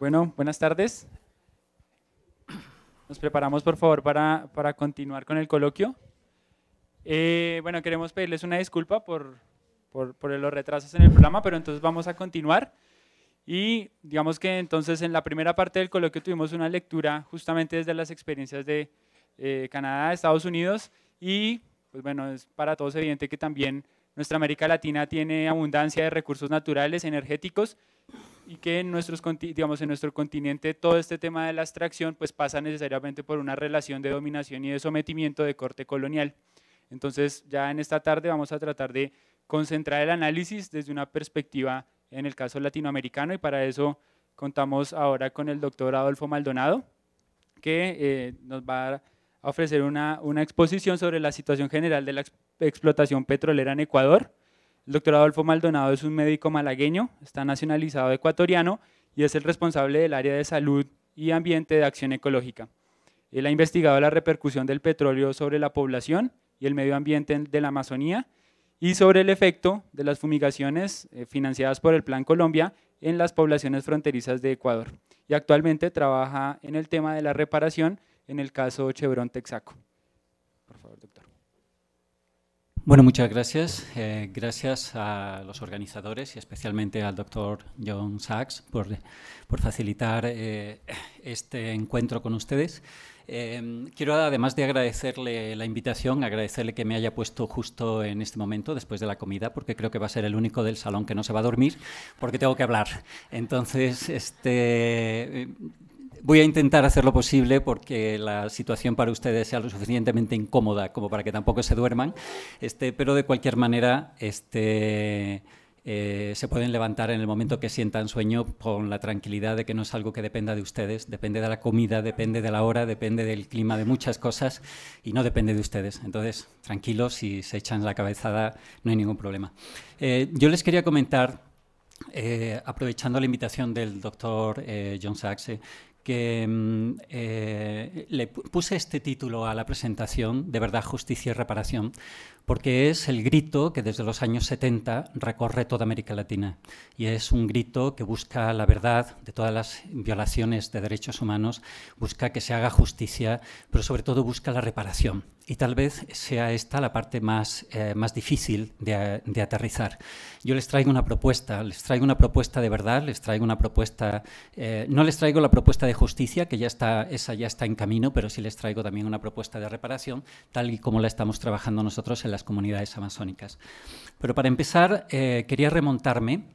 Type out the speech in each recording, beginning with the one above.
Bueno, buenas tardes. Nos preparamos, por favor, para, continuar con el coloquio. Eh, bueno, queremos pedirles una disculpa por, los retrasos en el programa, pero entonces vamos a continuar. Y digamos que entonces en la primera parte del coloquio tuvimos una lectura justamente desde las experiencias de eh, Canadá, Estados Unidos y pues bueno, es para todos evidente que también nuestra América Latina tiene abundancia de recursos naturales, energéticos y que en, nuestros, digamos, en nuestro continente todo este tema de la extracción pues pasa necesariamente por una relación de dominación y de sometimiento de corte colonial. Entonces ya en esta tarde vamos a tratar de concentrar el análisis desde una perspectiva en el caso latinoamericano y para eso contamos ahora con el doctor Adolfo Maldonado que eh, nos va a ofrecer una, una exposición sobre la situación general de la explotación petrolera en Ecuador el doctor Adolfo Maldonado es un médico malagueño, está nacionalizado ecuatoriano y es el responsable del área de salud y ambiente de acción ecológica. Él ha investigado la repercusión del petróleo sobre la población y el medio ambiente de la Amazonía y sobre el efecto de las fumigaciones eh, financiadas por el Plan Colombia en las poblaciones fronterizas de Ecuador. Y actualmente trabaja en el tema de la reparación en el caso Chevron Texaco. Bueno, muchas gracias. Eh, gracias a los organizadores y especialmente al doctor John Sachs por, por facilitar eh, este encuentro con ustedes. Eh, quiero, además de agradecerle la invitación, agradecerle que me haya puesto justo en este momento, después de la comida, porque creo que va a ser el único del salón que no se va a dormir, porque tengo que hablar. Entonces, este, Voy a intentar hacer lo posible porque la situación para ustedes sea lo suficientemente incómoda como para que tampoco se duerman, este, pero de cualquier manera este, eh, se pueden levantar en el momento que sientan sueño con la tranquilidad de que no es algo que dependa de ustedes, depende de la comida, depende de la hora, depende del clima, de muchas cosas y no depende de ustedes. Entonces, tranquilos, si se echan la cabezada no hay ningún problema. Eh, yo les quería comentar eh, aprovechando la invitación del doctor John Saxe. Mm, eh, le puse este título a la presentación, De verdad, justicia y reparación, porque es el grito que desde los años 70 recorre toda América Latina y es un grito que busca la verdad de todas las violaciones de derechos humanos, busca que se haga justicia, pero sobre todo busca la reparación y tal vez sea esta la parte más, eh, más difícil de, aterrizar. Yo les traigo una propuesta, les traigo una propuesta de verdad, les traigo una propuesta, eh, no les traigo la propuesta de justicia, que ya está, esa ya está en camino, pero sí les traigo también una propuesta de reparación, tal y como la estamos trabajando nosotros en las comunidades amazónicas. Pero para empezar, eh, quería remontarme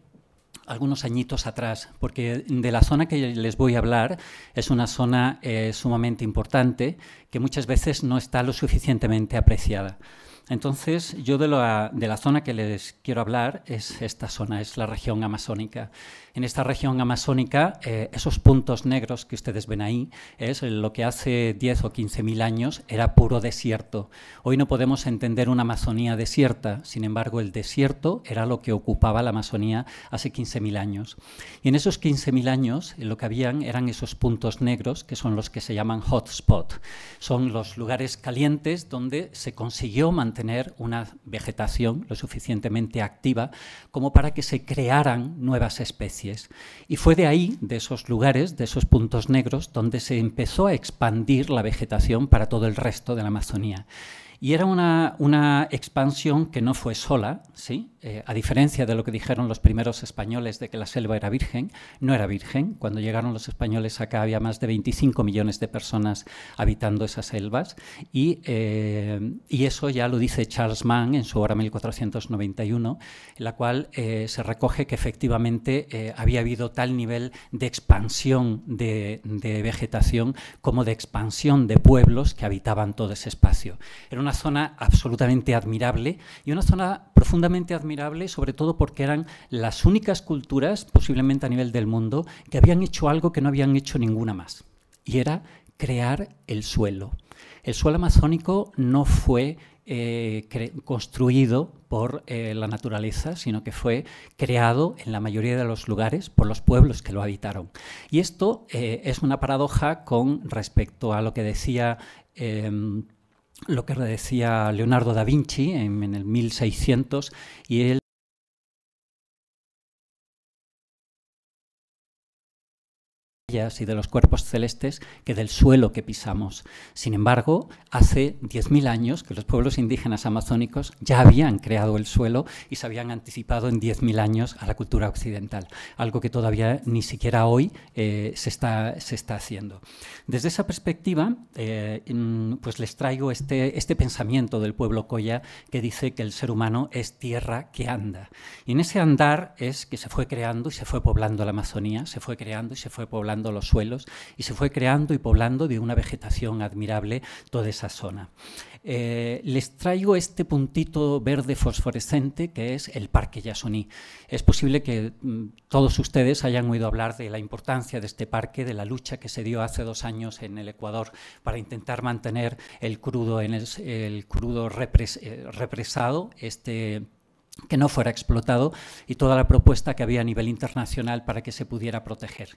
algunos añitos atrás, porque de la zona que les voy a hablar es una zona eh, sumamente importante que muchas veces no está lo suficientemente apreciada. Entonces, yo de la, de la zona que les quiero hablar es esta zona, es la región amazónica en esta región amazónica, eh, esos puntos negros que ustedes ven ahí, es lo que hace 10 o 15 mil años era puro desierto. Hoy no podemos entender una Amazonía desierta, sin embargo el desierto era lo que ocupaba la Amazonía hace 15 mil años. Y en esos 15 mil años eh, lo que habían eran esos puntos negros, que son los que se llaman hotspot. Son los lugares calientes donde se consiguió mantener una vegetación lo suficientemente activa como para que se crearan nuevas especies. Y fue de ahí, de esos lugares, de esos puntos negros, donde se empezó a expandir la vegetación para todo el resto de la Amazonía. Y era una, una expansión que no fue sola, ¿sí? Eh, a diferencia de lo que dijeron los primeros españoles de que la selva era virgen, no era virgen. Cuando llegaron los españoles acá había más de 25 millones de personas habitando esas selvas eh, y, eso ya lo dice Charles Mann en su obra 1491, en la cual eh, se recoge que efectivamente había habido tal nivel de expansión de, de vegetación como de expansión de pueblos que habitaban todo ese espacio. Era una zona absolutamente admirable y una zona profundamente admirable sobre todo porque eran las únicas culturas, posiblemente a nivel del mundo, que habían hecho algo que no habían hecho ninguna más, y era crear el suelo. El suelo amazónico no fue eh, construido por eh, la naturaleza, sino que fue creado en la mayoría de los lugares por los pueblos que lo habitaron. Y esto eh, es una paradoja con respecto a lo que decía em, lo que decía Leonardo da Vinci en, en el 1600, y él y de los cuerpos celestes que del suelo que pisamos. Sin embargo, hace 10.000 años que los pueblos indígenas amazónicos ya habían creado el suelo y se habían anticipado en 10.000 años a la cultura occidental, algo que todavía ni siquiera hoy eh, se, está, se está haciendo. Desde esa perspectiva, eh, mm, pues les traigo este, este pensamiento del pueblo Coya que dice que el ser humano es tierra que anda. Y en ese andar es que se fue creando y se fue poblando la Amazonía, se fue creando y se fue poblando los suelos y se fue creando y poblando de una vegetación admirable toda esa zona. Eh, les traigo este puntito verde fosforescente que es el Parque Yasuní. Es posible que mm, todos ustedes hayan oído hablar de la importancia de este parque, de la lucha que se dio hace dos años en el Ecuador para intentar mantener el crudo, en el, crudo eh, represado, este que no fuera explotado y toda la propuesta que había a nivel internacional para que se pudiera proteger.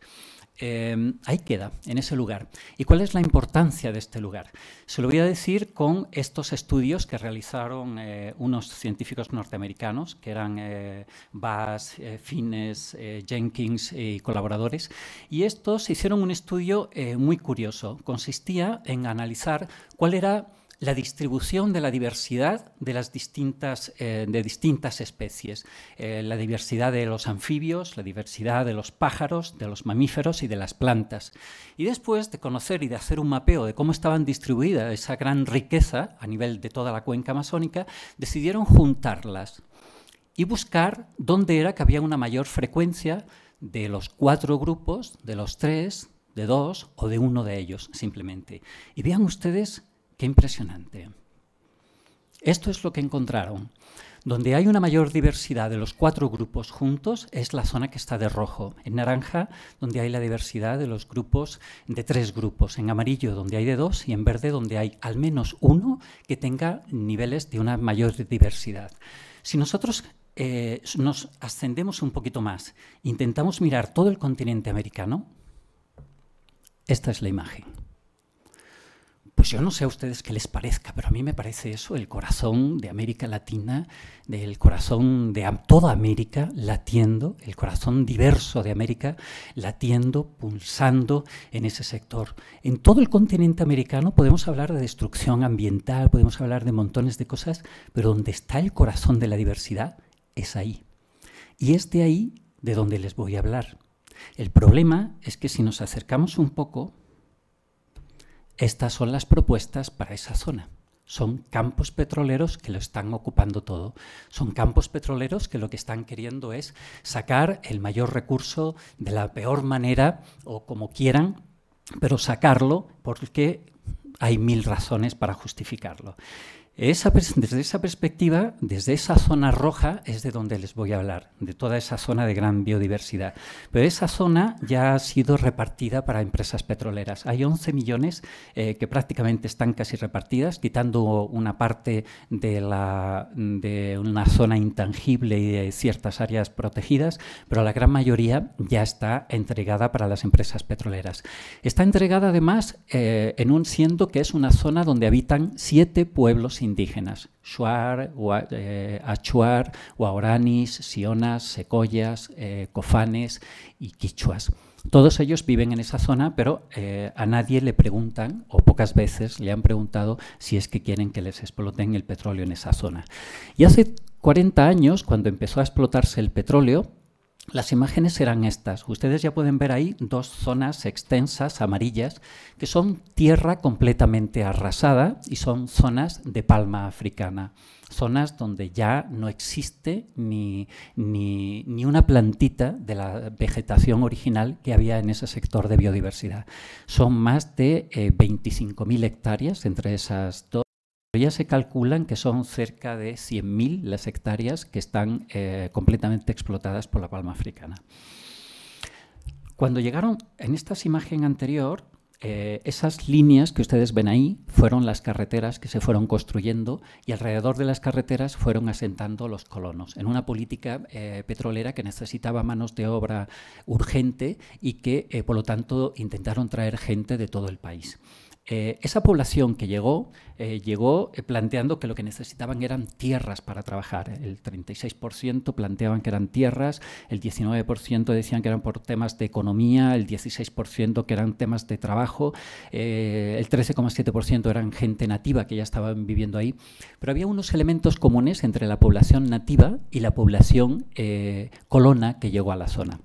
Em, ahí queda, en ese lugar. ¿Y cuál es la importancia de este lugar? Se lo voy a decir con estos estudios que realizaron eh, unos científicos norteamericanos, que eran eh, Bass, eh, Fines, Jenkins y colaboradores, y estos hicieron un estudio muy curioso. Consistía en analizar cuál era la distribución de la diversidad de las distintas, eh, de distintas especies, eh, la diversidad de los anfibios, la diversidad de los pájaros, de los mamíferos y de las plantas. Y después de conocer y de hacer un mapeo de cómo estaban distribuidas esa gran riqueza a nivel de toda la cuenca amazónica, decidieron juntarlas y buscar dónde era que había una mayor frecuencia de los cuatro grupos, de los tres, de dos o de uno de ellos, simplemente. Y vean ustedes Qué impresionante. Esto es lo que encontraron. Donde hay una mayor diversidad de los cuatro grupos juntos es la zona que está de rojo. En naranja, donde hay la diversidad de los grupos de tres grupos. En amarillo, donde hay de dos. Y en verde, donde hay al menos uno que tenga niveles de una mayor diversidad. Si nosotros eh, nos ascendemos un poquito más, intentamos mirar todo el continente americano, esta es la imagen. Pues yo no sé a ustedes qué les parezca, pero a mí me parece eso el corazón de América Latina, del corazón de toda América latiendo, el corazón diverso de América latiendo, pulsando en ese sector. En todo el continente americano podemos hablar de destrucción ambiental, podemos hablar de montones de cosas, pero donde está el corazón de la diversidad es ahí. Y es de ahí de donde les voy a hablar. El problema es que si nos acercamos un poco, estas son las propuestas para esa zona. Son campos petroleros que lo están ocupando todo. Son campos petroleros que lo que están queriendo es sacar el mayor recurso de la peor manera o como quieran, pero sacarlo porque hay mil razones para justificarlo desde esa perspectiva, desde esa zona roja es de donde les voy a hablar, de toda esa zona de gran biodiversidad. Pero esa zona ya ha sido repartida para empresas petroleras. Hay 11 millones eh, que prácticamente están casi repartidas, quitando una parte de, la, de una zona intangible y de ciertas áreas protegidas, pero la gran mayoría ya está entregada para las empresas petroleras. Está entregada además eh, en un siendo que es una zona donde habitan siete pueblos indígenas, Shuar, eh, Achuar, huahoranis, Sionas, Secoyas, eh, Cofanes y Quichuas. Todos ellos viven en esa zona, pero eh, a nadie le preguntan, o pocas veces le han preguntado, si es que quieren que les exploten el petróleo en esa zona. Y hace 40 años, cuando empezó a explotarse el petróleo, las imágenes eran estas. Ustedes ya pueden ver ahí dos zonas extensas, amarillas, que son tierra completamente arrasada y son zonas de palma africana. Zonas donde ya no existe ni, una plantita de la vegetación original que había en ese sector de biodiversidad. Son más de 25.000 eh, hectáreas entre esas dos. Ya se calculan que son cerca de 100.000 las hectáreas que están eh, completamente explotadas por la palma africana. Cuando llegaron, en esta imagen anterior, eh, esas líneas que ustedes ven ahí fueron las carreteras que se fueron construyendo y alrededor de las carreteras fueron asentando los colonos en una política eh, petrolera que necesitaba manos de obra urgente y que, por lo tanto, intentaron traer gente de todo el país. Eh, esa población que llegó, eh, llegó eh, planteando que lo que necesitaban eran tierras para trabajar. El 36% planteaban que eran tierras, el 19% decían que eran por temas de economía, el 16% que eran temas de trabajo, el 13,7% eran gente nativa que ya estaban viviendo ahí. Pero había unos elementos comunes entre la población nativa y la población colona que llegó a la zona.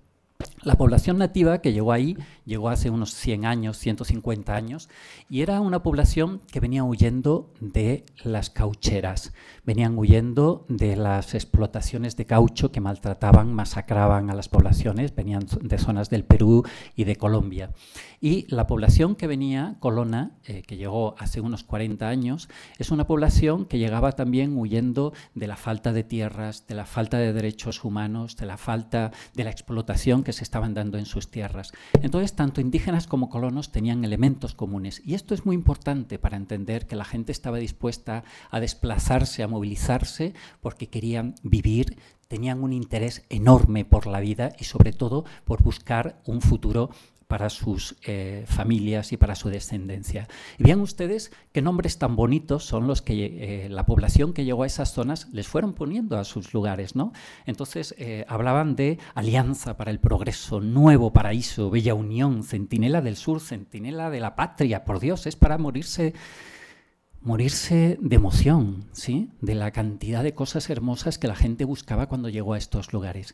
La población nativa que llegó ahí llegó hace unos 100 años, 150 años, y era una población que venía huyendo de las caucheras, venían huyendo de las explotaciones de caucho que maltrataban, masacraban a las poblaciones, venían de zonas del Perú y de Colombia. Y la población que venía, Colona, eh, que llegó hace unos 40 años, es una población que llegaba también huyendo de la falta de tierras, de la falta de derechos humanos, de la falta de la explotación que se estaban dando en sus tierras. Entonces, tanto indígenas como colonos tenían elementos comunes. Y esto es muy importante para entender que la gente estaba dispuesta a desplazarse, a movilizarse, porque querían vivir, tenían un interés enorme por la vida y sobre todo por buscar un futuro para sus eh, familias y para su descendencia. Y vean ustedes qué nombres tan bonitos son los que eh, la población que llegó a esas zonas les fueron poniendo a sus lugares. ¿no? Entonces eh, hablaban de Alianza para el Progreso, Nuevo Paraíso, Bella Unión, Centinela del Sur, Centinela de la Patria. Por Dios, es para morirse morirse de emoción, ¿sí? de la cantidad de cosas hermosas que la gente buscaba cuando llegó a estos lugares.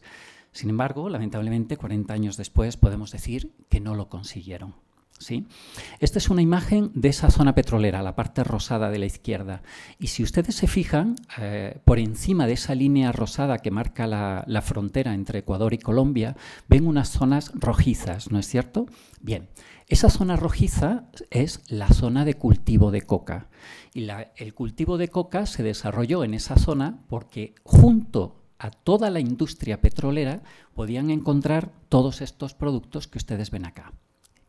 Sin embargo, lamentablemente, 40 años después podemos decir que no lo consiguieron. ¿Sí? Esta es una imagen de esa zona petrolera, la parte rosada de la izquierda. Y si ustedes se fijan, eh, por encima de esa línea rosada que marca la, frontera entre Ecuador y Colombia, ven unas zonas rojizas, ¿no es cierto? Bien, esa zona rojiza es la zona de cultivo de coca. Y el cultivo de coca se desarrolló en esa zona porque junto a toda la industria petrolera podían encontrar todos estos productos que ustedes ven acá,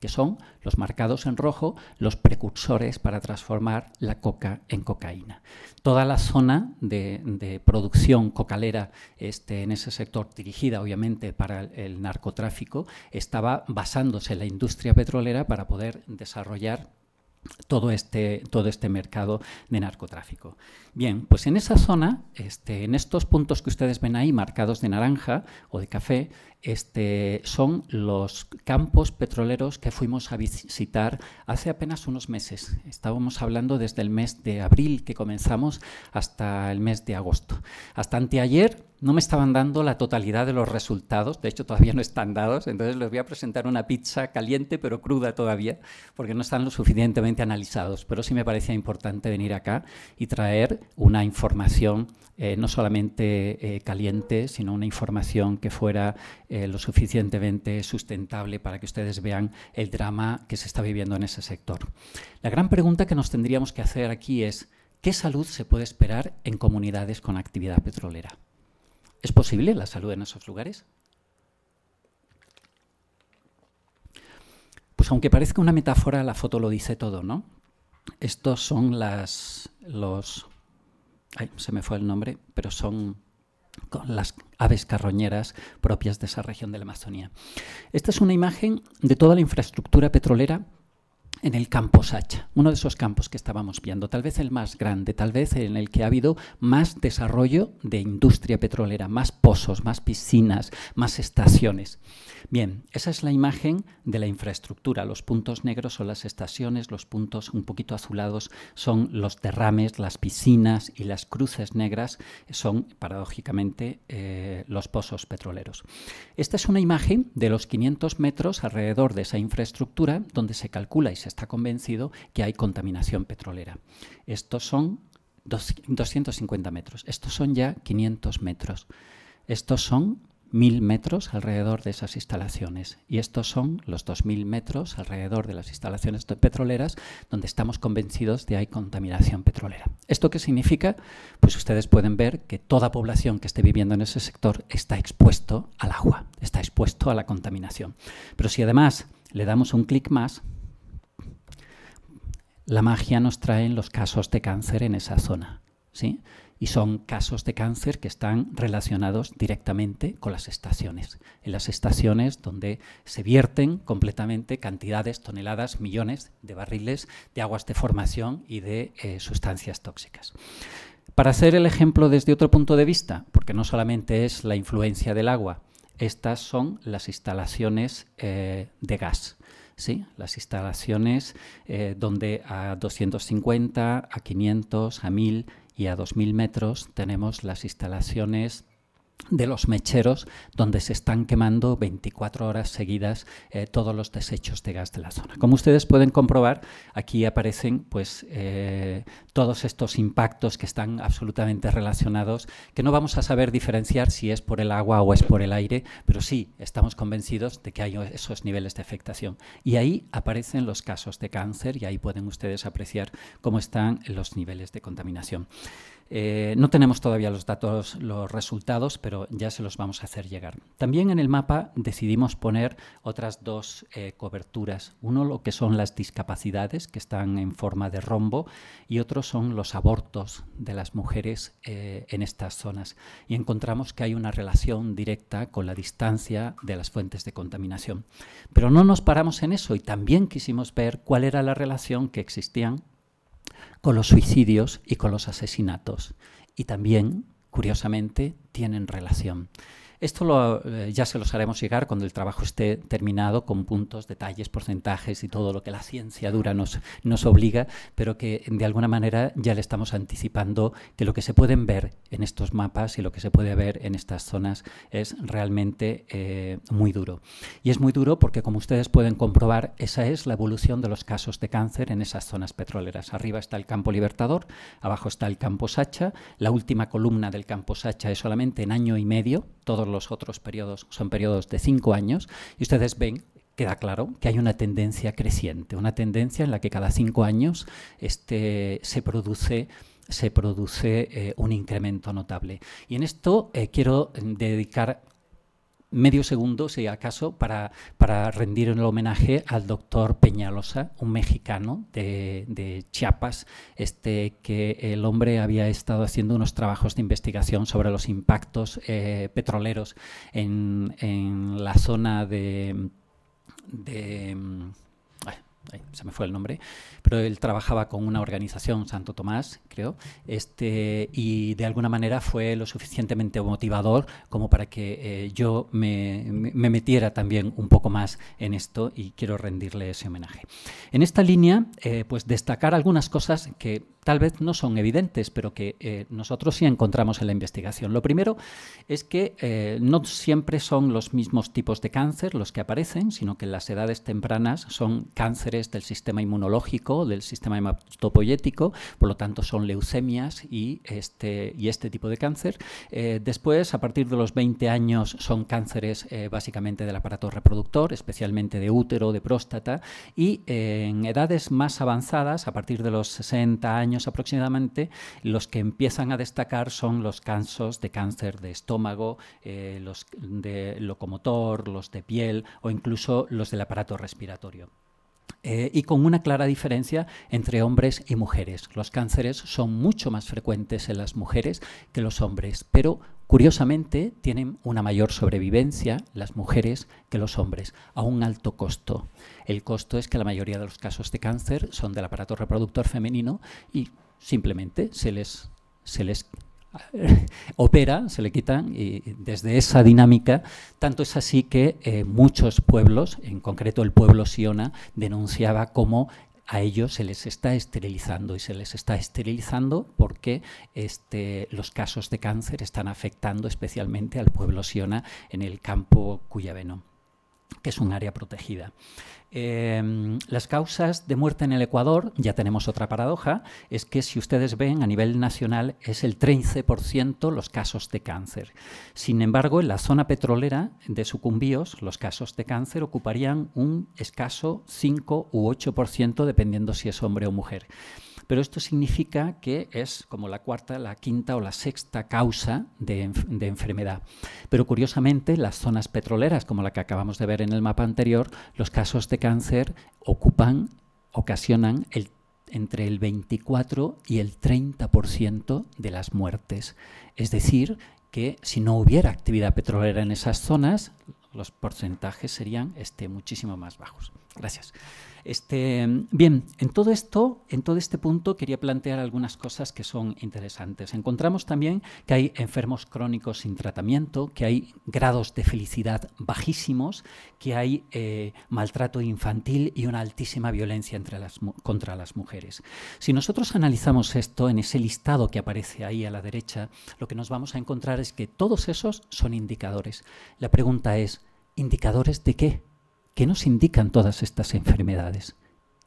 que son los marcados en rojo, los precursores para transformar la coca en cocaína. Toda la zona de, producción cocalera este, en ese sector, dirigida obviamente para el, el narcotráfico, estaba basándose en la industria petrolera para poder desarrollar todo este, todo este mercado de narcotráfico. Bien, pues en esa zona, este, en estos puntos que ustedes ven ahí marcados de naranja o de café, este, son los campos petroleros que fuimos a visitar hace apenas unos meses. Estábamos hablando desde el mes de abril que comenzamos hasta el mes de agosto. Hasta anteayer no me estaban dando la totalidad de los resultados, de hecho todavía no están dados, entonces les voy a presentar una pizza caliente pero cruda todavía, porque no están lo suficientemente analizados, pero sí me parecía importante venir acá y traer una información eh, no solamente eh, caliente, sino una información que fuera eh, lo suficientemente sustentable para que ustedes vean el drama que se está viviendo en ese sector. La gran pregunta que nos tendríamos que hacer aquí es, ¿qué salud se puede esperar en comunidades con actividad petrolera? ¿Es posible la salud en esos lugares? Pues aunque parezca una metáfora, la foto lo dice todo, ¿no? Estos son las, los, ay, se me fue el nombre, pero son con las aves carroñeras propias de esa región de la Amazonía. Esta es una imagen de toda la infraestructura petrolera en el campo Sacha, uno de esos campos que estábamos viendo, tal vez el más grande, tal vez en el que ha habido más desarrollo de industria petrolera, más pozos, más piscinas, más estaciones. Bien, esa es la imagen de la infraestructura. Los puntos negros son las estaciones, los puntos un poquito azulados son los derrames, las piscinas y las cruces negras son, paradójicamente, eh, los pozos petroleros. Esta es una imagen de los 500 metros alrededor de esa infraestructura donde se calcula y se está convencido que hay contaminación petrolera. Estos son 250 metros, estos son ya 500 metros, estos son 1.000 metros alrededor de esas instalaciones. Y estos son los 2.000 metros alrededor de las instalaciones petroleras donde estamos convencidos de hay contaminación petrolera. ¿Esto qué significa? Pues ustedes pueden ver que toda población que esté viviendo en ese sector está expuesto al agua, está expuesto a la contaminación. Pero si además le damos un clic más, la magia nos trae los casos de cáncer en esa zona. ¿sí? Y son casos de cáncer que están relacionados directamente con las estaciones. En las estaciones donde se vierten completamente cantidades, toneladas, millones de barriles de aguas de formación y de eh, sustancias tóxicas. Para hacer el ejemplo desde otro punto de vista, porque no solamente es la influencia del agua, estas son las instalaciones eh, de gas. Sí, las instalaciones eh, donde a 250, a 500, a 1000 y a 2000 metros tenemos las instalaciones de los mecheros donde se están quemando 24 horas seguidas eh, todos los desechos de gas de la zona. Como ustedes pueden comprobar, aquí aparecen pues, eh, todos estos impactos que están absolutamente relacionados, que no vamos a saber diferenciar si es por el agua o es por el aire, pero sí estamos convencidos de que hay esos niveles de afectación. Y ahí aparecen los casos de cáncer y ahí pueden ustedes apreciar cómo están los niveles de contaminación. Eh, no tenemos todavía los datos, los resultados, pero ya se los vamos a hacer llegar. También en el mapa decidimos poner otras dos eh, coberturas. Uno lo que son las discapacidades, que están en forma de rombo, y otro son los abortos de las mujeres eh, en estas zonas. Y encontramos que hay una relación directa con la distancia de las fuentes de contaminación. Pero no nos paramos en eso y también quisimos ver cuál era la relación que existían con los suicidios y con los asesinatos. Y también, curiosamente, tienen relación. Esto lo, eh, ya se los haremos llegar cuando el trabajo esté terminado con puntos, detalles, porcentajes y todo lo que la ciencia dura nos, nos obliga, pero que de alguna manera ya le estamos anticipando que lo que se pueden ver en estos mapas y lo que se puede ver en estas zonas es realmente eh, muy duro. Y es muy duro porque, como ustedes pueden comprobar, esa es la evolución de los casos de cáncer en esas zonas petroleras. Arriba está el campo Libertador, abajo está el campo Sacha, la última columna del campo Sacha es solamente en año y medio, los otros periodos son periodos de cinco años, y ustedes ven queda claro que hay una tendencia creciente, una tendencia en la que cada cinco años este, se produce se produce eh, un incremento notable. Y en esto eh, quiero mm, dedicar medio segundo, si acaso, para, para rendir el homenaje al doctor Peñalosa, un mexicano de, Chiapas, este, que el hombre había estado haciendo unos trabajos de investigación sobre los impactos eh, petroleros en, la zona de se me fue el nombre, pero él trabajaba con una organización, Santo Tomás, creo, este, y de alguna manera fue lo suficientemente motivador como para que eh, yo me, metiera también un poco más en esto y quiero rendirle ese homenaje. En esta línea, eh, pues destacar algunas cosas que tal vez no son evidentes, pero que eh, nosotros sí encontramos en la investigación. Lo primero es que no siempre son los mismos tipos de cáncer los que aparecen, sino que en las edades tempranas son cáncer del sistema inmunológico, del sistema hematopoyético, por lo tanto son leucemias y este, este tipo de cáncer. Eh, después, a partir de los 20 años, son cánceres eh, básicamente del aparato reproductor, especialmente de útero, de próstata, y eh, en edades más avanzadas, a partir de los 60 años aproximadamente, los que empiezan a destacar son los casos de cáncer de estómago, los de locomotor, los de piel o incluso los del aparato respiratorio. Eh, y con una clara diferencia entre hombres y mujeres. Los cánceres son mucho más frecuentes en las mujeres que los hombres, pero curiosamente tienen una mayor sobrevivencia las mujeres que los hombres, a un alto costo. El costo es que la mayoría de los casos de cáncer son del aparato reproductor femenino y simplemente se les, se les opera, se le quitan, y desde esa dinámica, tanto es así que eh, muchos pueblos, en concreto el pueblo Siona, denunciaba cómo a ellos se les está esterilizando y se les está esterilizando porque este, los casos de cáncer están afectando especialmente al pueblo Siona en el campo Cuyabeno que es un área protegida. Em, las causas de muerte en el Ecuador, ya tenemos otra paradoja, es que si ustedes ven a nivel nacional es el 13% los casos de cáncer. Sin embargo, en la zona petrolera de sucumbíos, los casos de cáncer ocuparían un escaso 5 u 8% dependiendo si es hombre o mujer pero esto significa que es como la cuarta, la quinta o la sexta causa de, enfermedad. Pero curiosamente, las zonas petroleras, como la que acabamos de ver en el mapa anterior, los casos de cáncer ocupan, ocasionan entre el 24 y el 30% de las muertes. Es decir, que si no hubiera actividad petrolera en esas zonas, los porcentajes serían este, muchísimo más bajos. Gracias. Este, bien, en todo esto, en todo este punto quería plantear algunas cosas que son interesantes. Encontramos también que hay enfermos crónicos sin tratamiento, que hay grados de felicidad bajísimos, que hay eh, maltrato infantil y una altísima violencia contra las mujeres. Si nosotros analizamos esto en ese listado que aparece ahí a la derecha, lo que nos vamos a encontrar es que todos esos son indicadores. La pregunta es, ¿indicadores de qué? ¿Qué nos indican todas estas enfermedades?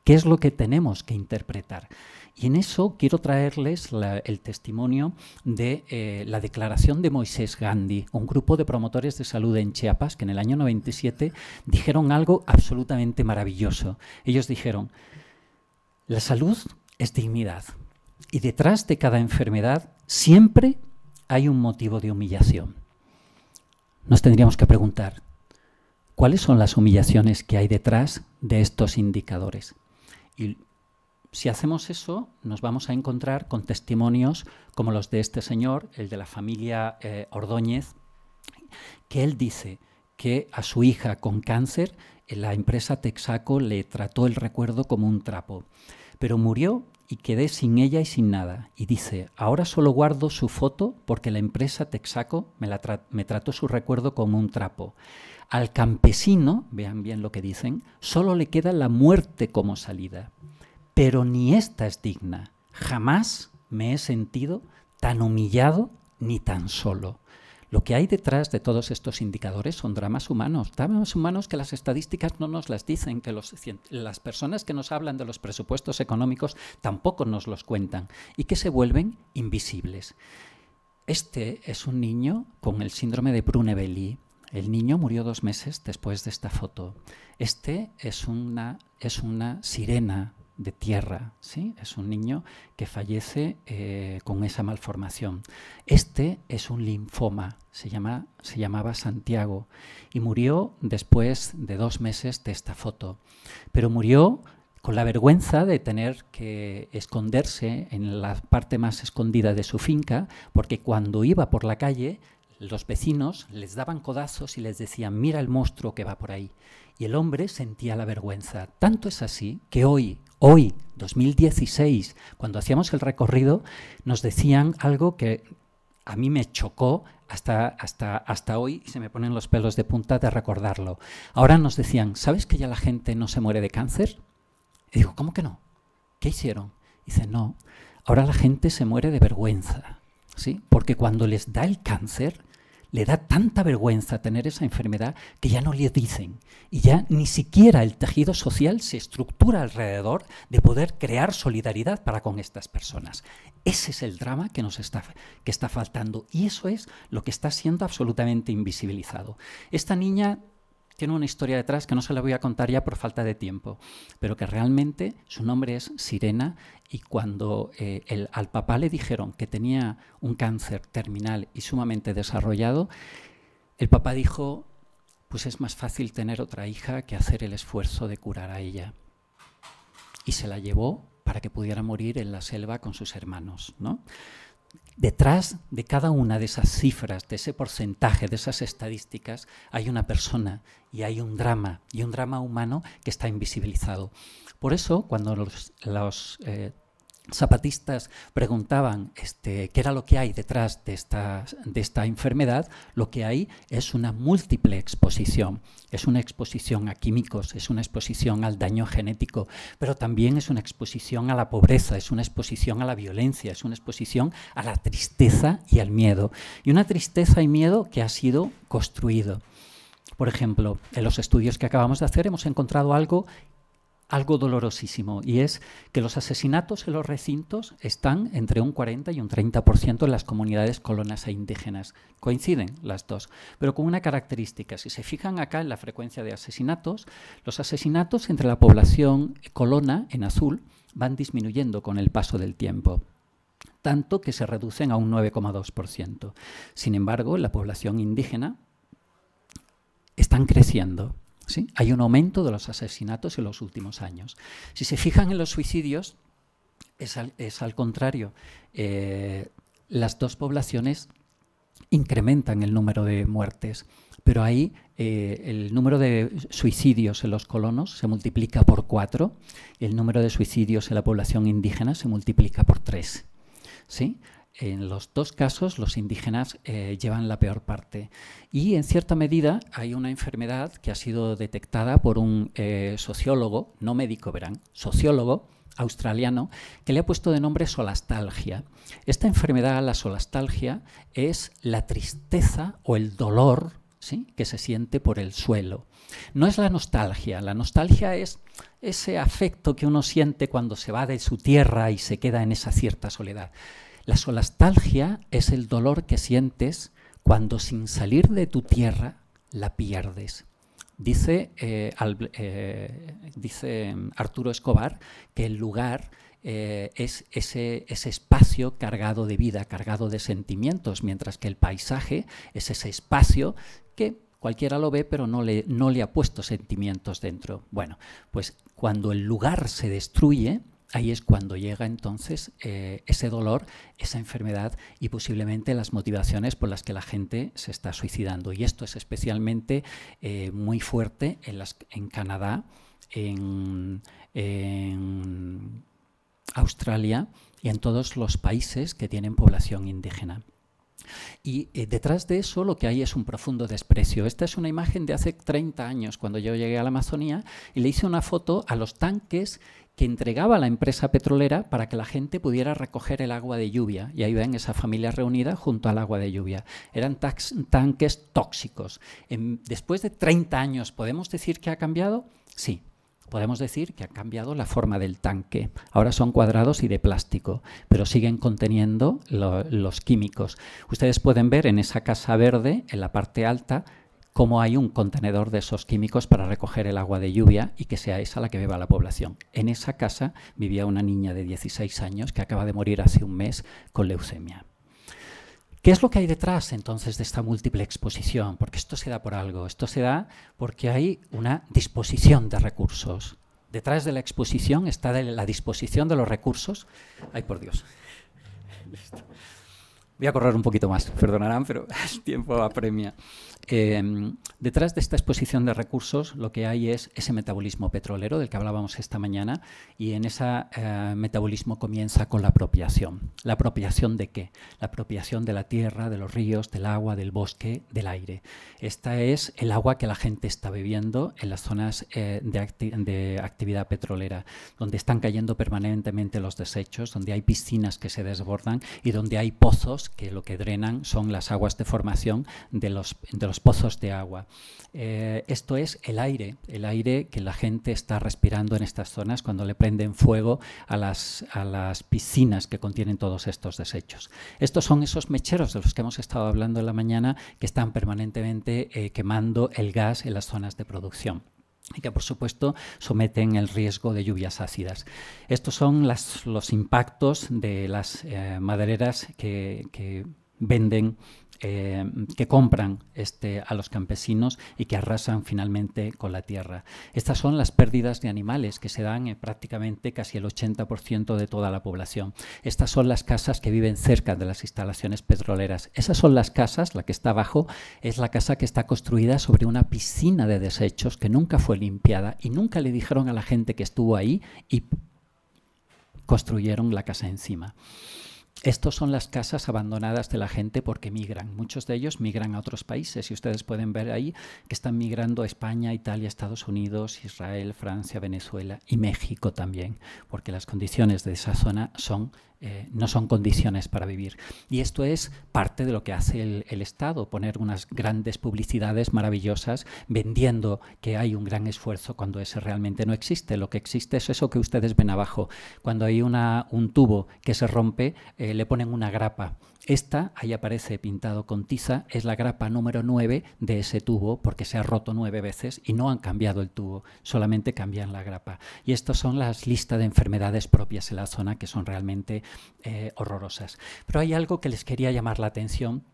¿Qué es lo que tenemos que interpretar? Y en eso quiero traerles el testimonio de eh, la declaración de Moisés Gandhi, un grupo de promotores de salud en Chiapas que en el año 97 dijeron algo absolutamente maravilloso. Ellos dijeron, la salud es dignidad y detrás de cada enfermedad siempre hay un motivo de humillación. Nos tendríamos que preguntar, ¿Cuáles son las humillaciones que hay detrás de estos indicadores? Y si hacemos eso, nos vamos a encontrar con testimonios como los de este señor, el de la familia eh, Ordóñez, que él dice que a su hija con cáncer eh, la empresa Texaco le trató el recuerdo como un trapo, pero murió y quedé sin ella y sin nada. Y dice, ahora solo guardo su foto porque la empresa Texaco me, me trató su recuerdo como un trapo. Al campesino, vean bien lo que dicen, solo le queda la muerte como salida, pero ni esta es digna. Jamás me he sentido tan humillado ni tan solo. Lo que hay detrás de todos estos indicadores son dramas humanos, dramas humanos que las estadísticas no nos las dicen, que las personas que nos hablan de los presupuestos económicos tampoco nos los cuentan y que se vuelven invisibles. Este es un niño con el síndrome de Brunebelli, el niño murió dos meses después de esta foto. Este es una, es una sirena de tierra, ¿sí? es un niño que fallece eh, con esa malformación. Este es un linfoma, se, llama, se llamaba Santiago y murió después de dos meses de esta foto, pero murió con la vergüenza de tener que esconderse en la parte más escondida de su finca, porque cuando iba por la calle los vecinos les daban codazos y les decían, mira el monstruo que va por ahí. Y el hombre sentía la vergüenza. Tanto es así que hoy, hoy, 2016, cuando hacíamos el recorrido, nos decían algo que a mí me chocó hasta, hasta, hasta hoy y se me ponen los pelos de punta de recordarlo. Ahora nos decían, ¿sabes que ya la gente no se muere de cáncer? Y digo, ¿cómo que no? ¿Qué hicieron? dice, no, ahora la gente se muere de vergüenza. ¿Sí? Porque cuando les da el cáncer, le da tanta vergüenza tener esa enfermedad que ya no le dicen. Y ya ni siquiera el tejido social se estructura alrededor de poder crear solidaridad para con estas personas. Ese es el drama que nos está, que está faltando. Y eso es lo que está siendo absolutamente invisibilizado. Esta niña tiene una historia detrás que no se la voy a contar ya por falta de tiempo, pero que realmente su nombre es Sirena y cuando eh, al papá le dijeron que tenía un cáncer terminal y sumamente desarrollado, el papá dijo, pues es más fácil tener otra hija que hacer el esfuerzo de curar a ella. Y se la llevó para que pudiera morir en la selva con sus hermanos, ¿no? detrás de cada una de esas cifras, de ese porcentaje, de esas estadísticas, hay una persona y hay un drama, y un drama humano que está invisibilizado. Por eso, cuando los, eh, zapatistas preguntaban este, qué era lo que hay detrás de esta, de esta enfermedad, lo que hay es una múltiple exposición. Es una exposición a químicos, es una exposición al daño genético, pero también es una exposición a la pobreza, es una exposición a la violencia, es una exposición a la tristeza y al miedo. Y una tristeza y miedo que ha sido construido. Por ejemplo, en los estudios que acabamos de hacer hemos encontrado algo algo dolorosísimo y es que los asesinatos en los recintos están entre un 40 y un 30% en las comunidades colonas e indígenas. Coinciden las dos, pero con una característica. Si se fijan acá en la frecuencia de asesinatos, los asesinatos entre la población colona en azul van disminuyendo con el paso del tiempo tanto que se reducen a un 9,2%. Sin embargo, la población indígena están creciendo hay un aumento de los asesinatos en los últimos años. Si se fijan en los suicidios, es al, contrario. Eh, las dos poblaciones incrementan el número de muertes, pero ahí eh, el número de suicidios en los colonos se multiplica por cuatro, el número de suicidios en la población indígena se multiplica por tres. ¿sí? En los dos casos los indígenas eh, llevan la peor parte y en cierta medida hay una enfermedad que ha sido detectada por un eh, sociólogo, no médico verán, sociólogo australiano, que le ha puesto de nombre solastalgia. Esta enfermedad, la solastalgia, es la tristeza o el dolor ¿sí? que se siente por el suelo. No es la nostalgia, la nostalgia es ese afecto que uno siente cuando se va de su tierra y se queda en esa cierta soledad. La solastalgia es el dolor que sientes cuando sin salir de tu tierra la pierdes. Dice, eh, eh, dice mm, Arturo Escobar que el lugar eh, es ese, ese, espacio cargado de vida, cargado de sentimientos, mientras que el paisaje es ese espacio que cualquiera lo ve pero no le, no le ha puesto sentimientos dentro. Bueno, pues cuando el lugar se destruye, Ahí es cuando llega entonces eh, ese dolor, esa enfermedad y posiblemente las motivaciones por las que la gente se está suicidando. Y esto es especialmente eh, muy fuerte en, Canadá, en, Australia y en todos los países que tienen población indígena. Y eh, detrás de eso lo que hay es un profundo desprecio. Esta es una imagen de hace 30 años, cuando yo llegué a la Amazonía, y le hice una foto a los tanques que entregaba la empresa petrolera para que la gente pudiera recoger el agua de lluvia. Y ahí en esa familia reunida junto al agua de lluvia. Eran tanques tóxicos. después de 30 años, ¿podemos decir que ha cambiado? Sí, podemos decir que ha cambiado la forma del tanque. Ahora son cuadrados y de plástico, pero siguen conteniendo los químicos. Ustedes pueden ver en esa casa verde, en la parte alta, cómo hay un contenedor de esos químicos para recoger el agua de lluvia y que sea esa la que beba la población. En esa casa vivía una niña de 16 años que acaba de morir hace un mes con leucemia. ¿Qué es lo que hay detrás entonces de esta múltiple exposición? Porque esto se da por algo, esto se da porque hay una disposición de recursos. Detrás de la exposición está la disposición de los recursos. Ay, por Dios. Listo. Voy a correr un poquito más, perdonarán, pero el tiempo apremia. Em, detrás de esta exposición de recursos lo que hay es ese metabolismo petrolero del que hablábamos esta mañana y en ese eh, metabolismo comienza con la apropiación. ¿La apropiación de qué? La apropiación de la tierra, de los ríos, del agua, del bosque, del aire. Esta es el agua que la gente está bebiendo en las zonas eh, de actividad petrolera, donde están cayendo permanentemente los desechos, donde hay piscinas que se desbordan y donde hay pozos que lo que drenan son las aguas de formación de los, pozos de agua. Eh, esto es el aire, el aire que la gente está respirando en estas zonas cuando le prenden fuego a las, piscinas que contienen todos estos desechos. Estos son esos mecheros de los que hemos estado hablando en la mañana que están permanentemente eh, quemando el gas en las zonas de producción y que por supuesto someten el riesgo de lluvias ácidas. Estos son los impactos de las eh, madereras que venden Em, que compran este, a los campesinos y que arrasan finalmente con la tierra. Estas son las pérdidas de animales que se dan en eh, prácticamente casi el 80% de toda la población. Estas son las casas que viven cerca de las instalaciones petroleras. Esas son las casas, la que está abajo es la casa que está construida sobre una piscina de desechos que nunca fue limpiada y nunca le dijeron a la gente que estuvo ahí y construyeron la casa encima. Estos son las casas abandonadas de la gente porque migran. Muchos de ellos migran a otros países y ustedes pueden ver ahí que están migrando a España, Italia, Estados Unidos, Israel, Francia, Venezuela y México también, porque las condiciones de esa zona son eh, no son condiciones para vivir. Y esto es parte de lo que hace el, Estado, poner unas grandes publicidades maravillosas vendiendo que hay un gran esfuerzo cuando ese realmente no existe. Lo que existe es eso que ustedes ven abajo. Cuando hay un tubo que se rompe, eh, le ponen una grapa esta, ahí aparece pintado con tiza, es la grapa número 9 de ese tubo porque se ha roto nueve veces y no han cambiado el tubo, solamente cambian la grapa. Y estas son las listas de enfermedades propias en la zona que son realmente eh, horrorosas. Pero hay algo que les quería llamar la atención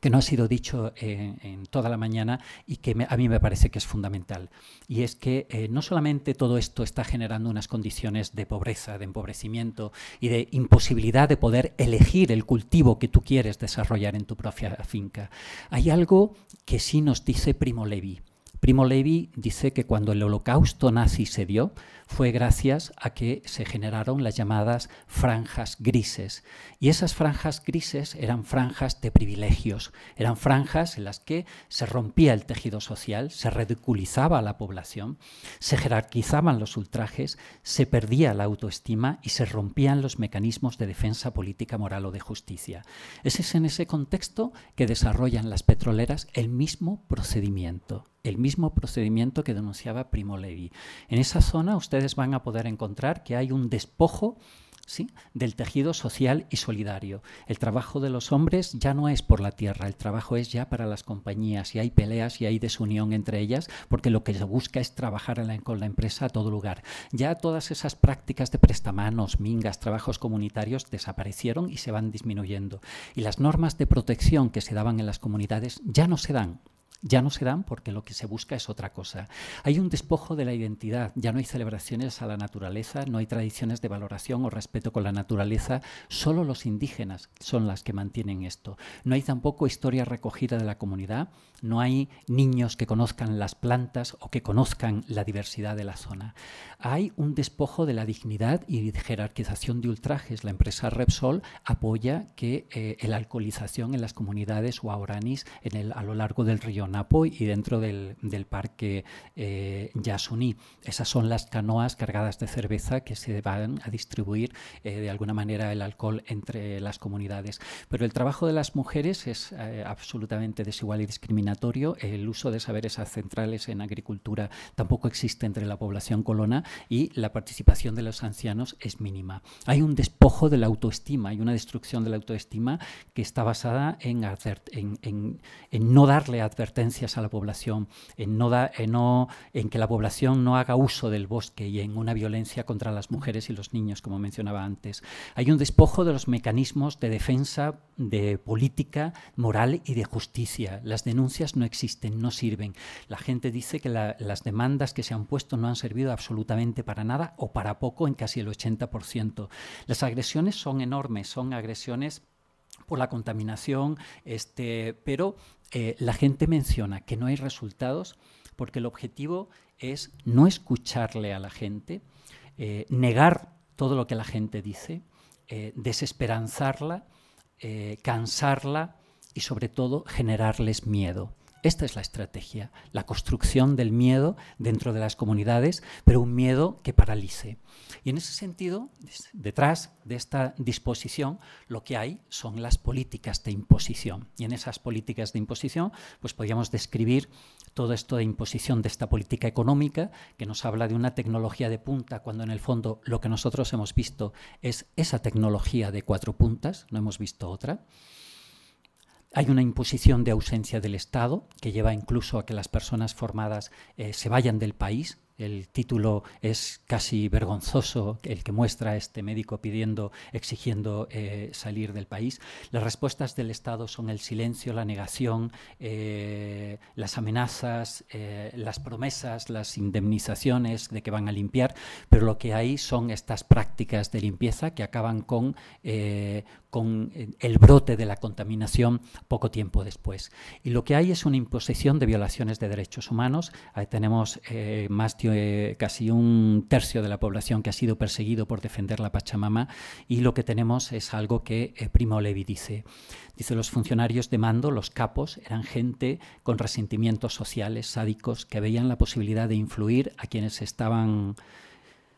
que no ha sido dicho eh, en toda la mañana y que a mí me parece que es fundamental. Y es que eh, no solamente todo esto está generando unas condiciones de pobreza, de empobrecimiento y de imposibilidad de poder elegir el cultivo que tú quieres desarrollar en tu propia finca. Hay algo que sí nos dice Primo Levi. Primo Levi dice que cuando el holocausto nazi se dio, fue gracias a que se generaron las llamadas franjas grises. Y esas franjas grises eran franjas de privilegios, eran franjas en las que se rompía el tejido social, se ridiculizaba a la población, se jerarquizaban los ultrajes, se perdía la autoestima y se rompían los mecanismos de defensa política, moral o de justicia. Ese es en ese contexto que desarrollan las petroleras el mismo procedimiento, el mismo procedimiento que denunciaba Primo Levi. En esa zona ustedes van a poder encontrar que hay un despojo del tejido social y solidario. El trabajo de los hombres ya no es por la tierra, el trabajo es ya para las compañías y hay peleas y hay desunión entre ellas porque lo que se busca es trabajar con la empresa a todo lugar. Ya todas esas prácticas de prestamanos, mingas, trabajos comunitarios desaparecieron y se van disminuyendo. Y las normas de protección que se daban en las comunidades ya no se dan ya no se dan porque lo que se busca es otra cosa. Hay un despojo de la identidad, ya no hay celebraciones a la naturaleza, no hay tradiciones de valoración o respeto con la naturaleza, solo los indígenas son las que mantienen esto. No hay tampoco historia recogida de la comunidad, no hay niños que conozcan las plantas o que conozcan la diversidad de la zona. Hay un despojo de la dignidad y jerarquización de ultrajes. La empresa Repsol apoya que eh, la alcoholización en las comunidades el a lo largo del río Napo y dentro del, parque Yasuni eh, Yasuní. Esas son las canoas cargadas de cerveza que se van a distribuir eh, de alguna manera el alcohol entre las comunidades. Pero el trabajo de las mujeres es eh, absolutamente desigual y discriminatorio. El uso de saberes centrales en agricultura tampoco existe entre la población colona y la participación de los ancianos es mínima. Hay un despojo de la autoestima y una destrucción de la autoestima que está basada en, en no darle advertencia a la población, en, no que la población no haga uso del bosque y en una violencia contra las mujeres y los niños, como mencionaba antes. Hay un despojo de los mecanismos de defensa, de política, moral y de justicia. Las denuncias no existen, no sirven. La gente dice que las demandas que se han puesto no han servido absolutamente para nada o para poco en casi el 80%. Las agresiones son enormes, son agresiones por la contaminación, este, pero eh, la gente menciona que no hay resultados porque el objetivo es no escucharle a la gente, eh, negar todo lo que la gente dice, eh, desesperanzarla, cansarla y sobre todo generarles miedo. Esta es la estrategia, la construcción del miedo dentro de las comunidades, pero un miedo que paralice. Y en ese sentido, detrás de esta disposición, lo que hay son las políticas de imposición. Y en esas políticas de imposición, pues podríamos describir todo esto de imposición de esta política económica, que nos habla de una tecnología de punta, cuando en el fondo lo que nosotros hemos visto es esa tecnología de cuatro puntas, no hemos visto otra. Hay una imposición de ausencia del Estado que lleva incluso a que las personas formadas eh, se vayan del país el título es casi vergonzoso, el que muestra este médico pidiendo, exigiendo eh, salir del país. Las respuestas del Estado son el silencio, la negación, eh, las amenazas, eh, las promesas, las indemnizaciones de que van a limpiar, pero lo que hay son estas prácticas de limpieza que acaban con, con el brote de la contaminación poco tiempo después. Y lo que hay es una imposición de violaciones de derechos humanos. Ahí tenemos más eh, casi un tercio de la población que ha sido perseguido por defender la Pachamama y lo que tenemos es algo que eh, Primo Levi dice. Dice, los funcionarios de mando, los capos, eran gente con resentimientos sociales sádicos que veían la posibilidad de influir a quienes estaban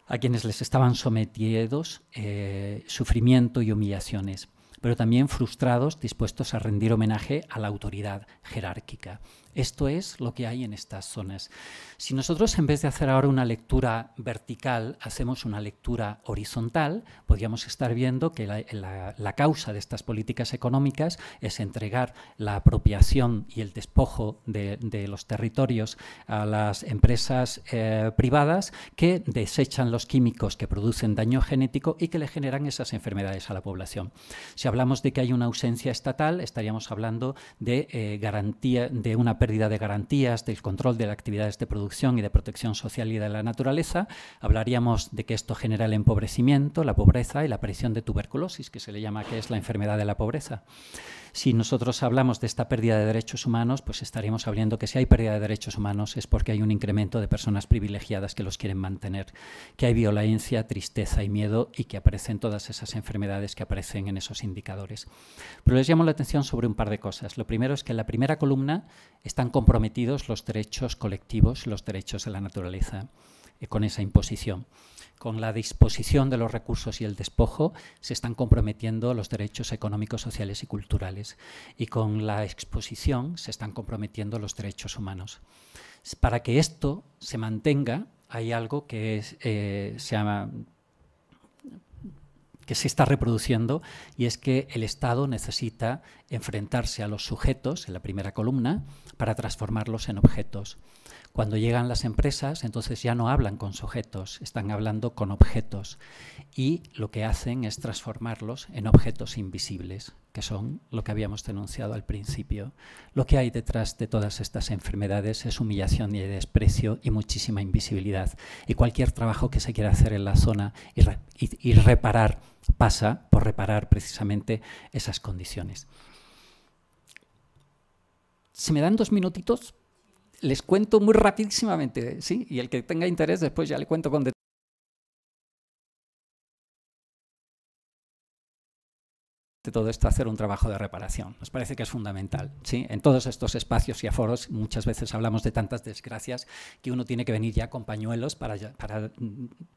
a quienes les estaban sometidos eh, sufrimiento y humillaciones, pero también frustrados, dispuestos a rendir homenaje a la autoridad jerárquica. Esto es lo que hay en estas zonas. Si nosotros en vez de hacer ahora una lectura vertical, hacemos una lectura horizontal, podríamos estar viendo que la, causa de estas políticas económicas es entregar la apropiación y el despojo de, los territorios a las empresas eh, privadas que desechan los químicos que producen daño genético y que le generan esas enfermedades a la población. Si hablamos de que hay una ausencia estatal, estaríamos hablando de eh, garantía de una pérdida de garantías, del control de las actividades de producción y de protección social y de la naturaleza, hablaríamos de que esto genera el empobrecimiento, la pobreza y la aparición de tuberculosis, que se le llama que es la enfermedad de la pobreza. Si nosotros hablamos de esta pérdida de derechos humanos, pues estaríamos hablando que si hay pérdida de derechos humanos es porque hay un incremento de personas privilegiadas que los quieren mantener, que hay violencia, tristeza y miedo y que aparecen todas esas enfermedades que aparecen en esos indicadores. Pero les llamo la atención sobre un par de cosas. Lo primero es que en la primera columna están comprometidos los derechos colectivos, los derechos de la naturaleza. Eh, con esa imposición. Con la disposición de los recursos y el despojo se están comprometiendo los derechos económicos, sociales y culturales y con la exposición se están comprometiendo los derechos humanos. Para que esto se mantenga hay algo que eh, se llama que se está reproduciendo y es que el Estado necesita enfrentarse a los sujetos en la primera columna para transformarlos en objetos. Cuando llegan las empresas, entonces ya no hablan con sujetos, están hablando con objetos y lo que hacen es transformarlos en objetos invisibles, que son lo que habíamos denunciado al principio. Lo que hay detrás de todas estas enfermedades es humillación y desprecio y muchísima invisibilidad. Y cualquier trabajo que se quiera hacer en la zona y, reparar pasa por reparar precisamente esas condiciones. ¿Se me dan dos minutitos, les cuento muy rapidísimamente, ¿sí? Y el que tenga interés después ya le cuento con detalle. de todo esto hacer un trabajo de reparación. Nos parece que es fundamental. ¿sí? En todos estos espacios y aforos muchas veces hablamos de tantas desgracias que uno tiene que venir ya con pañuelos para,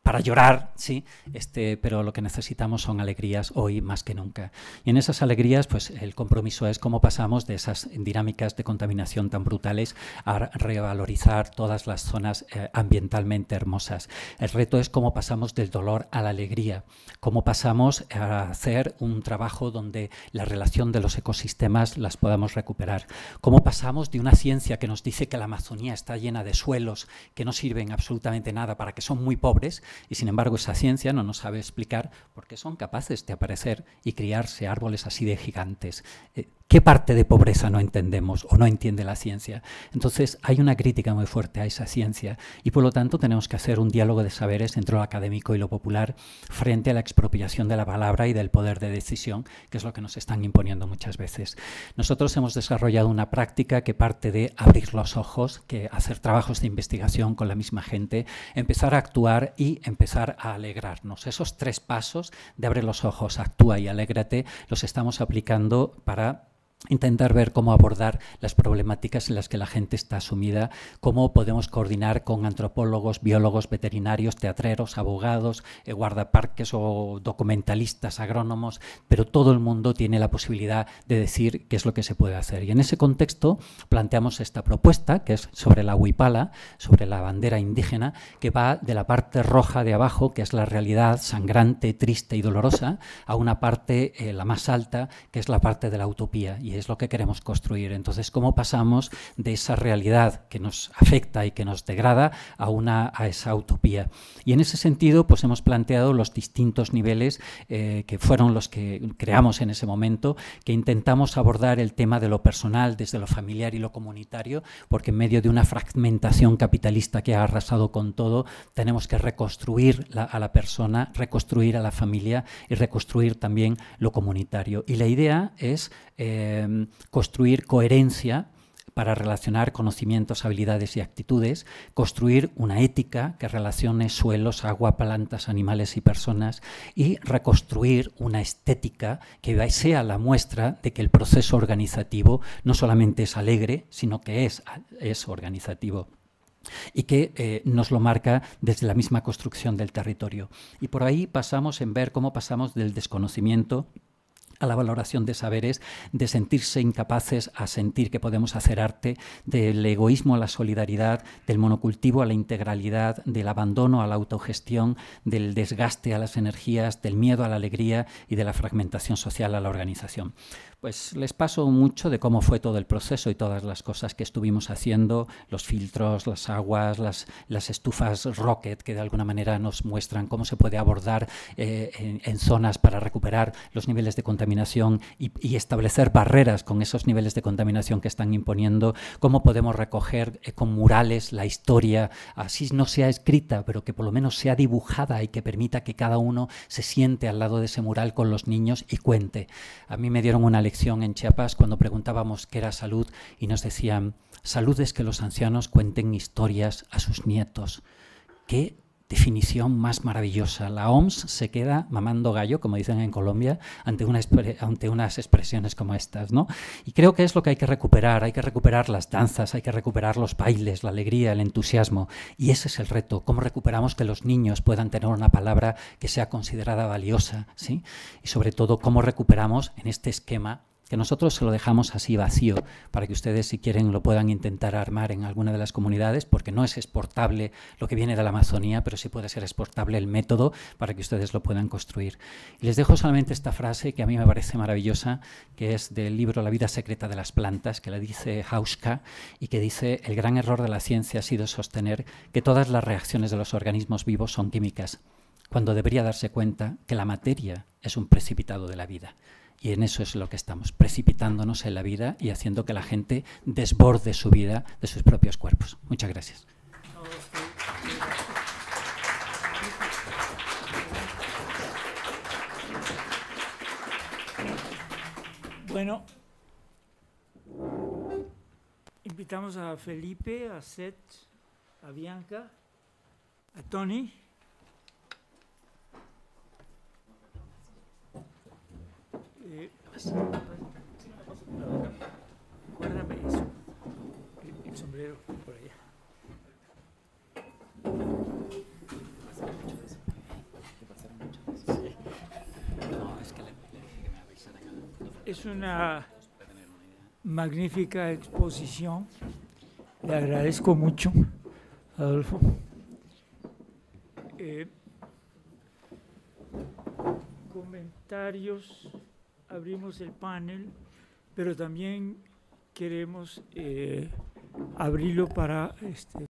para, llorar, ¿sí? este, pero lo que necesitamos son alegrías hoy más que nunca. Y en esas alegrías pues el compromiso es cómo pasamos de esas dinámicas de contaminación tan brutales a revalorizar todas las zonas eh, ambientalmente hermosas. El reto es cómo pasamos del dolor a la alegría, cómo pasamos a hacer un trabajo donde la relación de los ecosistemas las podamos recuperar. Cómo pasamos de una ciencia que nos dice que la Amazonía está llena de suelos que no sirven absolutamente nada para que son muy pobres y sin embargo esa ciencia no nos sabe explicar por qué son capaces de aparecer y criarse árboles así de gigantes. Eh, ¿Qué parte de pobreza no entendemos o no entiende la ciencia? Entonces hay una crítica muy fuerte a esa ciencia y por lo tanto tenemos que hacer un diálogo de saberes entre lo académico y lo popular frente a la expropiación de la palabra y del poder de decisión que es lo que nos están imponiendo muchas veces. Nosotros hemos desarrollado una práctica que parte de abrir los ojos, que hacer trabajos de investigación con la misma gente, empezar a actuar y empezar a alegrarnos. Esos tres pasos de abrir los ojos, actúa y alégrate, los estamos aplicando para intentar ver cómo abordar las problemáticas en las que la gente está sumida, cómo podemos coordinar con antropólogos, biólogos, veterinarios, teatreros, abogados, eh, guardaparques o documentalistas, agrónomos, pero todo el mundo tiene la posibilidad de decir qué es lo que se puede hacer. Y en ese contexto planteamos esta propuesta, que es sobre la huipala, sobre la bandera indígena, que va de la parte roja de abajo, que es la realidad sangrante, triste y dolorosa, a una parte, eh, la más alta, que es la parte de la utopía y es lo que queremos construir. Entonces, ¿cómo pasamos de esa realidad que nos afecta y que nos degrada a, una, a esa utopía? Y en ese sentido, pues hemos planteado los distintos niveles eh, que fueron los que creamos en ese momento, que intentamos abordar el tema de lo personal desde lo familiar y lo comunitario, porque en medio de una fragmentación capitalista que ha arrasado con todo, tenemos que reconstruir a la persona, reconstruir a la familia y reconstruir también lo comunitario. Y la idea es Em, construir coherencia para relacionar conocimientos, habilidades y actitudes, construir una ética que relacione suelos, agua, plantas, animales y personas y reconstruir una estética que sea la muestra de que el proceso organizativo no solamente es alegre, sino que es, es organizativo y que eh, nos lo marca desde la misma construcción del territorio. Y por ahí pasamos en ver cómo pasamos del desconocimiento a la valoración de saberes, de sentirse incapaces a sentir que podemos hacer arte, del egoísmo a la solidaridad, del monocultivo a la integralidad, del abandono a la autogestión, del desgaste a las energías, del miedo a la alegría y de la fragmentación social a la organización. Pues les paso mucho de cómo fue todo el proceso y todas las cosas que estuvimos haciendo, los filtros, las aguas, las, las estufas rocket que de alguna manera nos muestran cómo se puede abordar eh, en, zonas para recuperar los niveles de contaminación y, establecer barreras con esos niveles de contaminación que están imponiendo, cómo podemos recoger eh, con murales la historia, así no sea escrita, pero que por lo menos sea dibujada y que permita que cada uno se siente al lado de ese mural con los niños y cuente. A mí me dieron una en Chiapas cuando preguntábamos qué era salud y nos decían, salud es que los ancianos cuenten historias a sus nietos. ¿Qué definición más maravillosa. La OMS se queda mamando gallo, como dicen en Colombia, ante, ante, unas expresiones como estas. ¿no? Y creo que es lo que hay que recuperar. Hay que recuperar las danzas, hay que recuperar los bailes, la alegría, el entusiasmo. Y ese es el reto. ¿Cómo recuperamos que los niños puedan tener una palabra que sea considerada valiosa? ¿sí? Y sobre todo, ¿cómo recuperamos en este esquema que nosotros se lo dejamos así vacío para que ustedes si quieren lo puedan intentar armar en alguna de las comunidades porque no es exportable lo que viene de la Amazonía, pero sí puede ser exportable el método para que ustedes lo puedan construir. Y les dejo solamente esta frase que a mí me parece maravillosa, que es del libro La vida secreta de las plantas, que la dice Hauska y que dice el gran error de la ciencia ha sido sostener que todas las reacciones de los organismos vivos son químicas, cuando debería darse cuenta que la materia es un precipitado de la vida. Y en eso es lo que estamos, precipitándonos en la vida y haciendo que la gente desborde su vida de sus propios cuerpos. Muchas gracias. Bueno, invitamos a Felipe, a Seth, a Bianca, a Tony. Así, pues, guárdame eso. El, sombrero por allá. No, es que le, le que me avisara acá. Es una magnífica exposición. Le agradezco mucho, Adolfo. Eh, comentarios abrimos el panel, pero también queremos eh, abrirlo para este,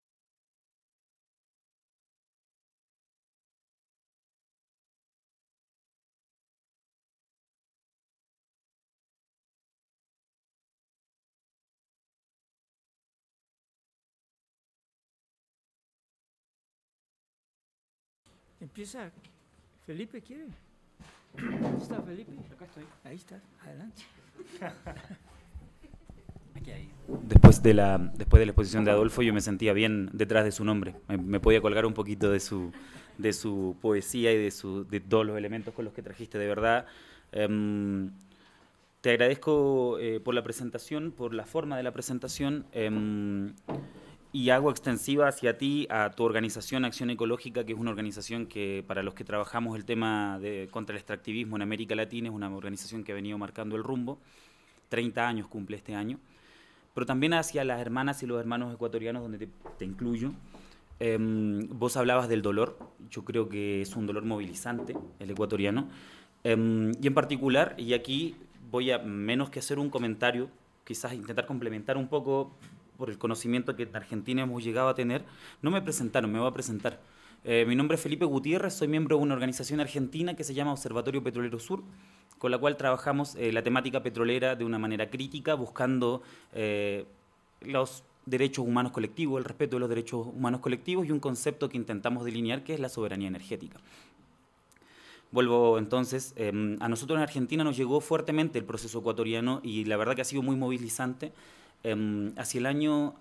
Empieza. Felipe, ¿quiere? está Felipe? Acá estoy. Ahí está, adelante. Después de, la, después de la exposición de Adolfo yo me sentía bien detrás de su nombre. Me, podía colgar un poquito de su, de su poesía y de, su, de todos los elementos con los que trajiste. De verdad, em, te agradezco eh, por la presentación, por la forma de la presentación. Em, y hago extensiva hacia ti, a tu organización Acción Ecológica, que es una organización que para los que trabajamos el tema de, contra el extractivismo en América Latina es una organización que ha venido marcando el rumbo, 30 años cumple este año, pero también hacia las hermanas y los hermanos ecuatorianos, donde te, incluyo. Em, vos hablabas del dolor, yo creo que es un dolor movilizante el ecuatoriano, em, y en particular, y aquí voy a menos que hacer un comentario, quizás intentar complementar un poco por el conocimiento que en Argentina hemos llegado a tener, no me presentaron, me voy a presentar. Eh, mi nombre es Felipe Gutiérrez, soy miembro de una organización argentina que se llama Observatorio Petrolero Sur, con la cual trabajamos eh, la temática petrolera de una manera crítica, buscando eh, los derechos humanos colectivos, el respeto de los derechos humanos colectivos y un concepto que intentamos delinear que es la soberanía energética. Vuelvo entonces, em, a nosotros en Argentina nos llegó fuertemente el proceso ecuatoriano y la verdad que ha sido muy movilizante. Em, hacia el año,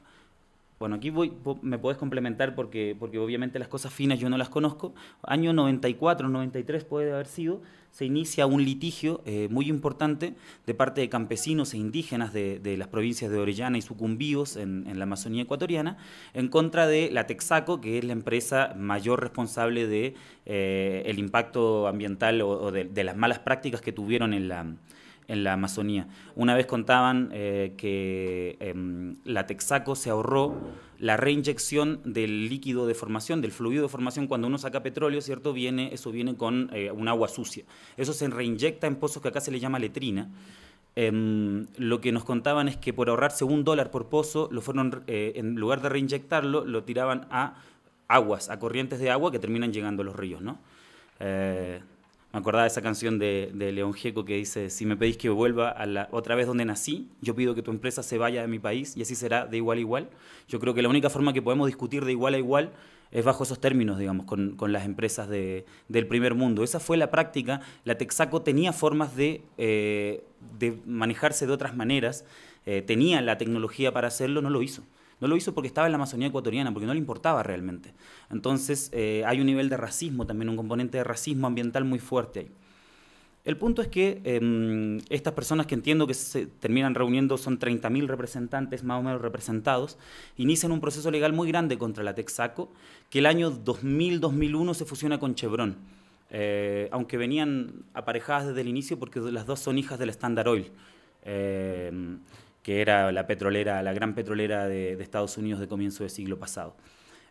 bueno, aquí voy, me puedes complementar porque, porque obviamente las cosas finas yo no las conozco, año 94, 93 puede haber sido, se inicia un litigio eh, muy importante de parte de campesinos e indígenas de, las provincias de Orellana y Sucumbíos en, la Amazonía ecuatoriana en contra de la Texaco, que es la empresa mayor responsable del de, eh, impacto ambiental o, de las malas prácticas que tuvieron en la en la Amazonía. Una vez contaban eh, que em, la Texaco se ahorró la reinyección del líquido de formación, del fluido de formación, cuando uno saca petróleo, ¿cierto? Viene, eso viene con eh, un agua sucia. Eso se reinyecta en pozos que acá se le llama letrina. Em, lo que nos contaban es que por ahorrarse un dólar por pozo, lo fueron, eh, en lugar de reinyectarlo, lo tiraban a aguas, a corrientes de agua que terminan llegando a los ríos, ¿no? Me acordaba esa canción de, León Gieco que dice, si me pedís que vuelva a la otra vez donde nací, yo pido que tu empresa se vaya de mi país y así será de igual a igual. Yo creo que la única forma que podemos discutir de igual a igual es bajo esos términos, digamos, con, las empresas del primer mundo. Esa fue la práctica. La Texaco tenía formas de, eh, manejarse de otras maneras, eh, tenía la tecnología para hacerlo, no lo hizo. No lo hizo porque estaba en la Amazonía ecuatoriana, porque no le importaba realmente. Entonces eh, hay un nivel de racismo también, un componente de racismo ambiental muy fuerte ahí. El punto es que em, estas personas que entiendo que se terminan reuniendo son 30.000 representantes más o menos representados, inician un proceso legal muy grande contra la Texaco, que el año 2000-2001 se fusiona con Chevron, eh, aunque venían aparejadas desde el inicio porque las dos son hijas del Standard Oil. Eh, que era la petrolera, la gran petrolera de, Estados Unidos de comienzo del siglo pasado.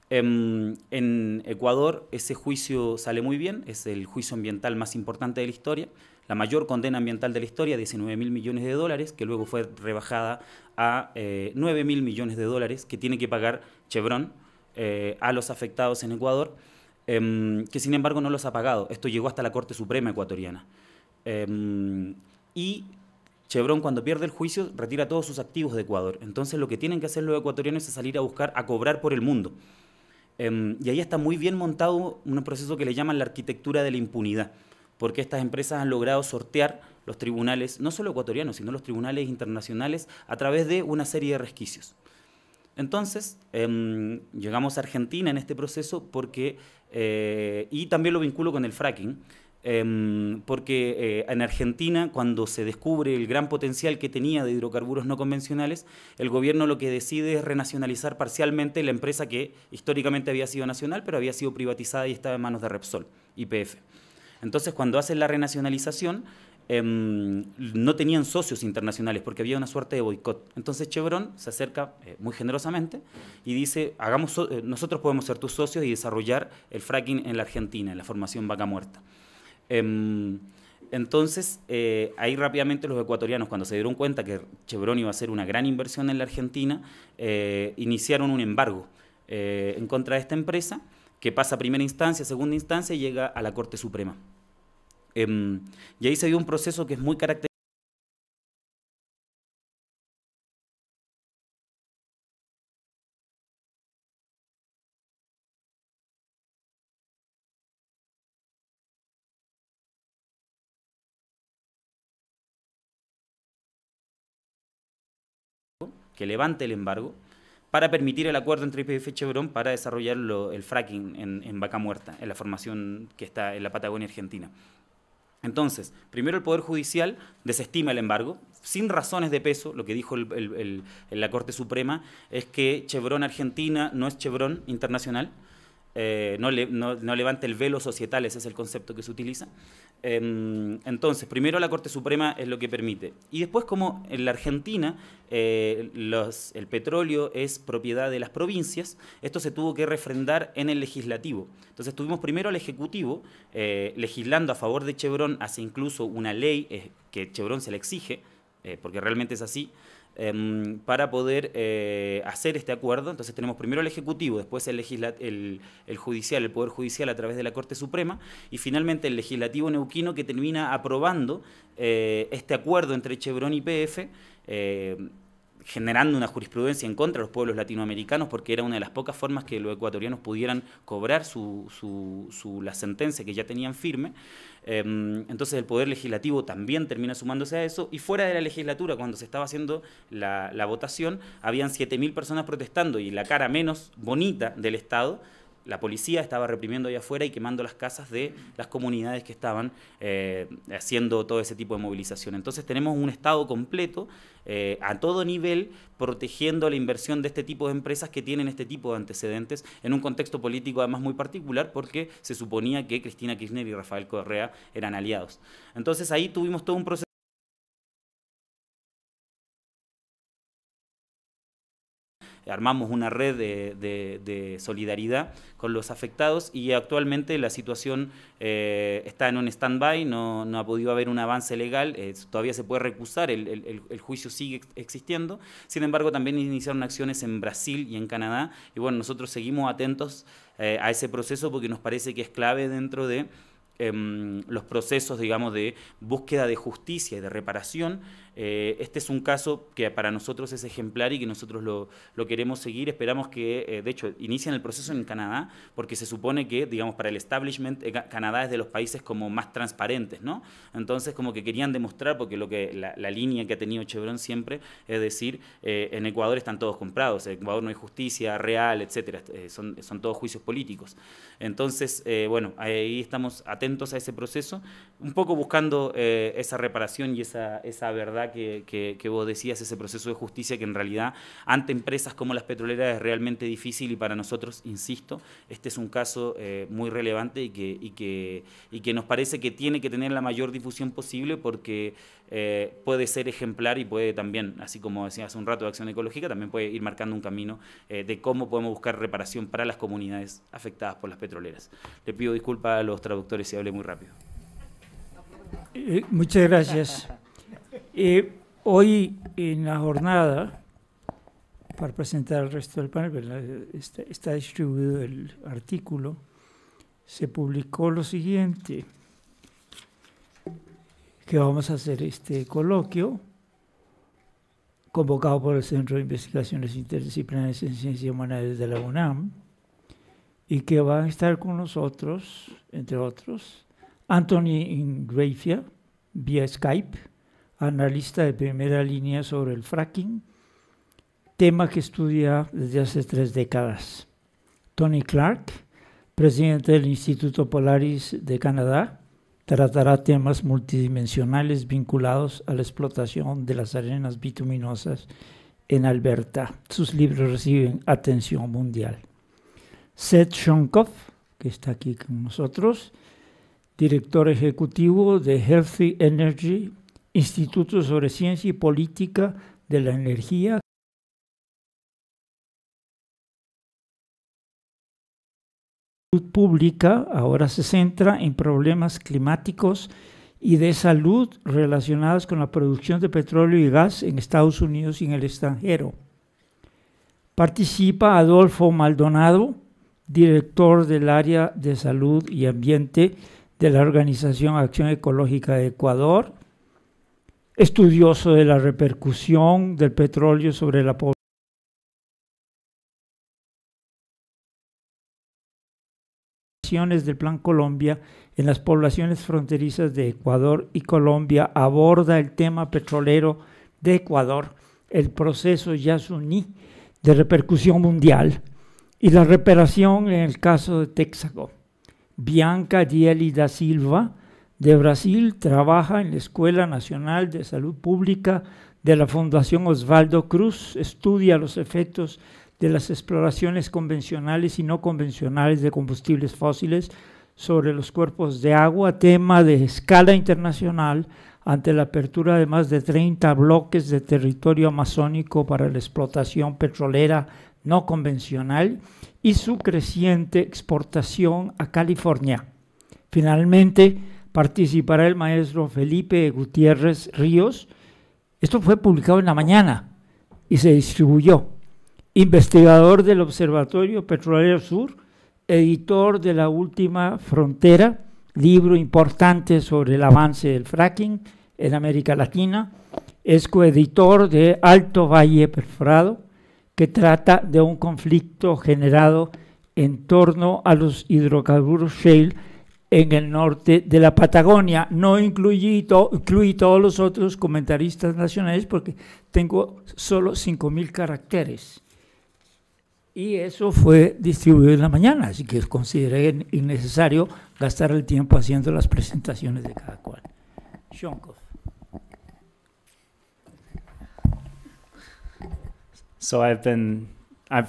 Em, en, Ecuador ese juicio sale muy bien, es el juicio ambiental más importante de la historia, la mayor condena ambiental de la historia, 19 mil millones de dólares, que luego fue rebajada a eh, 9 mil millones de dólares que tiene que pagar Chevron eh, a los afectados en Ecuador, em, que sin embargo no los ha pagado. Esto llegó hasta la Corte Suprema ecuatoriana. Em, y Chevron cuando pierde el juicio retira todos sus activos de Ecuador. Entonces lo que tienen que hacer los ecuatorianos es salir a buscar, a cobrar por el mundo. Em, y ahí está muy bien montado un proceso que le llaman la arquitectura de la impunidad, porque estas empresas han logrado sortear los tribunales, no solo ecuatorianos, sino los tribunales internacionales, a través de una serie de resquicios. Entonces, em, llegamos a Argentina en este proceso porque, eh, y también lo vinculo con el fracking, Em, porque eh, en Argentina, cuando se descubre el gran potencial que tenía de hidrocarburos no convencionales, el gobierno lo que decide es renacionalizar parcialmente la empresa que históricamente había sido nacional, pero había sido privatizada y estaba en manos de Repsol, YPF. Entonces, cuando hacen la renacionalización, em, no tenían socios internacionales porque había una suerte de boicot. Entonces Chevron se acerca eh, muy generosamente y dice, Hagamos eh, nosotros podemos ser tus socios y desarrollar el fracking en la Argentina, en la formación Vaca Muerta. Em, entonces, eh, ahí rápidamente los ecuatorianos, cuando se dieron cuenta que Chevron iba a ser una gran inversión en la Argentina, eh, iniciaron un embargo eh, en contra de esta empresa, que pasa a primera instancia, segunda instancia y llega a la Corte Suprema. Em, y ahí se dio un proceso que es muy característico. que levante el embargo para permitir el acuerdo entre YPF y Chevron para desarrollar el fracking en, Vaca Muerta, en la formación que está en la Patagonia Argentina. Entonces, primero el Poder Judicial desestima el embargo, sin razones de peso, lo que dijo la Corte Suprema es que Chevron Argentina no es Chevron Internacional, eh, no, no, levanta el velo societal, ese es el concepto que se utiliza. Em, entonces, primero la Corte Suprema es lo que permite. Y después, como en la Argentina eh, el petróleo es propiedad de las provincias, esto se tuvo que refrendar en el legislativo. Entonces, tuvimos primero al Ejecutivo eh, legislando a favor de Chevron, hace incluso una ley eh, que Chevron se le exige, porque realmente es así. Em, para poder eh, hacer este acuerdo. Entonces tenemos primero el Ejecutivo, después el, Judicial, el Poder Judicial a través de la Corte Suprema y finalmente el Legislativo Neuquino que termina aprobando eh, este acuerdo entre Chevron y PF eh, generando una jurisprudencia en contra de los pueblos latinoamericanos porque era una de las pocas formas que los ecuatorianos pudieran cobrar la sentencia que ya tenían firme. Em, entonces el Poder Legislativo también termina sumándose a eso y fuera de la legislatura, cuando se estaba haciendo la, votación, habían 7.000 personas protestando y la cara menos bonita del Estado la policía estaba reprimiendo allá afuera y quemando las casas de las comunidades que estaban eh, haciendo todo ese tipo de movilización. Entonces tenemos un Estado completo, eh, a todo nivel, protegiendo la inversión de este tipo de empresas que tienen este tipo de antecedentes, en un contexto político además muy particular, porque se suponía que Cristina Kirchner y Rafael Correa eran aliados. Entonces ahí tuvimos todo un proceso armamos una red de, solidaridad con los afectados y actualmente la situación eh, está en un stand-by, no, ha podido haber un avance legal, eh, todavía se puede recusar, el, juicio sigue existiendo, sin embargo también iniciaron acciones en Brasil y en Canadá y bueno, nosotros seguimos atentos eh, a ese proceso porque nos parece que es clave dentro de em, los procesos, digamos, de búsqueda de justicia y de reparación eh, este es un caso que para nosotros es ejemplar y que nosotros lo, queremos seguir. Esperamos que, eh, de hecho, inician el proceso en Canadá porque se supone que, digamos, para el establishment, eh, Canadá es de los países como más transparentes, ¿no? Entonces, como que querían demostrar, porque lo que la, línea que ha tenido Chevron siempre es decir, en Ecuador están todos comprados, en Ecuador no hay justicia real, etcétera, son, son todos juicios políticos. Entonces, bueno, ahí estamos atentos a ese proceso, un poco buscando esa reparación y esa, esa verdad que, vos decías, ese proceso de justicia que en realidad ante empresas como las petroleras es realmente difícil y para nosotros, insisto, este es un caso eh, muy relevante y que, y que, que, nos parece que tiene que tener la mayor difusión posible porque eh, puede ser ejemplar y puede también, así como decías hace un rato de acción ecológica, también puede ir marcando un camino eh, de cómo podemos buscar reparación para las comunidades afectadas por las petroleras. Le pido disculpas a los traductores y hable muy rápido. muchas gracias. Eh, hoy en la jornada, para presentar al resto del panel, está, distribuido el artículo, se publicó lo siguiente, que vamos a hacer este coloquio convocado por el Centro de Investigaciones Interdisciplinares en Ciencias Humanas de la UNAM, y que va a estar con nosotros, entre otros, Anthony Ingrafia, vía Skype, analista de primera línea sobre el fracking, tema que estudia desde hace tres décadas. Tony Clark, presidente del Instituto Polaris de Canadá, tratará temas multidimensionales vinculados a la explotación de las arenas bituminosas en Alberta. Sus libros reciben atención mundial. Seth Shonkoff, que está aquí con nosotros, director ejecutivo de Healthy Energy Instituto sobre Ciencia y Política de la Energía. pública ahora se centra en problemas climáticos y de salud relacionados con la producción de petróleo y gas en Estados Unidos y en el extranjero. Participa Adolfo Maldonado, director del área de salud y ambiente de la Organización Acción Ecológica de Ecuador, estudioso de la repercusión del petróleo sobre la población. del Plan Colombia en las poblaciones fronterizas de Ecuador y Colombia aborda el tema petrolero de Ecuador, el proceso Yasuní de repercusión mundial y la reparación en el caso de Texaco. Bianca Dieli da Silva, de Brasil trabaja en la Escuela Nacional de Salud Pública de la Fundación Osvaldo Cruz, estudia los efectos de las exploraciones convencionales y no convencionales de combustibles fósiles sobre los cuerpos de agua, tema de escala internacional ante la apertura de más de 30 bloques de territorio amazónico para la explotación petrolera no convencional y su creciente exportación a California. Finalmente, participará el maestro Felipe Gutiérrez Ríos. Esto fue publicado en la mañana y se distribuyó. Investigador del Observatorio Petrolero Sur, editor de La Última Frontera, libro importante sobre el avance del fracking en América Latina. Es coeditor de Alto Valle Perforado, que trata de un conflicto generado en torno a los hidrocarburos shale en el norte de la Patagonia. No incluí, todos los otros comentaristas nacionales porque tengo solo 5.000 caracteres. Y eso fue distribuido en la mañana, así que consideré innecesario gastar el tiempo haciendo las presentaciones de cada cual. So I've been,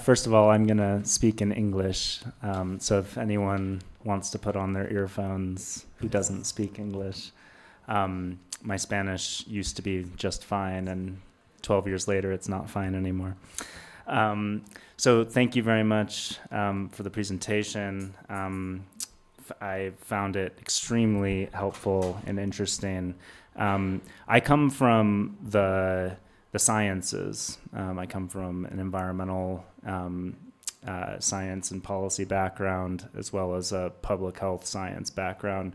first of all, I'm going to speak in English. Um, so if anyone wants to put on their earphones who doesn't speak English. Um, my Spanish used to be just fine, and 12 years later, it's not fine anymore. Um, so thank you very much um, for the presentation. Um, I found it extremely helpful and interesting. Um, I come from the the sciences. Um, I come from an environmental uh, science and policy background as well as a public health science background.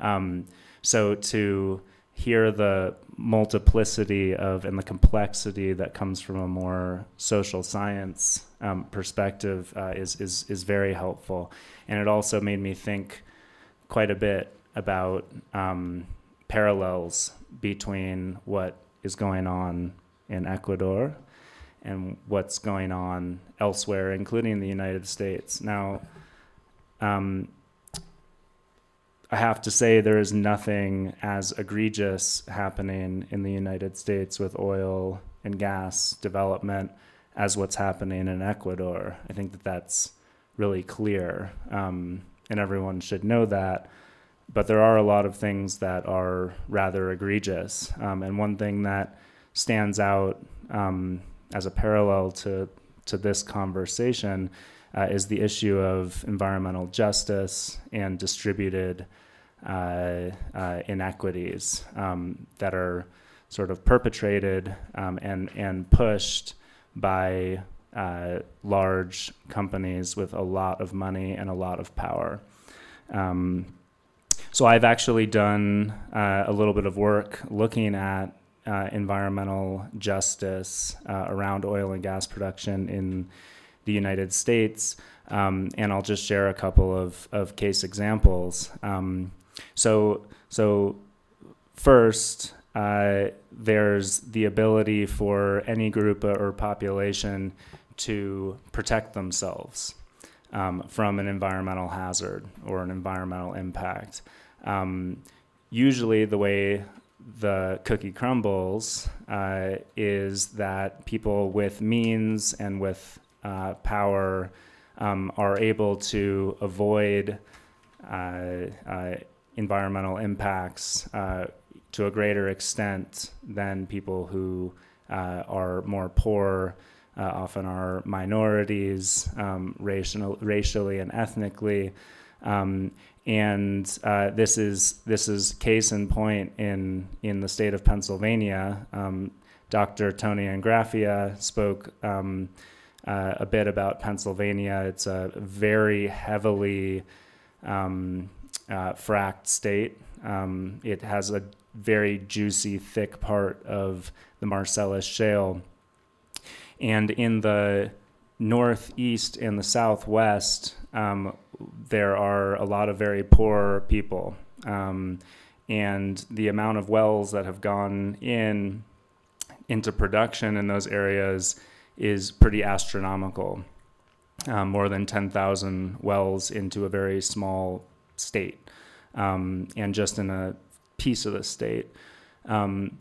Um, so to hear the multiplicity of and the complexity that comes from a more social science um, perspective uh, is, is, is very helpful. And it also made me think quite a bit about um, parallels between what is going on in Ecuador and what's going on elsewhere, including the United States. Now, um, I have to say there is nothing as egregious happening in the United States with oil and gas development as what's happening in Ecuador. I think that that's really clear, um, and everyone should know that. But there are a lot of things that are rather egregious. Um, and one thing that stands out um, as a parallel to to this conversation uh, is the issue of environmental justice and distributed uh, uh, inequities um, that are sort of perpetrated um, and and pushed by uh, large companies with a lot of money and a lot of power. Um, so I've actually done uh, a little bit of work looking at uh, environmental justice uh, around oil and gas production in the United States. Um, and I'll just share a couple of, of case examples. Um, so, so first, uh, there's the ability for any group or population to protect themselves um, from an environmental hazard or an environmental impact. Um, usually, the way the cookie crumbles uh, is that people with means and with uh, power um, are able to avoid uh, uh environmental impacts uh, to a greater extent than people who uh, are more poor. often are minorities um, racial, racially and ethnically. Um, and uh, this is this is case in point in in the state of Pennsylvania. Um, Dr. Tony Angrafia spoke um, uh, a bit about Pennsylvania. It's a very heavily um, uh, fracked state. Um, it has a very juicy, thick part of the Marcellus Shale, and in the northeast and the southwest um, there are a lot of very poor people. Um, and the amount of wells that have gone in into production in those areas is pretty astronomical. Um, more than 10,000 wells into a very small state um, and just in a piece of the state. Um,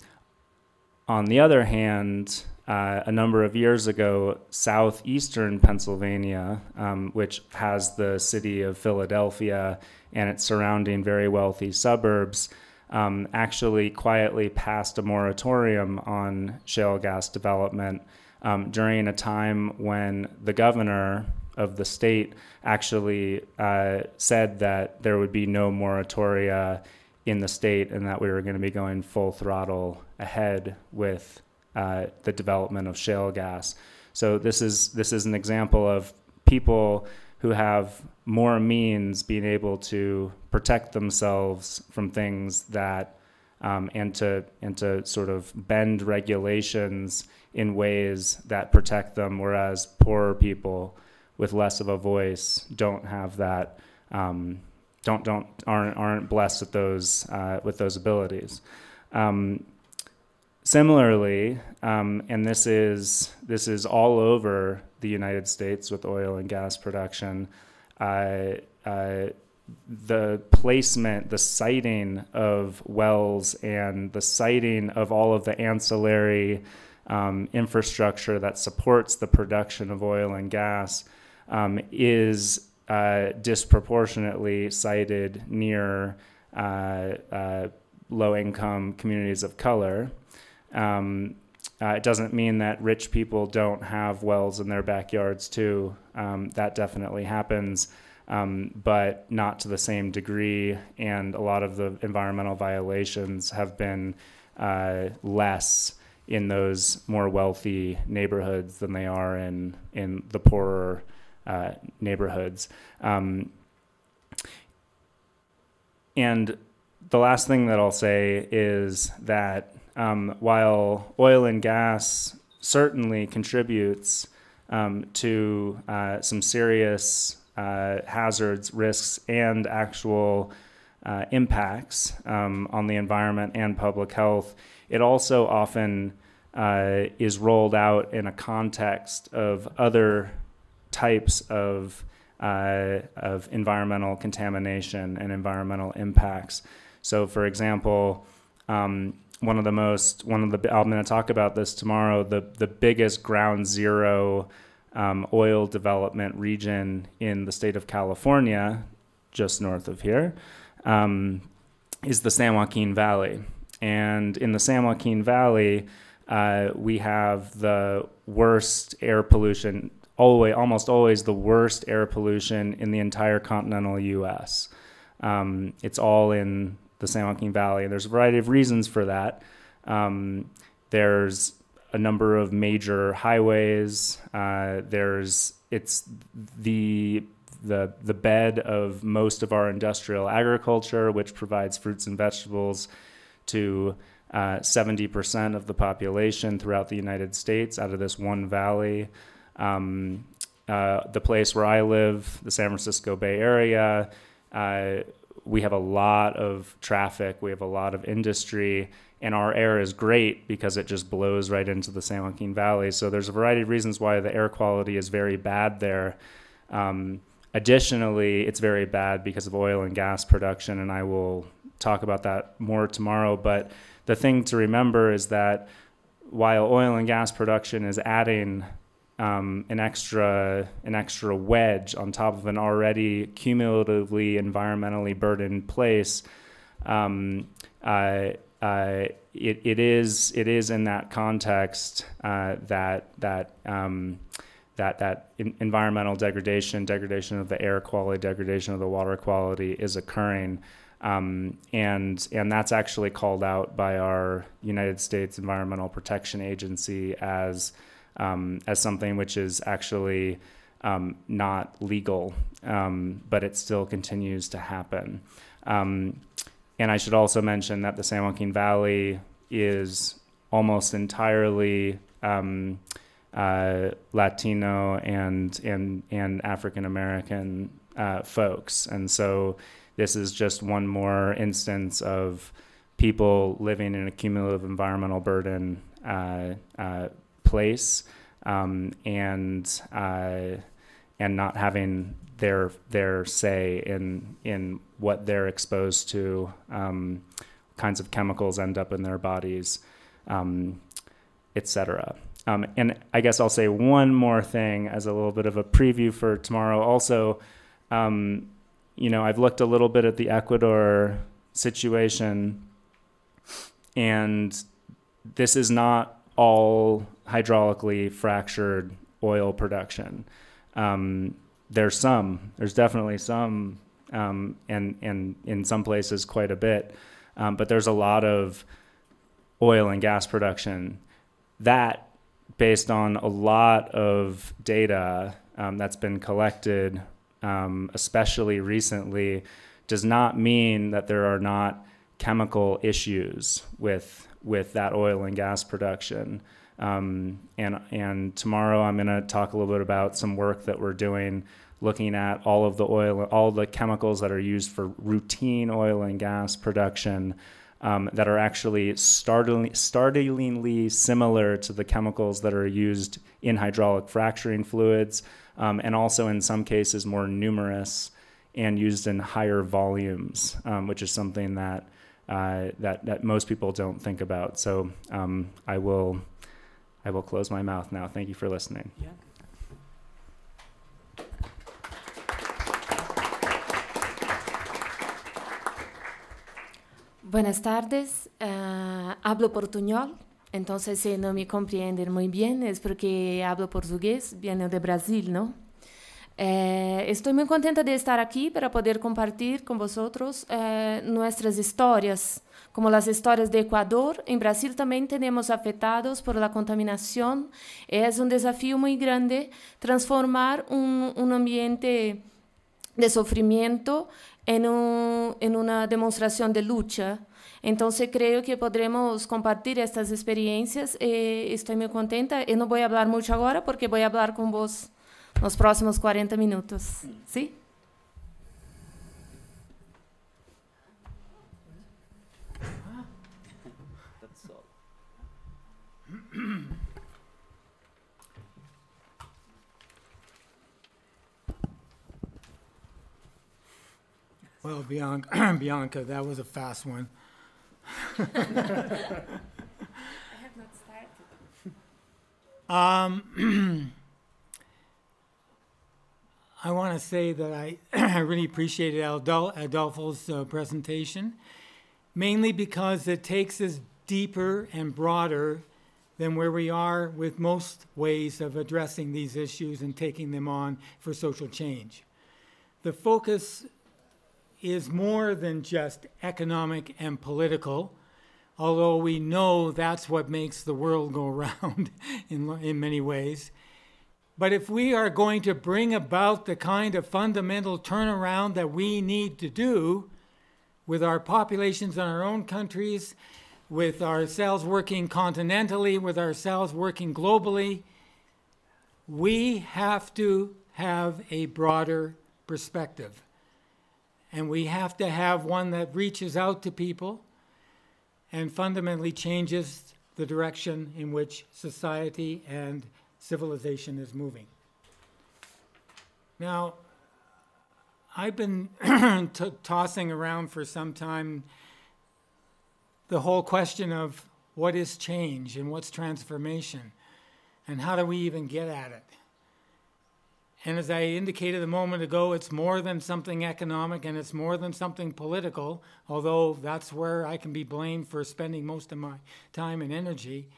on the other hand, uh, a number of years ago, southeastern Pennsylvania, um, which has the city of Philadelphia and its surrounding very wealthy suburbs, um, actually quietly passed a moratorium on shale gas development um, during a time when the governor of the state actually uh, said that there would be no moratoria in the state and that we were going to be going full throttle ahead with the development of shale gas. So this is this is an example of people who have more means being able to protect themselves from things that um, and to and to sort of bend regulations in ways that protect them, whereas poorer people with less of a voice don't have that um, don't don't aren't aren't blessed with those uh, with those abilities. Um, Similarly, um, and this is this is all over the United States with oil and gas production. Uh, uh, the placement, the siting of wells, and the siting of all of the ancillary um, infrastructure that supports the production of oil and gas um, is uh, disproportionately sited near uh, uh, low income communities of color. Um, uh, it doesn't mean that rich people don't have wells in their backyards too. Um, that definitely happens, um, but not to the same degree. And a lot of the environmental violations have been uh, less in those more wealthy neighborhoods than they are in in the poorer uh, neighborhoods. Um, and the last thing that I'll say is that um, while oil and gas certainly contributes um, to uh, some serious uh, hazards, risks, and actual uh, impacts um, on the environment and public health, it also often uh, is rolled out in a context of other types of uh, of environmental contamination and environmental impacts. So, for example, um, one of the most one of the I'm going to talk about this tomorrow. The the biggest ground zero um, oil development region in the state of California, just north of here, um, is the San Joaquin Valley. And in the San Joaquin Valley, uh, we have the worst air pollution, always, almost always the worst air pollution in the entire continental US. Um, it's all in the San Joaquin Valley. There's a variety of reasons for that. Um, there's a number of major highways. Uh, there's it's the the the bed of most of our industrial agriculture, which provides fruits and vegetables to uh, 70% of the population throughout the United States out of this one valley. Um, uh, the place where I live, the San Francisco Bay Area, uh, we have a lot of traffic, we have a lot of industry, and our air is great because it just blows right into the San Joaquin Valley. So there's a variety of reasons why the air quality is very bad there. Um, additionally, it's very bad because of oil and gas production, and I will talk about that more tomorrow. But the thing to remember is that while oil and gas production is adding um, an extra an extra wedge on top of an already cumulatively environmentally burdened place. Um, uh, uh, it, it is it is in that context uh, that that um, that that environmental degradation, degradation of the air quality, degradation of the water quality is occurring. Um, and and that's actually called out by our United States Environmental Protection Agency as um, as something which is actually um, not legal, um, but it still continues to happen. Um, and I should also mention that the San Joaquin Valley is almost entirely um, uh, Latino and and and African American uh, folks, and so this is just one more instance of people living in a cumulative environmental burden uh, uh place um, and uh, and not having their their say in in what they're exposed to, um, kinds of chemicals end up in their bodies, um, etc. Um, and I guess I'll say one more thing as a little bit of a preview for tomorrow. Also, um, you know, I've looked a little bit at the Ecuador situation, and this is not all hydraulically fractured oil production. Um, there's some, there's definitely some, um, and and in some places quite a bit, um, but there's a lot of oil and gas production that, based on a lot of data um, that's been collected, um, especially recently, does not mean that there are not chemical issues with with that oil and gas production. Um, and, and tomorrow I'm going to talk a little bit about some work that we're doing looking at all of the oil, all the chemicals that are used for routine oil and gas production um, that are actually startling, startlingly similar to the chemicals that are used in hydraulic fracturing fluids um, and also in some cases more numerous and used in higher volumes, um, which is something that, uh, that, that most people don't think about. So um, I will I will close my mouth now. Thank you for listening. Yeah. Buenas tardes, uh, hablo portuñol, entonces si eh, no me comprenden muy bien es porque hablo portugués, viene de Brasil, ¿no? Eh, estoy muy contenta de estar aquí para poder compartir con vosotros eh, nuestras historias Como as histórias de Equador, em Brasil também temos afetados por la contaminação. É um desafio muito grande transformar um, um ambiente de sofrimento em, um, em uma demonstração de luta. Então, creio que poderemos compartilhar estas experiências e eh, estou muito contenta. Eu eh, não vou falar muito agora porque vou falar com vocês nos próximos 40 minutos. Sim? Sí? Well, Bianca, Bianca, that was a fast one. I have not started. Um, I want to say that I, I really appreciated Adol Adolfo's uh, presentation, mainly because it takes us deeper and broader than where we are with most ways of addressing these issues and taking them on for social change. The focus is more than just economic and political, although we know that's what makes the world go round in, in many ways. But if we are going to bring about the kind of fundamental turnaround that we need to do with our populations in our own countries, with ourselves working continentally, with ourselves working globally, we have to have a broader perspective. And we have to have one that reaches out to people and fundamentally changes the direction in which society and civilization is moving. Now, I've been tossing around for some time the whole question of what is change and what's transformation and how do we even get at it. And as I indicated a moment ago, it's more than something economic and it's more than something political, although that's where I can be blamed for spending most of my time and energy.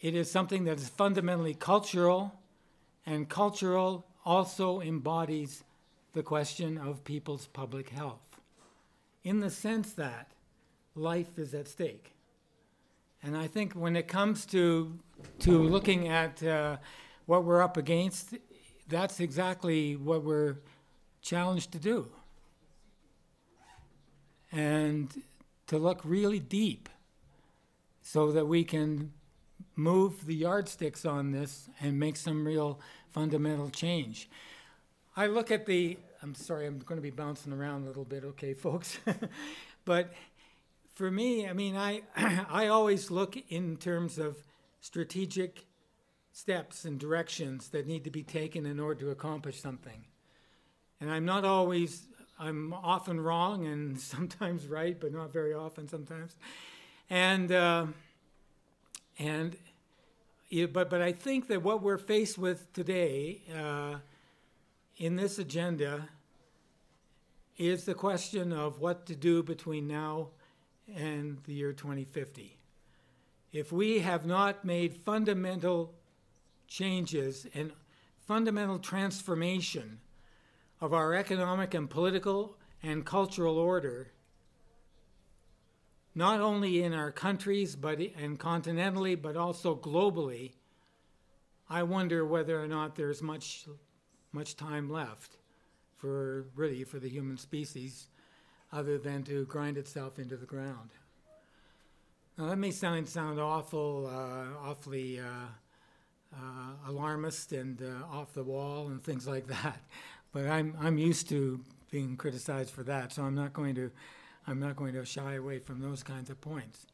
It is something that is fundamentally cultural, and cultural also embodies the question of people's public health in the sense that life is at stake. And I think when it comes to, to looking at uh, what we're up against that's exactly what we're challenged to do. And to look really deep so that we can move the yardsticks on this and make some real fundamental change. I look at the, I'm sorry, I'm going to be bouncing around a little bit, okay, folks. but for me, I mean, I, I always look in terms of strategic steps and directions that need to be taken in order to accomplish something. And I'm not always, I'm often wrong and sometimes right, but not very often sometimes. And, uh, and, yeah, but, but I think that what we're faced with today uh, in this agenda is the question of what to do between now and the year 2050. If we have not made fundamental changes and fundamental transformation of our economic and political and cultural order, not only in our countries but, and continentally, but also globally, I wonder whether or not there's much, much time left for really for the human species other than to grind itself into the ground. Now, that may sound, sound awful, uh, awfully uh, uh, alarmist and uh, off the wall and things like that. But I'm, I'm used to being criticized for that, so I'm not going to, I'm not going to shy away from those kinds of points.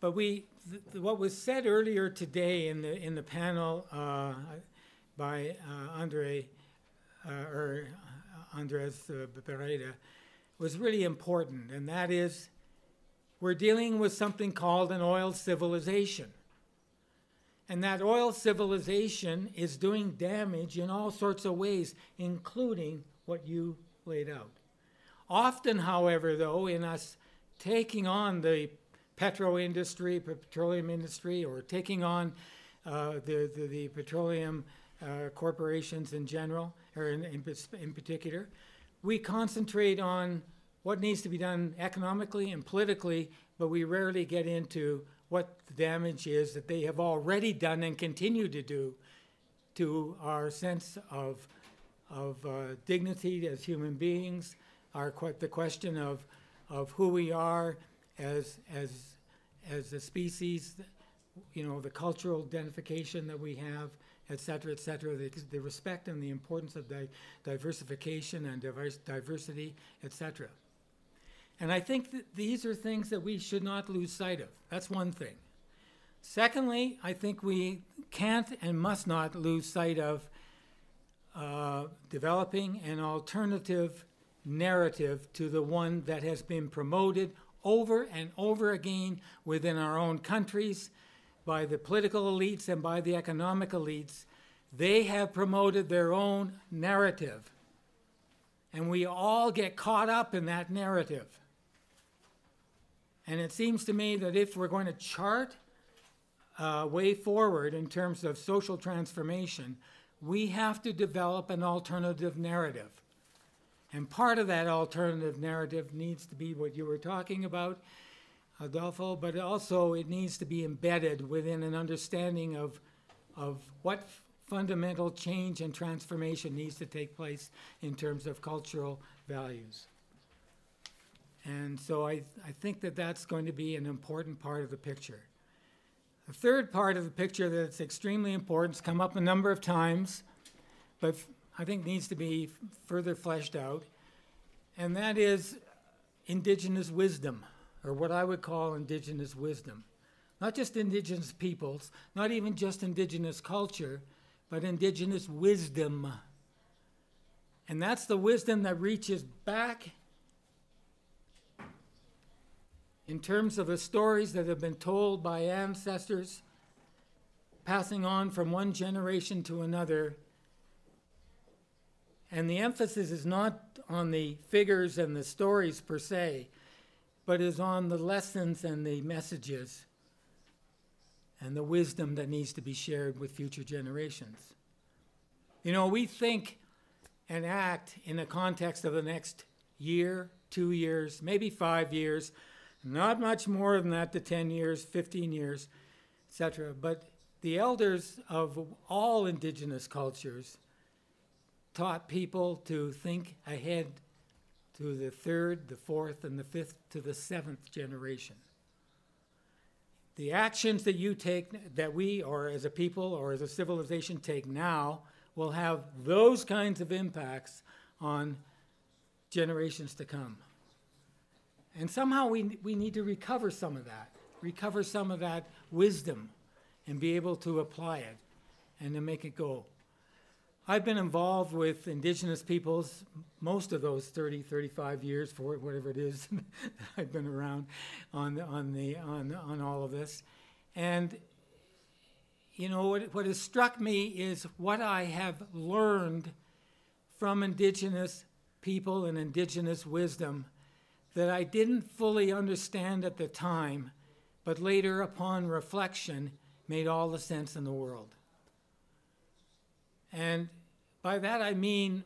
But we, th what was said earlier today in the in the panel uh, by uh, Andre uh, or uh, Andres Bereda was really important, and that is, we're dealing with something called an oil civilization. And that oil civilization is doing damage in all sorts of ways, including what you laid out. Often, however, though, in us taking on the petro industry, petroleum industry, or taking on uh, the, the, the, petroleum uh, corporations in general, or in, in, in particular, we concentrate on what needs to be done economically and politically, but we rarely get into what the damage is that they have already done and continue to do to our sense of, of uh, dignity as human beings, our the question of, of who we are as, as, as a species, you know, the cultural identification that we have, et cetera, et cetera, the, the respect and the importance of di diversification and diverse, diversity, et cetera. And I think that these are things that we should not lose sight of. That's one thing. Secondly, I think we can't and must not lose sight of uh, developing an alternative narrative to the one that has been promoted over and over again within our own countries by the political elites and by the economic elites. They have promoted their own narrative. And we all get caught up in that narrative. And it seems to me that if we're going to chart a way forward in terms of social transformation, we have to develop an alternative narrative. And part of that alternative narrative needs to be what you were talking about, Adolfo, but also it needs to be embedded within an understanding of, of what fundamental change and transformation needs to take place in terms of cultural values. And so I, I think that that's going to be an important part of the picture. The third part of the picture that's extremely important, has come up a number of times, but I think needs to be further fleshed out, and that is indigenous wisdom, or what I would call indigenous wisdom. Not just indigenous peoples, not even just indigenous culture, but indigenous wisdom. And that's the wisdom that reaches back in terms of the stories that have been told by ancestors, passing on from one generation to another. And the emphasis is not on the figures and the stories per se, but is on the lessons and the messages and the wisdom that needs to be shared with future generations. You know, we think and act in the context of the next year, two years, maybe five years, not much more than that to 10 years, 15 years, etc. But the elders of all indigenous cultures taught people to think ahead to the third, the fourth, and the fifth to the seventh generation. The actions that you take, that we or as a people or as a civilization take now, will have those kinds of impacts on generations to come. And somehow we, we need to recover some of that, recover some of that wisdom and be able to apply it and to make it go. I've been involved with indigenous peoples most of those 30, 35 years, for whatever it is that I've been around on, on, the, on, on all of this. And you know, what, what has struck me is what I have learned from indigenous people and indigenous wisdom that I didn't fully understand at the time, but later upon reflection made all the sense in the world. And by that I mean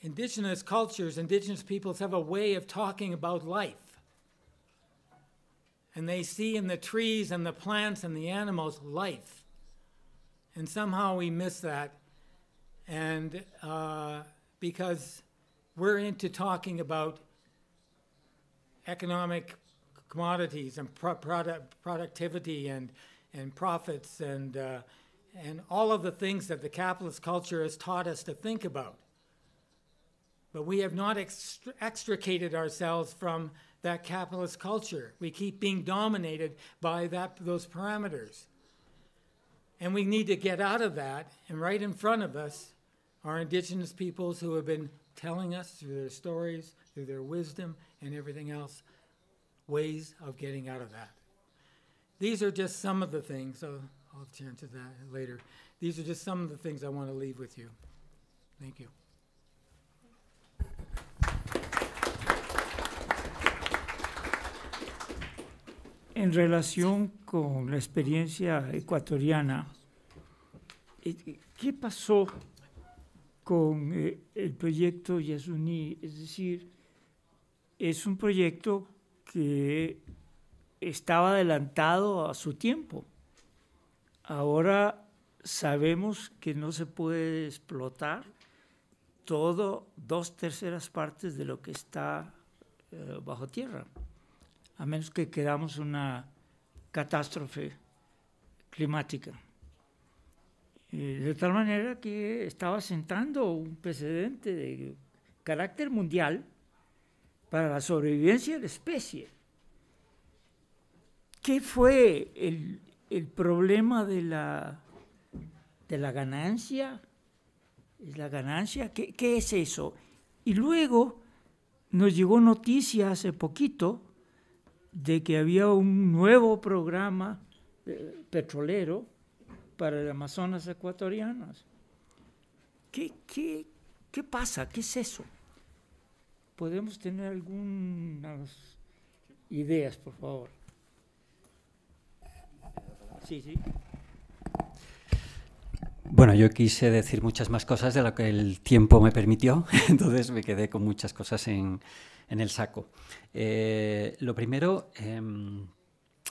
indigenous cultures, indigenous peoples have a way of talking about life. And they see in the trees and the plants and the animals life. And somehow we miss that. And uh, because we're into talking about economic commodities and pro product productivity and and profits and uh, and all of the things that the capitalist culture has taught us to think about. But we have not extricated ourselves from that capitalist culture. We keep being dominated by that those parameters. And we need to get out of that. And right in front of us are indigenous peoples who have been telling us through their stories, through their wisdom, and everything else, ways of getting out of that. These are just some of the things, I'll, I'll turn to that later. These are just some of the things I want to leave with you. Thank you. En relación con la experiencia ecuatoriana, ¿qué pasó con eh, el proyecto Yasuni, es decir, es un proyecto que estaba adelantado a su tiempo. Ahora sabemos que no se puede explotar todo dos terceras partes de lo que está eh, bajo tierra, a menos que queramos una catástrofe climática de tal manera que estaba sentando un precedente de carácter mundial para la sobrevivencia de la especie. ¿Qué fue el, problema de la, de la ganancia? ¿Es la ganancia? ¿Qué, es eso? Y luego nos llegó noticia hace poquito de que había un nuevo programa eh, petrolero para el Amazonas ecuatorianas. ¿Qué, qué, qué pasa? ¿Qué es eso? Podemos tener algunas ideas, por favor. Sí, sí. Bueno, yo quise decir muchas más cosas de lo que el tiempo me permitió, entonces me quedé con muchas cosas en, en el saco. Eh, lo primero, em,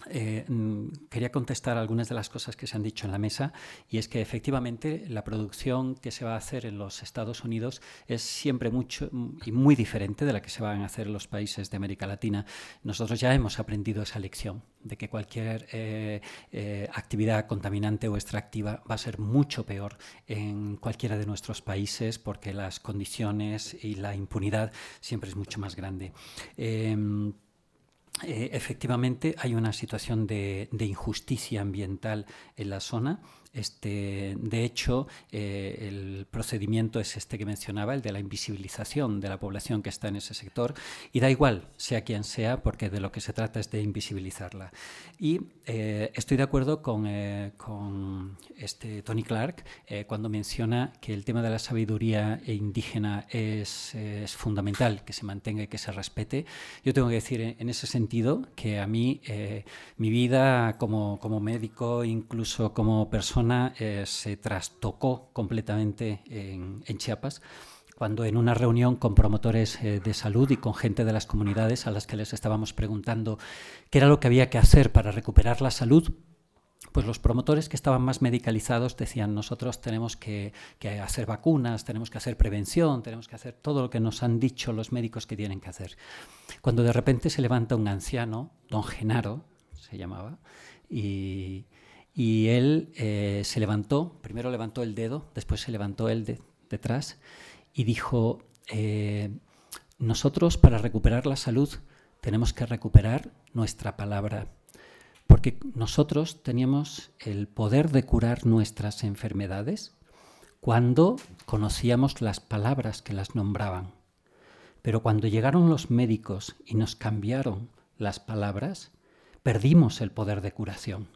eh, mm, quería contestar algunas de las cosas que se han dicho en la mesa y es que efectivamente la producción que se va a hacer en los Estados Unidos es siempre mucho y muy diferente de la que se van a hacer en los países de América Latina. Nosotros ya hemos aprendido esa lección de que cualquier eh, eh, actividad contaminante o extractiva va a ser mucho peor en cualquiera de nuestros países porque las condiciones y la impunidad siempre es mucho más grande. Em, eh, efectivamente hay una situación de, injusticia ambiental en la zona este, de hecho, eh, el procedimiento es este que mencionaba, el de la invisibilización de la población que está en ese sector, y da igual, sea quien sea, porque de lo que se trata es de invisibilizarla. Y eh, estoy de acuerdo con, eh, este Tony Clark cuando menciona que el tema de la sabiduría e indígena es, fundamental, que se mantenga y que se respete. Yo tengo que decir en ese sentido que a mí mi vida como, como médico, incluso como persona, eh, se trastocó completamente en, Chiapas cuando en una reunión con promotores eh, de salud y con gente de las comunidades a las que les estábamos preguntando qué era lo que había que hacer para recuperar la salud, pues los promotores que estaban más medicalizados decían nosotros tenemos que, hacer vacunas, tenemos que hacer prevención, tenemos que hacer todo lo que nos han dicho los médicos que tienen que hacer. Cuando de repente se levanta un anciano, don Genaro se llamaba, y, y él eh, se levantó, primero levantó el dedo, después se levantó él detrás y dijo, eh, nosotros para recuperar la salud tenemos que recuperar nuestra palabra, porque nosotros teníamos el poder de curar nuestras enfermedades cuando conocíamos las palabras que las nombraban. Pero cuando llegaron los médicos y nos cambiaron las palabras, perdimos el poder de curación.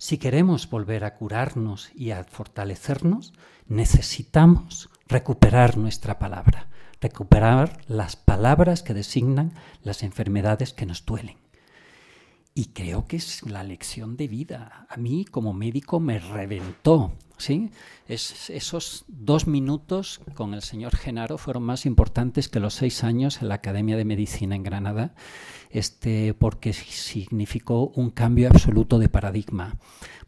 Si queremos volver a curarnos y a fortalecernos, necesitamos recuperar nuestra palabra, recuperar las palabras que designan las enfermedades que nos duelen. Y creo que es la lección de vida. A mí como médico me reventó ¿sí? esos dos minutos con el señor Genaro fueron más importantes que los seis años en la Academia de Medicina en Granada, este, porque significó un cambio absoluto de paradigma,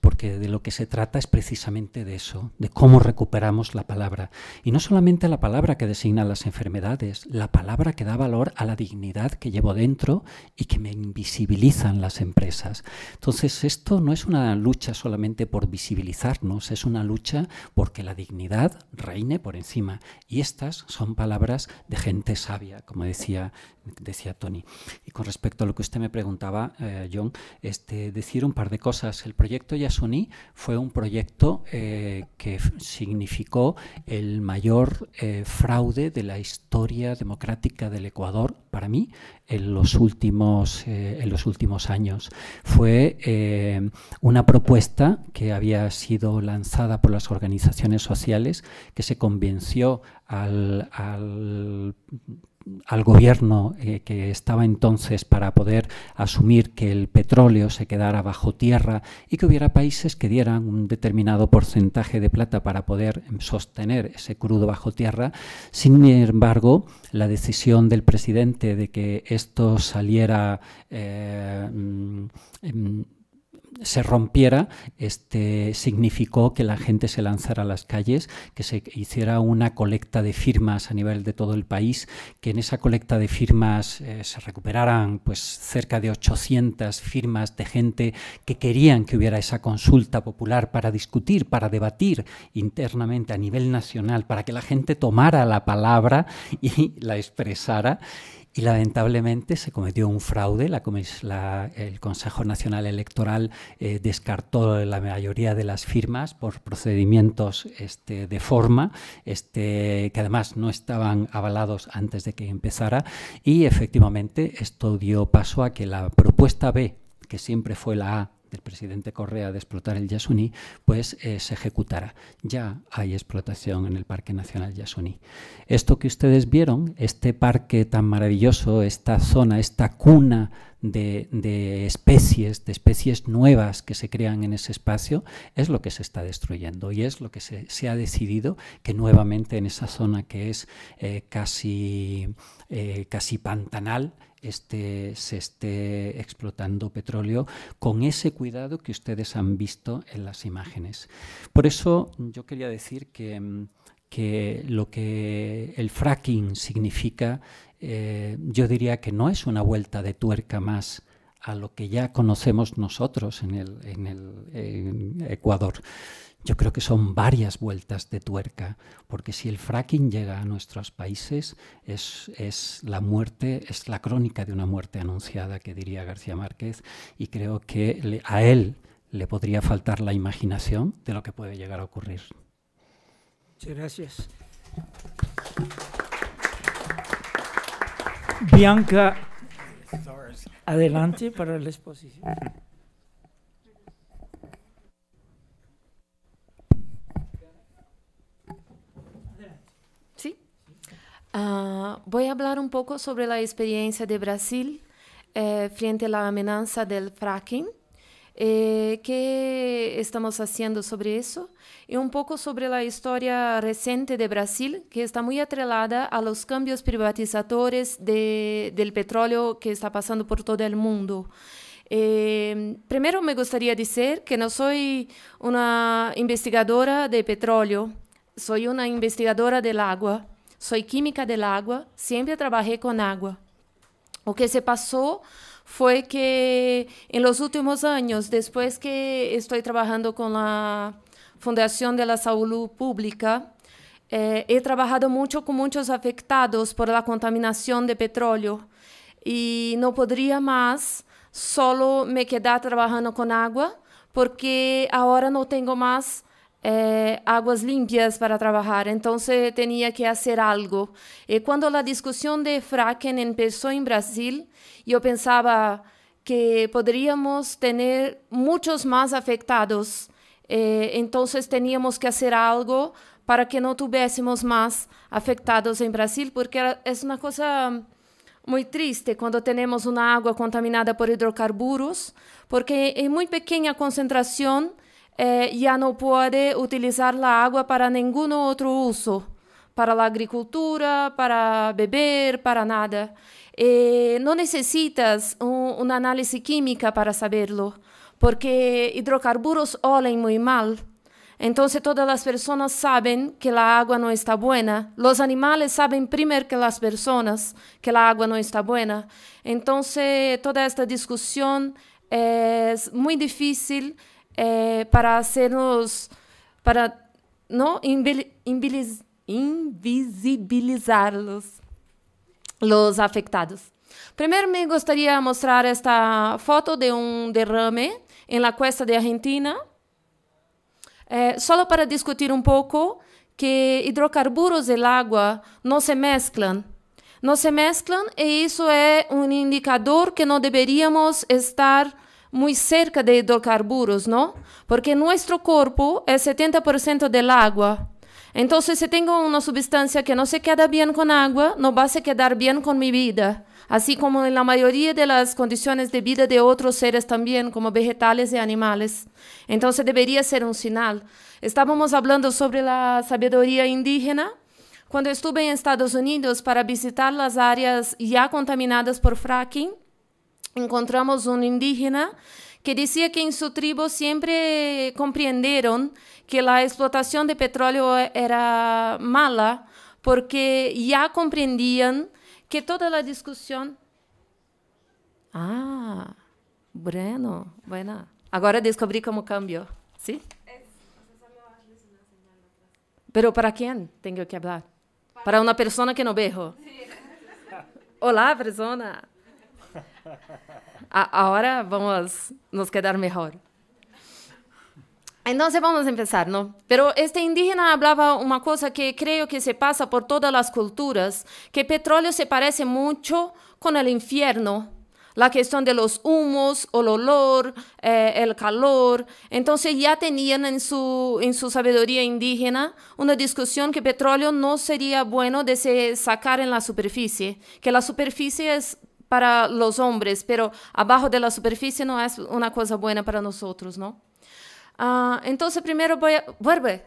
porque de lo que se trata es precisamente de eso, de cómo recuperamos la palabra. Y no solamente la palabra que designa las enfermedades, la palabra que da valor a la dignidad que llevo dentro y que me invisibilizan las empresas. Entonces, esto no es una lucha solamente por visibilizarnos, es una lucha porque la dignidad reine por encima. Y estas son palabras de gente sabia, como decía decía Tony. Y con respecto a lo que usted me preguntaba, eh, John, este, decir un par de cosas. El proyecto Yasuni fue un proyecto eh, que significó el mayor eh, fraude de la historia democrática del Ecuador, para mí, en los últimos, en los últimos años. Fue una propuesta que había sido lanzada por las organizaciones sociales, que se convenció al al gobierno eh, que estaba entonces para poder asumir que el petróleo se quedara bajo tierra y que hubiera países que dieran un determinado porcentaje de plata para poder sostener ese crudo bajo tierra. Sin embargo, la decisión del presidente de que esto saliera eh, mm, em, se rompiera, este, significó que la gente se lanzara a las calles, que se hiciera una colecta de firmas a nivel de todo el país, que en esa colecta de firmas eh, se recuperaran pues, cerca de 800 firmas de gente que querían que hubiera esa consulta popular para discutir, para debatir internamente a nivel nacional, para que la gente tomara la palabra y la expresara y lamentablemente se cometió un fraude. La, el Consejo Nacional Electoral eh, descartó la mayoría de las firmas por procedimientos este, de forma, este, que además no estaban avalados antes de que empezara. Y efectivamente esto dio paso a que la propuesta B, que siempre fue la A del presidente Correa de explotar el Yasuní, pues eh, se ejecutará. Ya hay explotación en el Parque Nacional Yasuní. Esto que ustedes vieron, este parque tan maravilloso, esta zona, esta cuna de, especies, de especies nuevas que se crean en ese espacio, es lo que se está destruyendo y es lo que se, ha decidido que nuevamente en esa zona que es eh, casi eh, casi pantanal este, se esté explotando petróleo con ese cuidado que ustedes han visto en las imágenes. Por eso yo quería decir que, mm, lo que el fracking significa, eh, yo diría que no es una vuelta de tuerca más a lo que ya conocemos nosotros en el, Ecuador, yo creo que son varias vueltas de tuerca, porque si el fracking llega a nuestros países es, la muerte, es la crónica de una muerte anunciada, que diría García Márquez, y creo que a él le podría faltar la imaginación de lo que puede llegar a ocurrir. Muchas gracias. Bianca, adelante para la exposición. Ah, voy a hablar un poco sobre la experiencia de Brasil eh, frente a la amenaza del fracking. Eh, ¿Qué estamos haciendo sobre eso? Y un poco sobre la historia reciente de Brasil, que está muy atrelada a los cambios privatizadores del petróleo que está pasando por todo el mundo. Eh, primero me gustaría decir que no soy una investigadora de petróleo, soy una investigadora del agua. Soy química del agua, sempre trabalhei com água. O que se passou foi que, em los últimos anos, depois que estou trabalhando com a Fundação de la Saúde Pública, eh, he trabalhado muito com muitos afetados por la contaminação de petróleo e não poderia mais solo me quedar trabalhando com água, porque agora não tenho mais Eh, aguas limpias para trabajar, entonces tenía que hacer algo. Y eh, cuando la discusión de fracking empezó en Brasil, yo pensaba que podríamos tener muchos más afectados, eh, entonces teníamos que hacer algo para que no tuviésemos más afectados en Brasil, porque es una cosa muy triste cuando tenemos una agua contaminada por hidrocarburos, porque en muy pequeña concentración eh, não pode utilizar a agua para nenhum outro uso, para a agricultura, para beber, para nada. não no um análise un, química para saberlo, porque hidrocarburos olham muito mal. Então, todas as pessoas sabem que a agua não está boa os animais sabem primeiro que as pessoas que a agua não está boa. Então, toda esta discussão é muito difícil. É, para sermos. para não invisibilizá-los los afectados. Primeiro, me gostaria de mostrar esta foto de um derrame em la cuesta de Argentina, eh, é, só para discutir um pouco que hidrocarburos e água não se mesclam. Não se mesclam e isso é um indicador que não deveríamos estar muy cerca de hidrocarburos, ¿no? Porque nuestro cuerpo es 70% del agua. Entonces, si tengo una sustancia que no se queda bien con agua, no va a se quedar bien con mi vida, así como en la mayoría de las condiciones de vida de otros seres también, como vegetales y animales. Entonces, debería ser un sinal. Estábamos hablando sobre la sabiduría indígena. Cuando estuve en Estados Unidos para visitar las áreas ya contaminadas por fracking, encontramos um indígena que dizia que em sua tribo sempre compreenderam que a explotação de petróleo era mala, porque já compreendiam que toda a discussão. Ah, bueno, bueno. Agora descobri como cambiou. Sim? Pero para quem tenho que falar? Para uma pessoa que não berro. Olá, pessoa! ahora vamos nos quedar mejor. Entonces vamos a empezar, ¿no? Pero este indígena hablaba una cosa que creo que se pasa por todas las culturas, que petróleo se parece mucho con el infierno, la cuestión de los humos, el olor, eh, el calor. Entonces ya tenían en su, en su sabiduría indígena una discusión que petróleo no sería bueno de sacar en la superficie, que la superficie es para los hombres, pero abajo de la superficie no es una cosa buena para nosotros, ¿no? Ah, entonces primero voy a... Vuelve.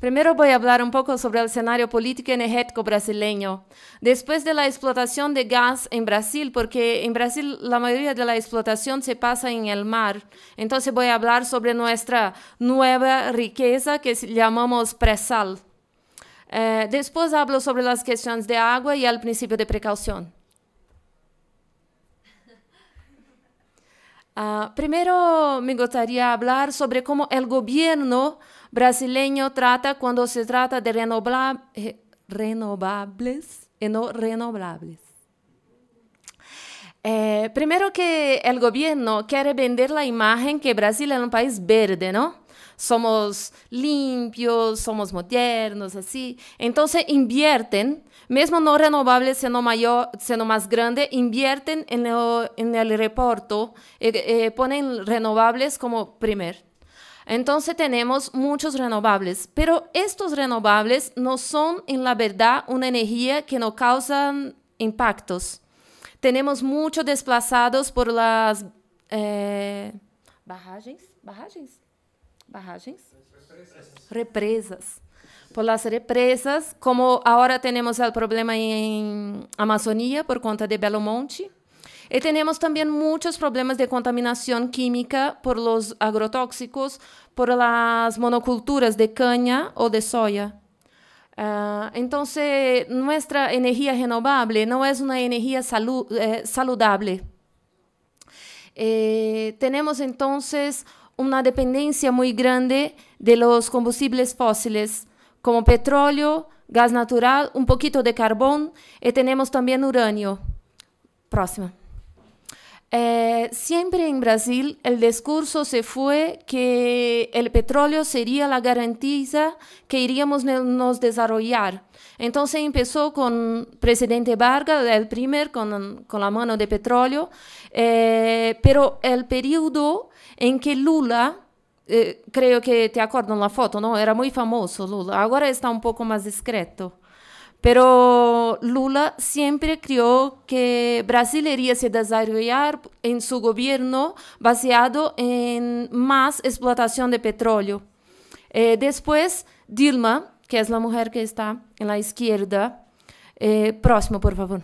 Primero voy a hablar un poco sobre el escenario político energético brasileño. Después de la explotación de gas en Brasil, porque en Brasil la mayoría de la explotación se pasa en el mar, entonces voy a hablar sobre nuestra nueva riqueza que llamamos presal. Eh, después hablo sobre las cuestiones de agua y el principio de precaución. Ah, primero me gustaría hablar sobre cómo el gobierno brasileño trata cuando se trata de eh, renovables y eh, no renovables. primero que el gobierno quiere vender la imagen que Brasil es un país verde, ¿no? somos limpios, somos modernos, así. Entonces invierten, mismo no renovables, sino, mayor, sino más grande, invierten en el, en reporto, eh, eh, ponen renovables como primer. Entonces tenemos muchos renovables, pero estos renovables no son en la verdad una energía que no causan impactos. Tenemos muchos desplazados por las eh, barragens, barragens? Represas. Por las represas, como agora temos o problema em Amazônia por conta de Belo Monte, e temos também muitos problemas de contaminação química por los agrotóxicos, por las monoculturas de caña ou de soja. Uh, ah, então, nossa energia renovável não é uma energia salu eh, saludável. Eh, temos, então, una dependencia muy grande de los combustibles fósiles, como petróleo, gas natural, un poquito de carbón y tenemos también uranio. Próxima. Eh, siempre en Brasil el discurso se fue que el petróleo sería la garantía que iríamos nos desarrollar. Entonces empezó con presidente Vargas, el primer, con, la mano de petróleo, eh, pero el periodo en que Lula, eh, creo que te acuerdas la foto, ¿no? Era muy famoso Lula, ahora está un poco más discreto. Pero Lula siempre creyó que Brasil se desarrollar en su gobierno basado en más explotación de petróleo. Eh, después, Dilma, que es la mujer que está en la izquierda, eh, próximo, por favor.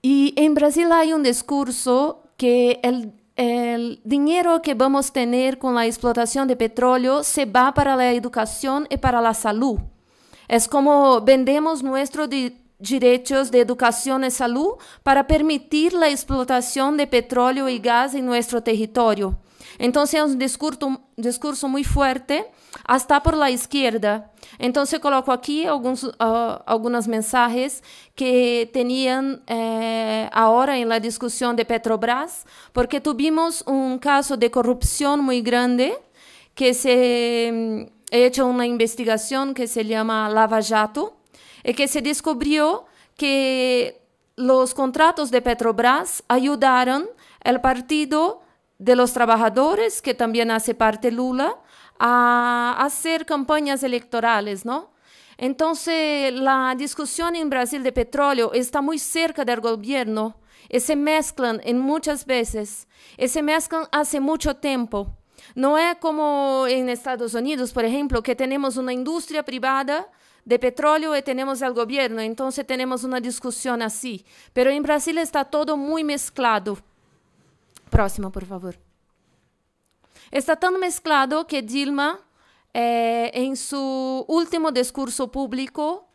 Y en Brasil hay un discurso que el, el dinero que vamos a tener con la explotación de petróleo se va para la educación y para la salud. Es como vendemos nuestros derechos de educación y salud para permitir la explotación de petróleo y gas en nuestro territorio. Entonces es un discurso, discurso muy fuerte hasta ah, por la izquierda. Entonces coloco aquí algunos, ah, mensajes que tenían eh, ahora en la discusión de Petrobras, porque tuvimos un caso de corrupción muy grande que se mm, ha hecho una investigación que se llama Lava Jato y que se descubrió que los contratos de Petrobras ayudaron al partido de los trabajadores, que también hace parte Lula, a hacer campañas electorales, ¿no? Entonces, la discusión en Brasil de petróleo está muy cerca del gobierno y se mezclan en muchas veces, y se mezclan hace mucho tiempo. No es como en Estados Unidos, por ejemplo, que tenemos una industria privada de petróleo y tenemos al gobierno, entonces tenemos una discusión así. Pero en Brasil está todo muy mezclado. próximo por favor. Está tan mezclado que Dilma, eh, en su último discurso público,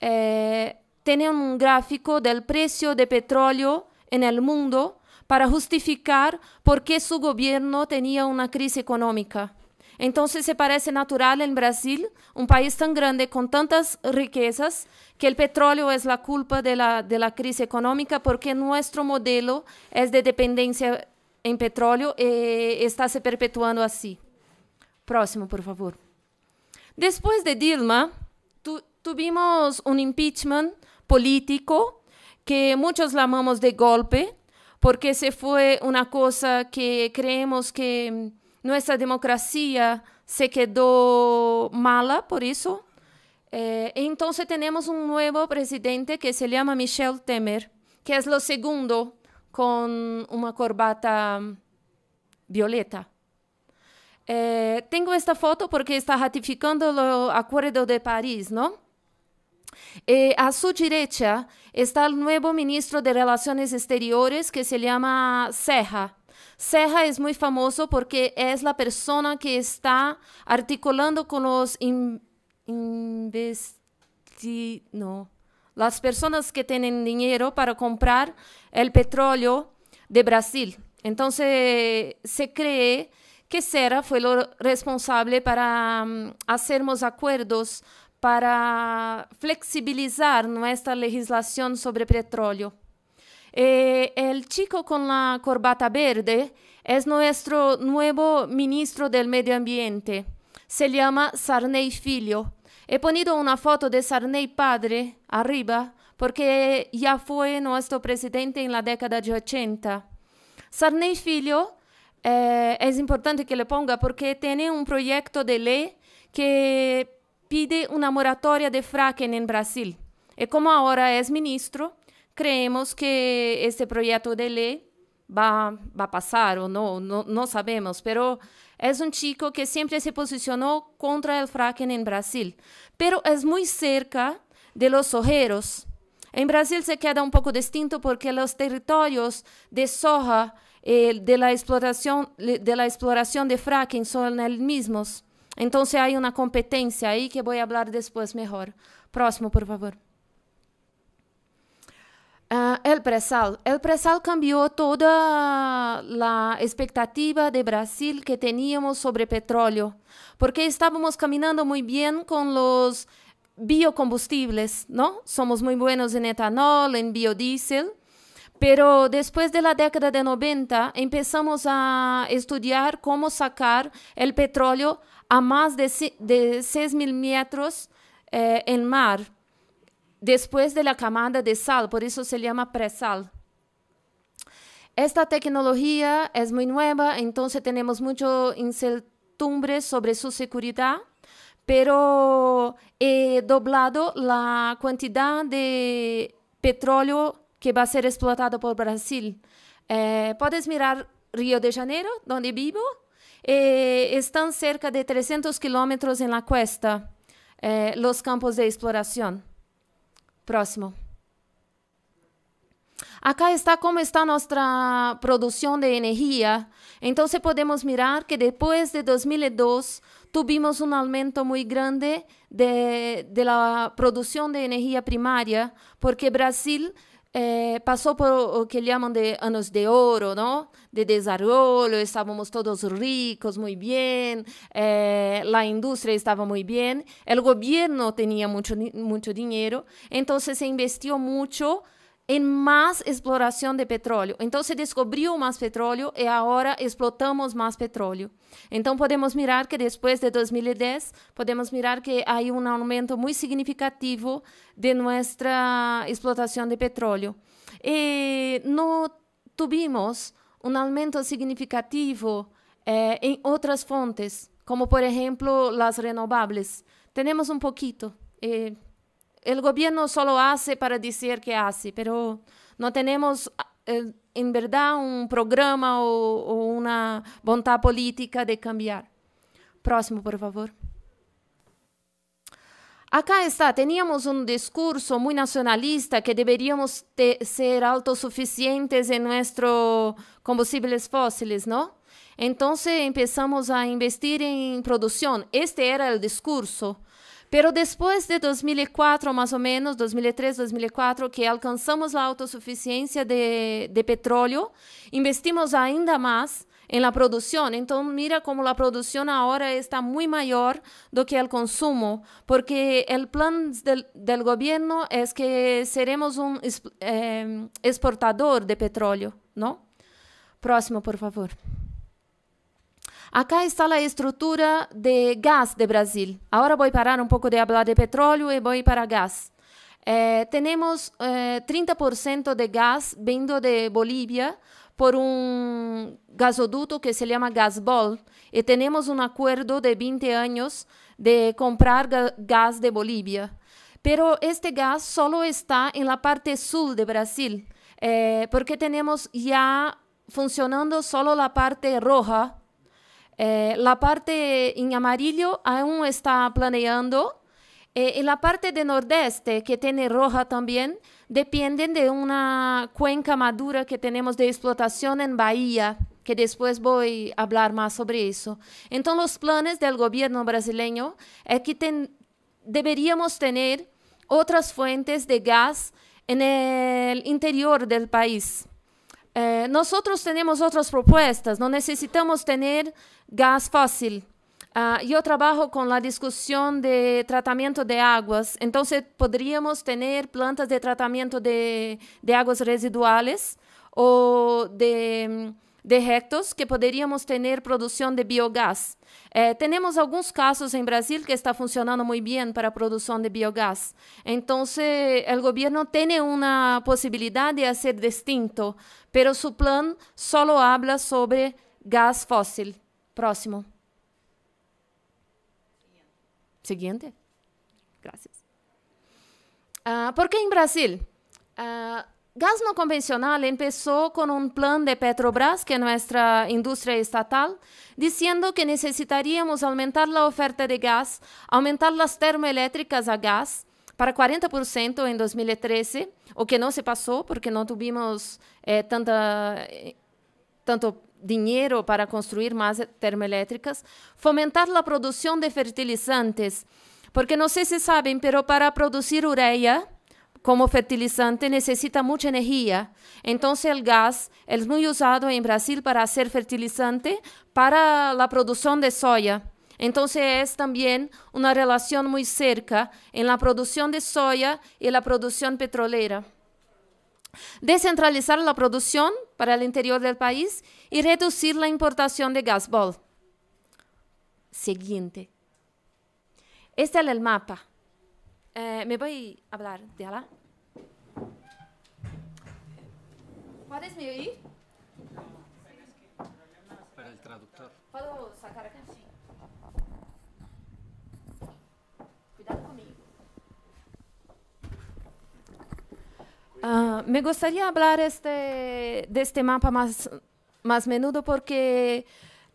eh, tiene un gráfico del precio de petróleo en el mundo para justificar por qué su gobierno tenía una crisis económica. Entonces se parece natural en Brasil, un país tan grande con tantas riquezas, que el petróleo es la culpa de la, de la crisis económica porque nuestro modelo es de dependencia em petróleo está se perpetuando assim. Próximo, por favor. Depois de Dilma, tu, um impeachment político que muitos chamamos de golpe, porque se foi uma coisa que creemos que nossa democracia se quedou mala por isso. Eh, então, temos um novo presidente que se chama Michel Temer, que é o segundo con una corbata violeta. Eh, tengo esta foto porque está ratificando el Acuerdo de París, ¿no? Eh, a su derecha está el nuevo ministro de Relaciones Exteriores que se llama Serra. Serra es muy famoso porque es la persona que está articulando con los in, no, las personas que tienen dinero para comprar el petróleo de Brasil. Entonces se cree que Sera fue lo responsable para mm, hacernos acuerdos para flexibilizar nuestra legislación sobre petróleo. Eh, el chico con la corbata verde es nuestro nuevo ministro del Medio Ambiente. Se llama Sarney Filho. He puesto una foto de Sarney padre arriba porque ya fue nuestro presidente en la década de 80. Sarney Filho eh, es importante que le ponga porque tiene un proyecto de ley que pide una moratoria de fracking en Brasil. Y como ahora es ministro, creemos que este proyecto de ley va, va a pasar o no, no, no sabemos, pero es un chico que siempre se posicionó contra el fracking en Brasil, pero es muy cerca de los ojeros. En Brasil se queda un poco distinto porque los territorios de soja eh, de, la exploración, de la exploración de fracking son los mismos. Entonces hay una competencia ahí que voy a hablar después mejor. Próximo, por favor. Ah, el Presal. El Presal cambió toda la expectativa de Brasil que teníamos sobre petróleo, porque estábamos caminando muy bien con los biocombustibles, ¿no? Somos muy buenos en etanol, en biodiesel, pero después de la década de 90 empezamos a estudiar cómo sacar el petróleo a más de, 6.000 metros eh, en mar después de la camada de sal, por eso se llama presal. Esta tecnología es muy nueva, entonces tenemos mucho incertidumbre sobre su seguridad, pero he doblado la cantidad de petróleo que va a ser explotado por Brasil. Eh, puedes mirar Río de Janeiro, donde vivo. Eh, están cerca de 300 kilómetros en la cuesta eh, los campos de exploración. Próximo. Acá está como está nossa produção de energia. Então, podemos mirar que depois de 2002 tuvimos um aumento muito grande de, de produção de energia primária porque Brasil Eh, pasó por lo que llaman de años de oro, ¿no? De desarrollo, estábamos todos ricos, muy bien, eh, la industria estaba muy bien, el gobierno tenía mucho, mucho dinero, entonces se investió mucho em mais exploração de petróleo. Então, se descobriu mais petróleo e agora explotamos mais petróleo. Então, podemos mirar que depois de 2010, podemos mirar que há um aumento muito significativo de nossa explotação de petróleo. E eh, não tivemos um aumento significativo eh, em outras fontes, como, por exemplo, as renováveis. Temos um pouquito. Eh, El gobierno solo hace para decir que hace, pero no tenemos ah, en verdad un programa o, una voluntad política de cambiar. Próximo, por favor. Acá está, teníamos un discurso muy nacionalista que deberíamos ser autosuficientes en nuestros combustibles fósiles, ¿no? Entonces empezamos a investir en producción. Este era el discurso Pero depois de 2004, mais ou menos, 2003, 2004, que alcançamos a autossuficiência de, de petróleo, investimos ainda mais em la produção então mira como a produção agora está muito maior do que o consumo, porque o plano do governo é es que seremos um eh, exportador de petróleo, ¿no? Próximo, por favor. Acá está la estructura de gas de Brasil. Ahora voy a parar un poco de hablar de petróleo y voy para gas. Eh, tenemos 30% eh, de gas vendo de Bolivia por un gasoducto que se llama Gasbol y tenemos un acuerdo de 20 años de comprar gas de Bolivia. Pero este gas solo está en la parte sur de Brasil, eh, porque tenemos ya funcionando solo la parte roja eh, la parte en amarillo aún está planeando eh, y la parte de nordeste, que tiene roja también, dependen de una cuenca madura que tenemos de explotación en Bahía, que después voy a hablar más sobre eso. Entonces, los planes del gobierno brasileño es que ten, deberíamos tener otras fuentes de gas en el interior del país. Eh, nosotros tenemos otras propuestas, no necesitamos tener gas fósil. Ah, yo trabajo con la discusión de tratamiento de aguas, entonces podríamos tener plantas de tratamiento de, aguas residuales o de, rectos mm, que podríamos tener producción de biogás. Eh, tenemos algunos casos en Brasil que está funcionando muy bien para producción de biogás. Entonces, el gobierno tiene una posibilidad de hacer distinto, pero su plan solo habla sobre gas fósil. Próximo. Siguiente. graças. Uh, ah, por que em Brasil? Uh, gás não convencional começou com um plano de Petrobras, que é nossa indústria estatal, dizendo que necessitaríamos aumentar a oferta de gás, aumentar as termoelétricas a gás para 40% em 2013, o que não se passou porque não tivemos eh, tanta eh, tanto dinero para construir más termoeléctricas, fomentar la producción de fertilizantes, porque no sé si saben, pero para producir urea como fertilizante necesita mucha energía. Entonces el gas es muy usado en Brasil para hacer fertilizante para la producción de soya. Entonces es también una relación muy cerca en la producción de soya y la producción petrolera. Descentralizar la producción para el interior del país y reducir la importación de gasbol. Siguiente. Este es el mapa. Eh, ¿Me voy a hablar de allá? ¿Puedes me oír? Para el traductor. ¿Puedo sacar acá? Sí. Cuidado conmigo. Ah, me gustaría hablar este, de este mapa más más menudo porque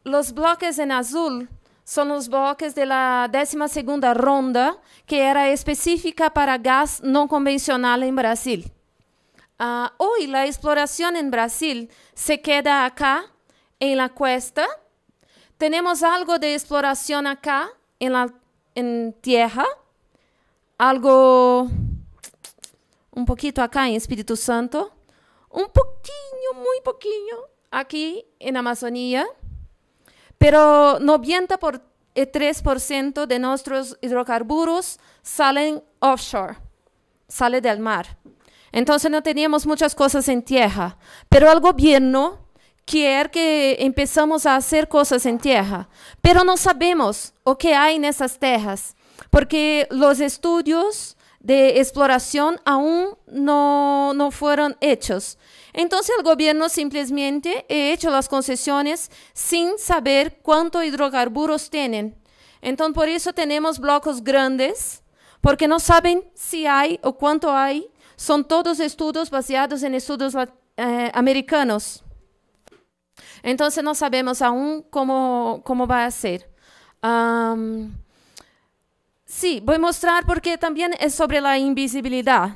los bloques en azul son los bloques de la décima segunda ronda que era específica para gas no convencional en Brasil. Ah, hoy la exploración en Brasil se queda acá en la cuesta. Tenemos algo de exploración acá en la en tierra, algo un poquito acá en Espíritu Santo, un poquito, muy poquito aquí en Amazonía, pero 93% eh, de nuestros hidrocarburos salen offshore, sale del mar. Entonces no teníamos muchas cosas en tierra, pero el gobierno quiere que empezamos a hacer cosas en tierra, pero no sabemos o qué hay en esas tierras, porque los estudios de exploración aún no, no fueron hechos. Entonces el gobierno simplemente ha hecho las concesiones sin saber cuánto hidrocarburos tienen. Entonces por eso tenemos bloques grandes, porque no saben si hay o cuánto hay. Son todos estudios basados en estudios eh, americanos. Entonces no sabemos aún cómo, va a ser. sí, voy a mostrar porque también es sobre la invisibilidad.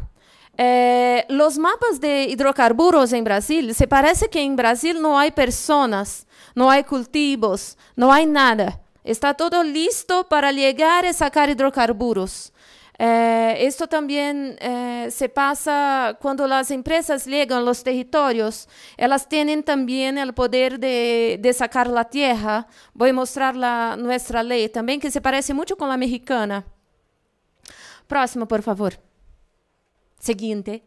Eh, mapas de hidrocarburos em Brasil, se parece que em Brasil não há pessoas, não há cultivos, não há nada. Está todo listo para chegar e sacar hidrocarburos. Eh, também eh, se passa quando as empresas chegam a territórios, elas têm também o poder de, de sacar a terra. Vou mostrar a nossa lei também que se parece muito com a mexicana. Próximo, por favor. siguiente.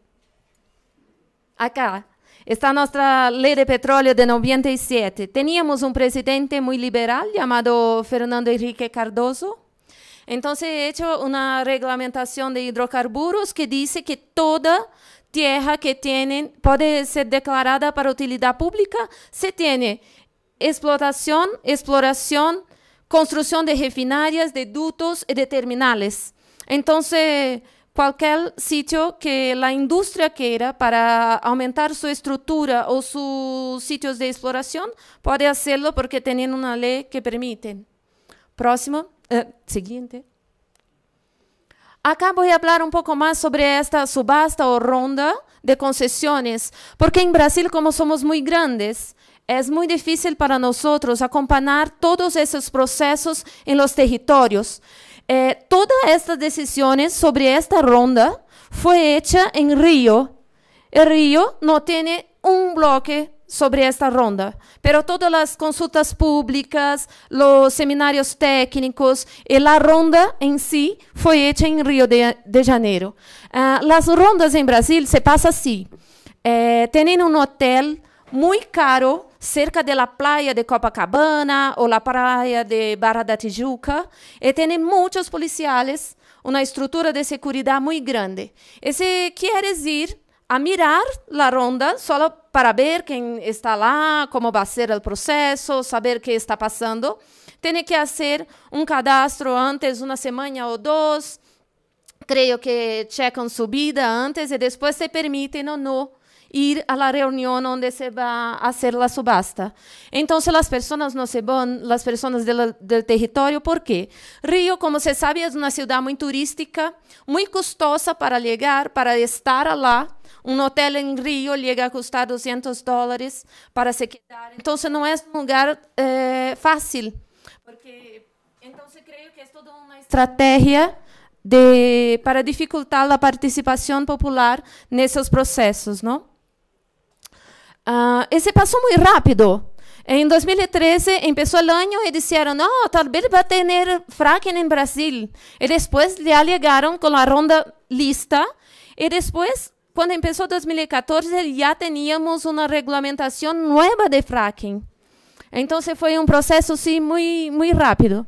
Acá está nuestra ley de petróleo de 97. Teníamos un presidente muy liberal llamado Fernando Enrique Cardoso. Entonces he hecho una reglamentación de hidrocarburos que dice que toda tierra que tienen puede ser declarada para utilidad pública se tiene explotación, exploración, construcción de refinarias, de dutos y de terminales. Entonces, cualquier sitio que la industria quiera para aumentar su estructura o sus sitios de exploración, puede hacerlo porque tienen una ley que permite. Próximo, eh, siguiente. Acá voy a hablar un poco más sobre esta subasta o ronda de concesiones, porque en Brasil, como somos muy grandes, es muy difícil para nosotros acompañar todos esos procesos en los territorios. Eh, todas estas decisiones sobre esta ronda fue hecha en Río. El Río no tiene un bloque sobre esta ronda, pero todas las consultas públicas, los seminarios técnicos y eh, la ronda en sí fue hecha en Río de, Janeiro. Ah, las rondas en Brasil se pasa así. Eh, tienen un hotel muy caro cerca da praia playa de Copacabana ou da praia de Barra da Tijuca, e tem muitos policiais, uma estrutura de segurança muito grande. E se quer ir a mirar a ronda só para ver quem está lá, como vai ser o processo, saber o que está passando, tem que fazer um cadastro antes, uma semana ou duas, creio que checam subida antes e depois se permitem ou não ir a la reunión donde se va a hacer la subasta. Entonces las personas no se van, las personas de la, del territorio, ¿por qué? Río, como se sabe, es una ciudad muy turística, muy costosa para llegar, para estar allá. Um hotel em Rio chega a custar 200 dólares para se quedar. Então, não é um lugar eh, fácil. Porque, então, eu creio que é toda uma estratégia de, para dificultar a participação popular nesses processos, não? Uh, esse passou muito rápido. Em 2013, começou o ano e disseram não talvez vez ter fracking em Brasil. e depois já llegaron com a ronda lista. e depois quando começou 2014, já tínhamos uma regulamentação nova de fracking. Então, foi um processo sim muito muito rápido.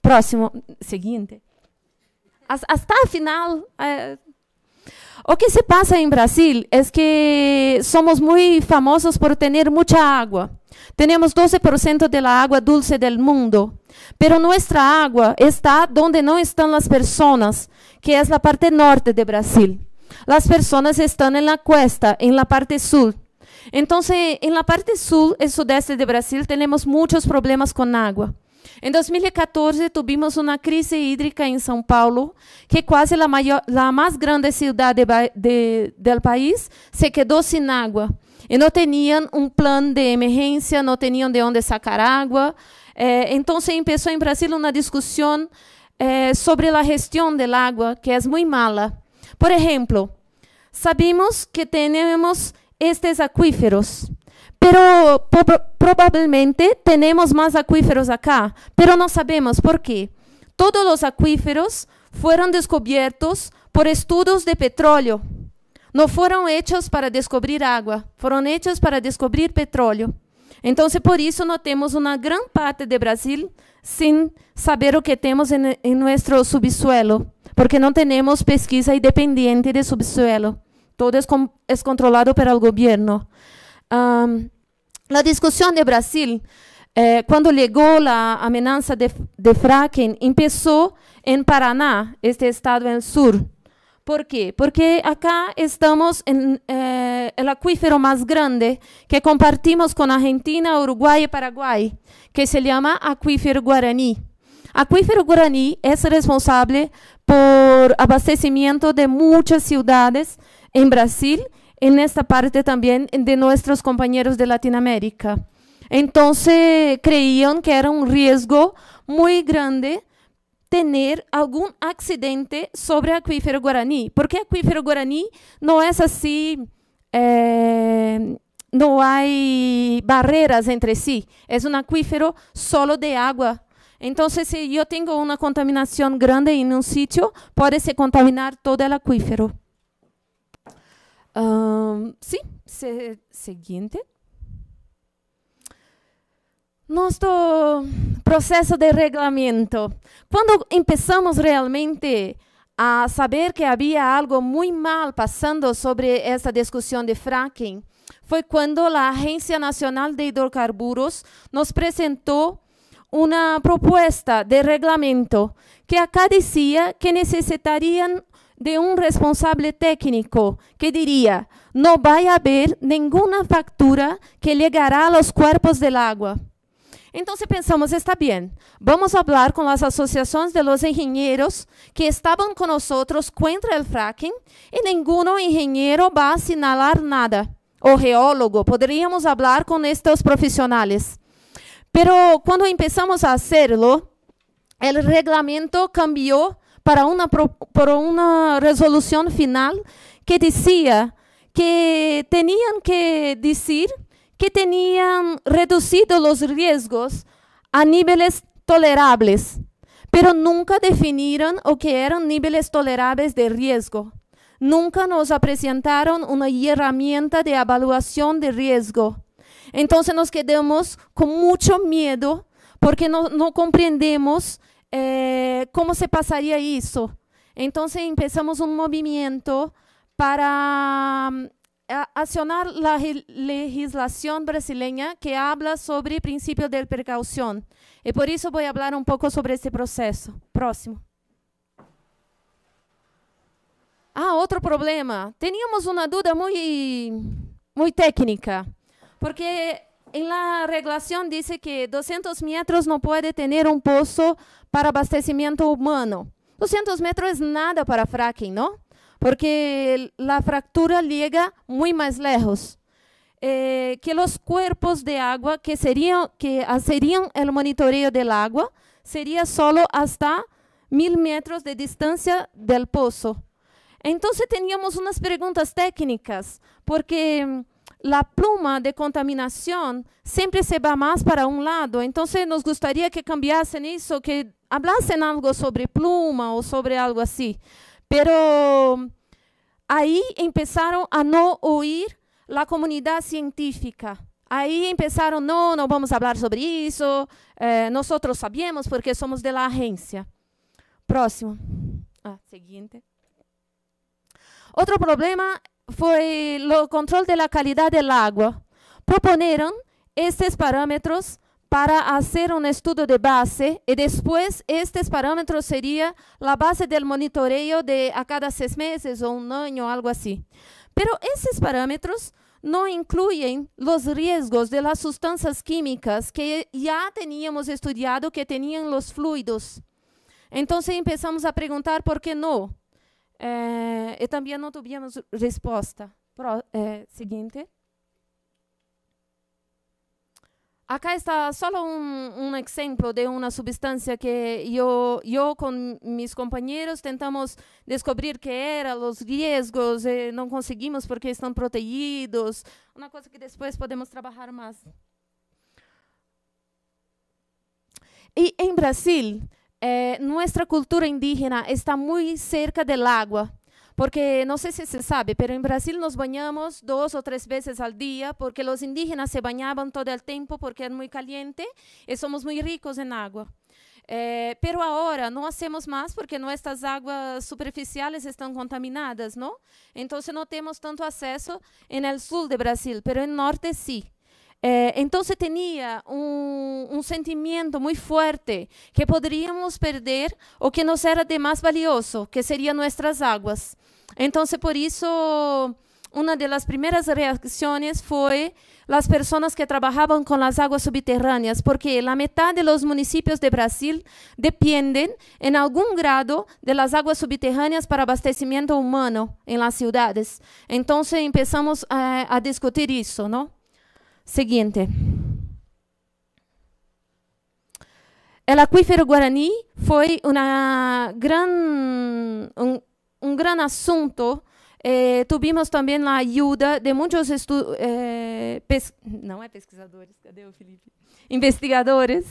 Próximo, seguinte Hasta el final, eh, O que se pasa en Brasil es que somos muy famosos por tener mucha agua. Tenemos 12% de la agua dulce del mundo, pero nuestra agua está donde no están las personas, que es la parte norte de Brasil. Las personas están en la cuesta, en la parte sur. Entonces, en la parte sur y sudeste de Brasil tenemos muchos problemas con agua. Em 2014 tivemos uma crise hídrica em São Paulo, que quase a mais grande cidade do de, país se quedou sem agua. E não tinham um plano de emergência, não tinham de onde sacar agua. É, eh, então, se começou em Brasil uma discussão eh, sobre a gestão da agua, que é muito mala. Por exemplo, sabemos que temos estes acuíferos, pero probablemente tenemos más acuíferos acá, pero no sabemos por qué. Todos los acuíferos fueron descubiertos por estudios de petróleo. No fueron hechos para descubrir agua, fueron hechos para descubrir petróleo. Entonces, por eso no tenemos una gran parte de Brasil sin saber lo que tenemos en, nuestro subsuelo, porque no tenemos pesquisa independiente de subsuelo. Todo es, controlado por el gobierno. La discusión de Brasil, eh, cuando llegó la amenaza de, fracking, empezó en Paraná, este estado en sur. ¿Por qué? Porque acá estamos en eh, el acuífero más grande que compartimos con Argentina, Uruguay y Paraguay, que se llama acuífero guaraní. Acuífero guaraní es responsable por abastecimiento de muchas ciudades en Brasil en esta parte también de nuestros compañeros de Latinoamérica. Entonces creían que era un riesgo muy grande tener algún accidente sobre acuífero guaraní, porque acuífero guaraní no es así, eh, no hay barreras entre sí, es un acuífero solo de agua. Entonces, si yo tengo una contaminación grande en un sitio, puede se contaminar todo el acuífero sí, siguiente. Nuestro proceso de reglamento. Cuando empezamos realmente a saber que había algo muy mal pasando sobre esta discusión de fracking fue cuando la Agencia Nacional de Hidrocarburos nos presentó una propuesta de reglamento que acá decía que necesitarían de un responsable técnico que diría, no va a haber ninguna factura que llegará a los cuerpos del agua. Entonces pensamos, está bien, vamos a hablar con las asociaciones de los ingenieros que estaban con nosotros contra el fracking y ninguno ingeniero va a señalar nada. O geólogo, podríamos hablar con estos profesionales. Pero cuando empezamos a hacerlo, el reglamento cambió para una, una resolución final que decía que tenían que decir que tenían reducido los riesgos a niveles tolerables, pero nunca definieron o que eran niveles tolerables de riesgo. Nunca nos presentaron una herramienta de evaluación de riesgo. Entonces nos quedamos con mucho miedo porque no, no comprendemos É, como se passaria isso? Então, começamos um movimento para hum, acionar a legislação brasileira que habla sobre o princípio de precaução. E por isso vou falar um pouco sobre esse processo. Próximo. Ah, outro problema. Teníamos uma dúvida muito, muito técnica, porque en la regulación dice que 200 metros no puede tener un pozo para abastecimiento humano. 200 metros es nada para fracking, ¿no? Porque la fractura llega muy más lejos. Eh, que los cuerpos de agua que, serían, que el monitoreo del agua sería solo hasta mil metros de distancia del pozo. Entonces teníamos unas preguntas técnicas, porque mm, a pluma de contaminação sempre se vai mais para um lado. Então, nos gustaría que cambiassem isso que falassem algo sobre pluma ou sobre algo assim, Pero aí começaram a não ouvir a comunidade científica. aí começaram não não vamos a sobre isso eh, nosotros sabemos porque somos de la agencia. Próximo. Ah, siguiente. outro problema fue el control de la calidad del agua. Proponieron estos parámetros para hacer un estudio de base y después estos parámetros serían la base del monitoreo de a cada seis meses o un año o algo así. Pero estos parámetros no incluyen los riesgos de las sustancias químicas que ya teníamos estudiado que tenían los fluidos. Entonces empezamos a preguntar por qué no. Eh, é, e também não tivemos resposta. Pro, é, seguinte. Acá está só um, um exemplo de uma substância que eu, eu com meus companheiros tentamos descobrir que era, os riscos, e eh, não conseguimos porque estão protegidos. Uma coisa que depois podemos trabalhar mais. E em Brasil, é, nossa cultura indígena está muito cerca do água. Porque não sei se se sabe, mas em Brasil nos banhamos duas ou três vezes ao dia, porque os indígenas se banhavam todo o tempo porque era muito caliente e somos muito ricos em água. Eh, agora não fazemos mais porque nossas águas superficiais estão contaminadas, não? Então não temos tanto acesso no sul de Brasil, mas no norte sim. Sí. Eh, entonces tenía un, sentimiento muy fuerte que podríamos perder o que nos era de más valioso, que serían nuestras aguas. Entonces por eso una de las primeras reacciones fue las personas que trabajaban con las aguas subterráneas, porque la mitad de los municipios de Brasil dependen en algún grado de las aguas subterráneas para abastecimiento humano en las ciudades. Entonces empezamos a discutir eso, ¿no? Seguinte, El acuífero guaraní foi uma gran, um, um grande assunto. Eh, tivemos também a ajuda de muitos estu eh, não é eh, pesquisadores, cadê o Felipe? Investigadores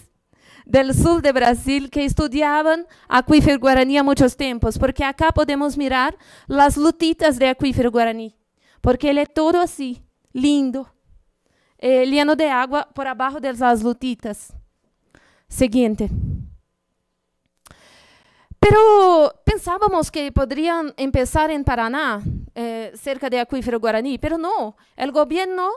do sul de Brasil que estudavam acuífero guaraní há muitos tempos, porque acá podemos mirar as lutitas de acuífero guaraní, porque ele é todo assim, lindo, Eh, lleno de agua por abajo de las lutitas. Siguiente. Pero pensábamos que podrían empezar en Paraná, eh, cerca de Acuífero Guaraní, pero no. El gobierno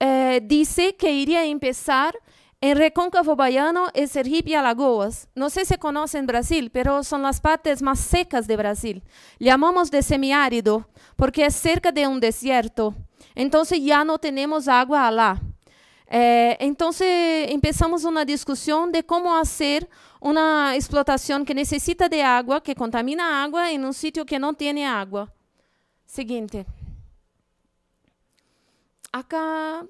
eh, dice que iría a empezar en Reconcavo Baiano, y Sergipe y Alagoas. No sé si conocen Brasil, pero son las partes más secas de Brasil. Llamamos de semiárido porque es cerca de un desierto. então já não temos água lá, é, então começamos uma discussão de como fazer uma explotação que necessita de água, que contamina água, em um sítio que não tem água. Siguiente. Acá,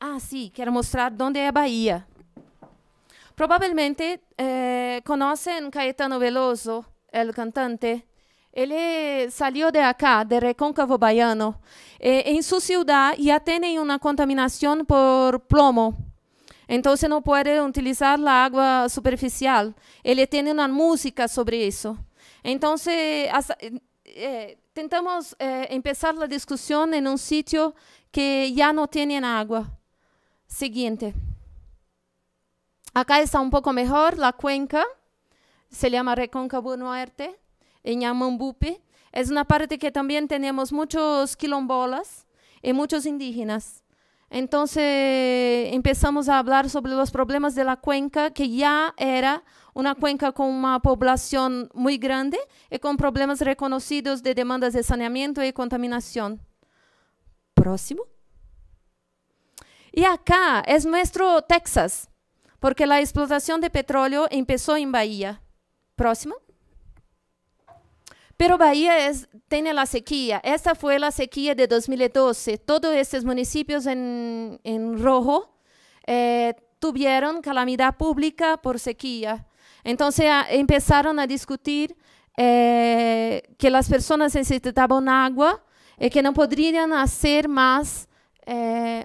ah, sim, quero mostrar dónde é Bahia. Provavelmente eh, conocen Caetano Veloso, o cantante. Él eh, salió de acá, de Recóncavo Baiano, eh, En su ciudad ya tienen una contaminación por plomo. Entonces no puede utilizar la agua superficial. Él eh, tiene una música sobre eso. Entonces, intentamos tentamos la discusión en un sitio que ya no tienen agua. Siguiente. Acá está un poco mejor, la cuenca. Se llama Recôncavo Norte en Yamambupe. Es una parte que también tenemos muchos quilombolas y muchos indígenas. Entonces empezamos a hablar sobre los problemas de la cuenca, que ya era una cuenca con una población muy grande y con problemas reconocidos de demandas de saneamiento y contaminación. Próximo. Y acá es nuestro Texas, porque la explotación de petróleo empezó en Bahía. Próximo. Pero Bahía es, tiene la sequía. Esta fue la sequía de 2012. Todos estos municipios en, rojo eh, tuvieron calamidad pública por sequía. Entonces empezaron a discutir eh, que las personas necesitaban agua y eh, que no podrían hacer más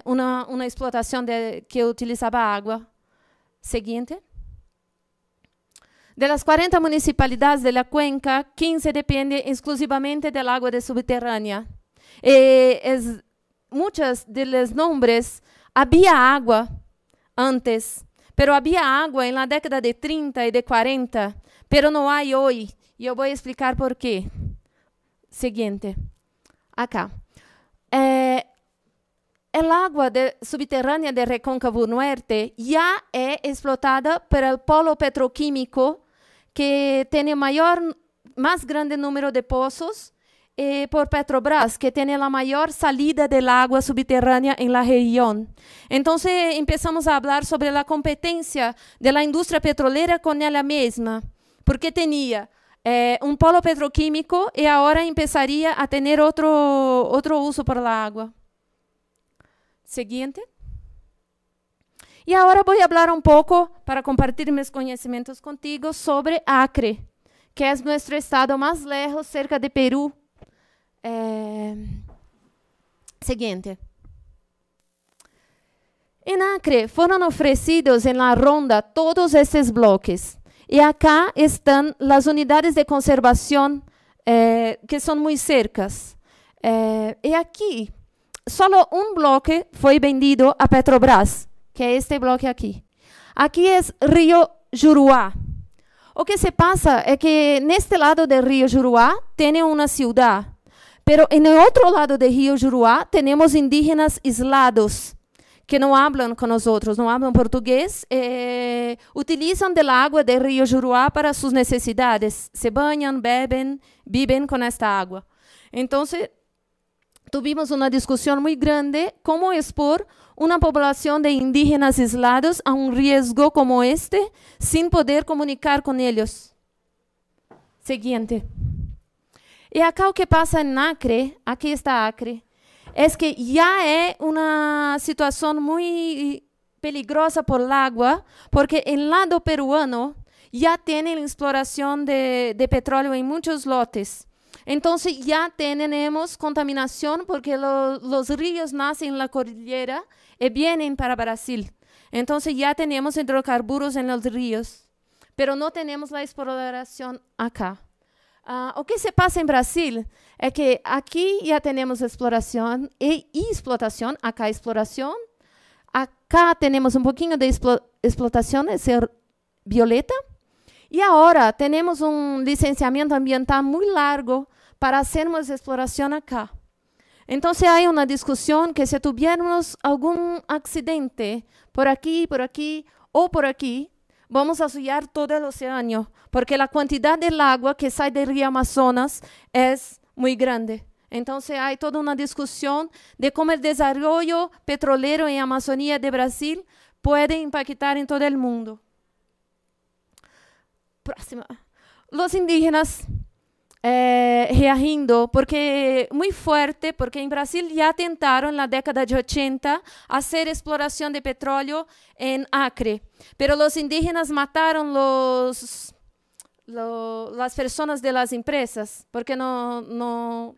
una, explotación que utilizaba agua. Siguiente. De las 40 municipalidades de la cuenca, 15 dependen exclusivamente del agua de subterránea. Eh, muchas de los nombres, había agua antes, pero había agua en la década de 30 y de 40, pero no hay hoy. yo voy a explicar por qué. Siguiente. Acá. Eh, el agua de, subterránea de recóncavo Norte ya es explotada por el polo petroquímico que tem o maior, mais grande número de poços, e eh, por Petrobras, que tem a maior salida de água subterrânea em la região. Então, começamos a falar sobre a competência da indústria petroleira com ela mesma, porque tinha eh, um polo petroquímico e agora começaria a ter outro, outro uso para a água. Seguinte. E agora vou falar um pouco, para compartilhar meus conhecimentos contigo, sobre Acre, que é nosso estado mais lejos, cerca de Peru. É... Eh, Seguinte. Em Acre foram oferecidos em la ronda todos esses blocos. E acá estão as unidades de conservação eh, que são muito cercas. Eh, e aqui, só um bloco foi vendido a Petrobras, que é este bloco aqui. Aqui é Rio Juruá. O que se passa é que neste lado do Rio Juruá tem uma cidade, pero no outro lado do Rio Juruá temos indígenas isolados que não falam com nós outros, não falam português, e eh, utilizam da água do Rio Juruá para suas necessidades, se banham, bebem, vivem com esta água. Então, tivemos uma discussão muito grande como expor una población de indígenas aislados a un riesgo como este sin poder comunicar con ellos. Siguiente. Y acá lo que pasa en Acre, aquí está Acre, es que ya es una situación muy peligrosa por el agua, porque el lado peruano ya tienen exploración de, de petróleo en muchos lotes. entonces ya tenemos contaminación porque los ríos nacen en la cordillera y eh, vienen para Brasil. Entonces ya tenemos hidrocarburos en los ríos, pero no tenemos la exploración acá. Lo o que se pasa en Brasil es que aquí ya tenemos exploración e, explotación, acá exploración, acá tenemos un poquito de explotación, es violeta, y ahora tenemos un licenciamiento ambiental muy largo para hacernos exploración acá. Entonces hay una discusión que si tuviéramos algún accidente por aquí, por aquí o por aquí, vamos a sellar todo el océano, porque la cantidad del agua que sale del río Amazonas es muy grande. Entonces hay toda una discusión de cómo el desarrollo petrolero en Amazonía de Brasil puede impactar en todo el mundo. Próxima. Los indígenas eh, porque muy fuerte, porque en Brasil ya intentaron en la década de 80 hacer exploración de petróleo en Acre, pero los indígenas mataron los, las personas de las empresas, porque no, no,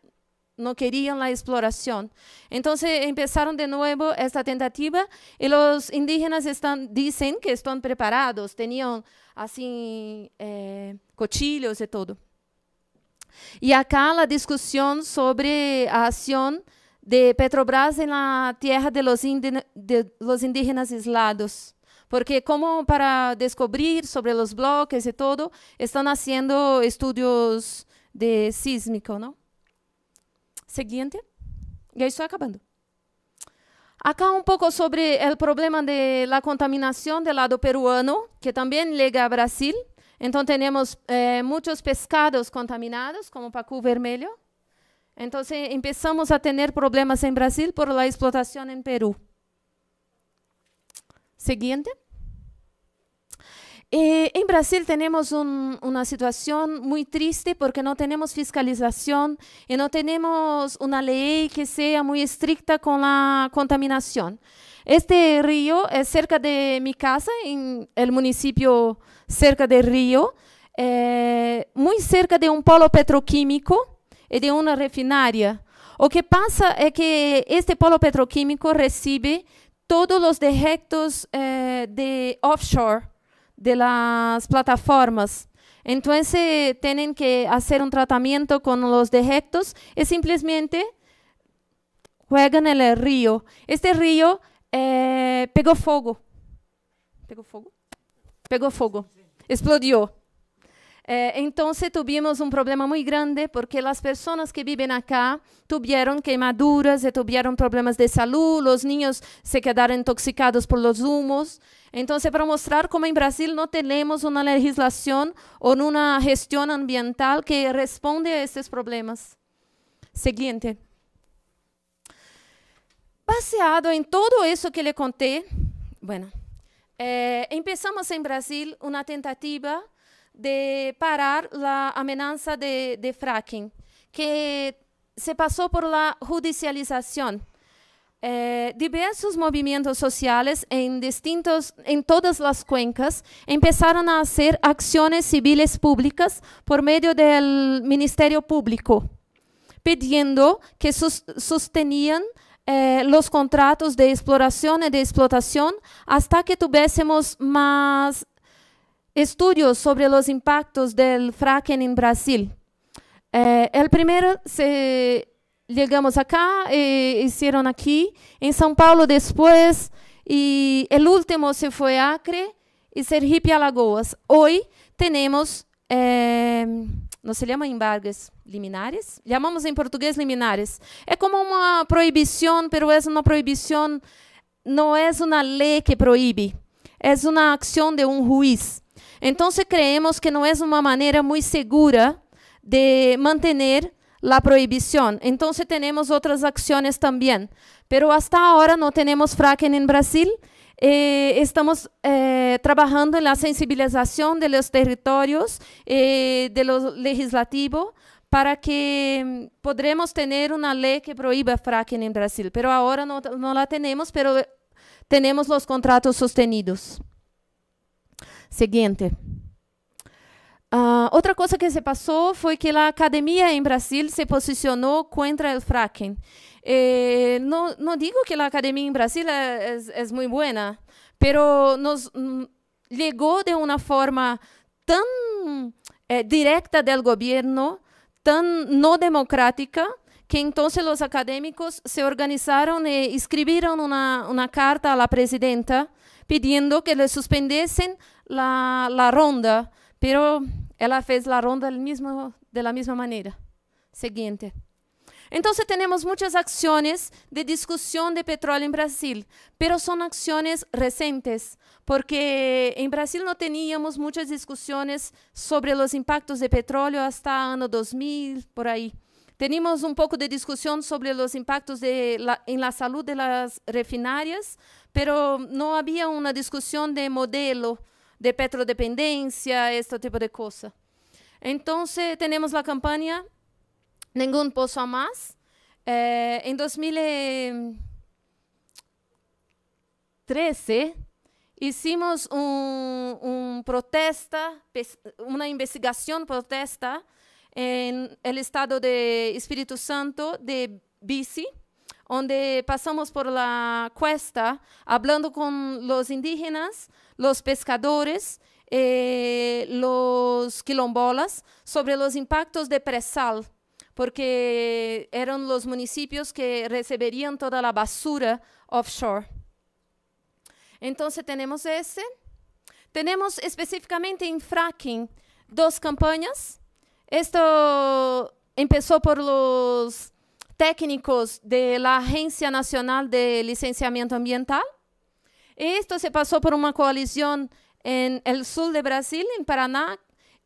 querían la exploración. Entonces empezaron de nuevo esta tentativa y los indígenas están, dicen que están preparados, tenían así eh, y todo. Y acá la discusión sobre acción de Petrobras en la tierra de los, indígenas aislados. Porque como para descubrir sobre los bloques y todo, están haciendo estudios de sísmico, ¿no? Siguiente. Ya estoy acabando. Acá un poco sobre el problema de la contaminación del lado peruano, que también llega a Brasil. Entonces tenemos eh, muchos pescados contaminados, como pacu vermelho. Entonces empezamos a tener problemas en Brasil por la explotación en Perú. Siguiente. Eh, en Brasil tenemos una situación muy triste porque no tenemos fiscalización y no tenemos una ley que sea muy estricta con la contaminación. Este río es cerca de mi casa, en el municipio cerca del río, eh, muy cerca de un polo petroquímico y de una refinaria. Lo que pasa es que este polo petroquímico recibe todos los dejectos eh, de offshore de las plataformas. Entonces tienen que hacer un tratamiento con los defectos y simplemente juegan en el río. Este río eh, pegó fuego. ¿Pegó fuego? Pegó fuego. Explodió. Eh, entonces tuvimos un problema muy grande porque las personas que viven acá tuvieron quemaduras, y tuvieron problemas de salud, los niños se quedaron intoxicados por los humos. Entonces, para mostrar cómo en Brasil no tenemos una legislación o una gestión ambiental que responde a estos problemas. Siguiente. Baseado en todo eso que le conté, bueno, eh, empezamos en Brasil una tentativa de parar la amenaza de, fracking, que se pasó por la judicialización. Eh, diversos movimientos sociales en, distintos, en todas las cuencas empezaron a hacer acciones civiles públicas por medio del Ministerio Público, pidiendo que sus, sostenían eh, los contratos de exploración y de explotación hasta que tuviésemos más estudios sobre los impactos del fracking en Brasil. Eh, el primero se llegamos acá, eh, hicieron aquí, en São Paulo después, y el último se fue a Acre y Sergipe Alagoas. Hoy tenemos... Nós se embargos liminares. Chamamos em português liminares. É como uma proibição, pero é uma proibição, não é uma lei que proíbe, é uma ação de um juiz. Então, creemos que não é uma maneira muito segura de manter a proibição. Então, temos outras ações também. Pero hasta agora não temos fracking em Brasil. Eh, estamos eh, trabajando en la sensibilización de los territorios, eh, de los legislativos, para que mm, podremos tener una ley que prohíba fracking en Brasil. Pero ahora no, la tenemos, pero tenemos los contratos sostenidos. Siguiente. Ah, otra cosa que se pasó fue que la academia en Brasil se posicionó contra el fracking. Eh, no, digo que la academia en Brasil es, muy buena, pero nos mm, llegó de una forma tan eh, directa del gobierno, tan no democrática, que entonces los académicos se organizaron e escribieron una, carta a la presidenta pidiendo que le suspendiesen la, la, ronda, pero ella fez la ronda mismo, de la misma manera. Siguiente. Entonces tenemos muchas acciones de discusión de petróleo en Brasil, pero son acciones recientes, porque en Brasil no teníamos muchas discusiones sobre los impactos de petróleo hasta año 2000, por ahí. tenemos un poco de discusión sobre los impactos en la salud de las refinarias, pero no había una discusión de modelo de petrodependencia, este tipo de cosas. Entonces tenemos la campaña ningún pozo más. Eh, en 2013 eh, hicimos un, protesta, una investigación protesta en el estado de Espíritu Santo de Bici, donde pasamos por la cuesta hablando con los indígenas, los pescadores, eh, los quilombolas sobre los impactos de presal porque eran los municipios que recibirían toda la basura offshore. Entonces tenemos ese. Tenemos específicamente en fracking dos campañas. Esto empezó por los técnicos de la Agencia Nacional de Licenciamiento Ambiental. Esto se pasó por una coalición en el sur de Brasil, en Paraná,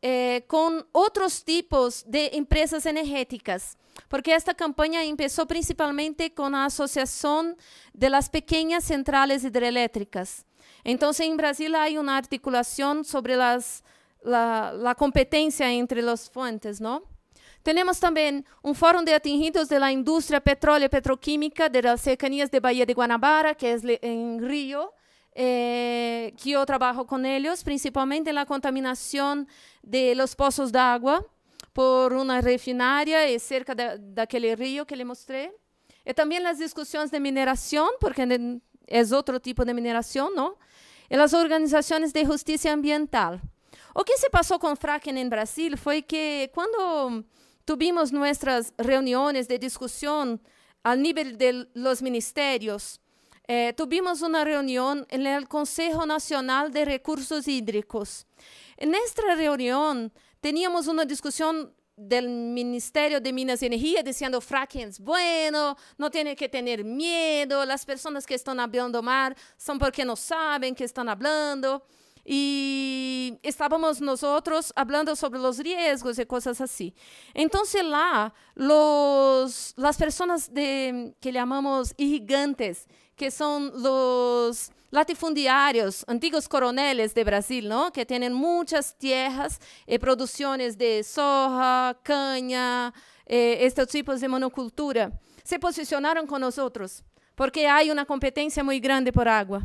eh, con otros tipos de empresas energéticas, porque esta campaña empezó principalmente con la Asociación de las Pequeñas Centrales Hidroeléctricas. Entonces, en Brasil hay una articulación sobre la, competencia entre las fuentes, ¿no? Tenemos también un foro de atingidos de la industria petróleo y petroquímica de las cercanías de Bahía de Guanabara, que es en Río, eh, que yo trabajo con ellos, principalmente en la contaminación de los pozos de agua por una refinaria eh, cerca de, aquel río que le mostré. Y también las discusiones de mineración, porque es otro tipo de mineración, ¿no? Y las organizaciones de justicia ambiental. O que se pasó con fracking en Brasil fue que cuando tuvimos nuestras reuniones de discusión al nivel de los ministerios eh, tuvimos una reunión en el Consejo Nacional de Recursos Hídricos. En esta reunión teníamos una discusión del Ministerio de Minas y Energía diciendo fracking es bueno, no tiene que tener miedo, las personas que están hablando mal son porque no saben que están hablando. Y estábamos nosotros hablando sobre los riesgos y cosas así. Entonces, las personas las de, que llamamos irrigantes que son los latifundiarios, antiguos coroneles de Brasil, ¿no? que tienen muchas tierras y eh, producciones de soja, caña, eh, estos tipos de monocultura. Se posicionaron con nosotros porque hay una competencia muy grande por agua.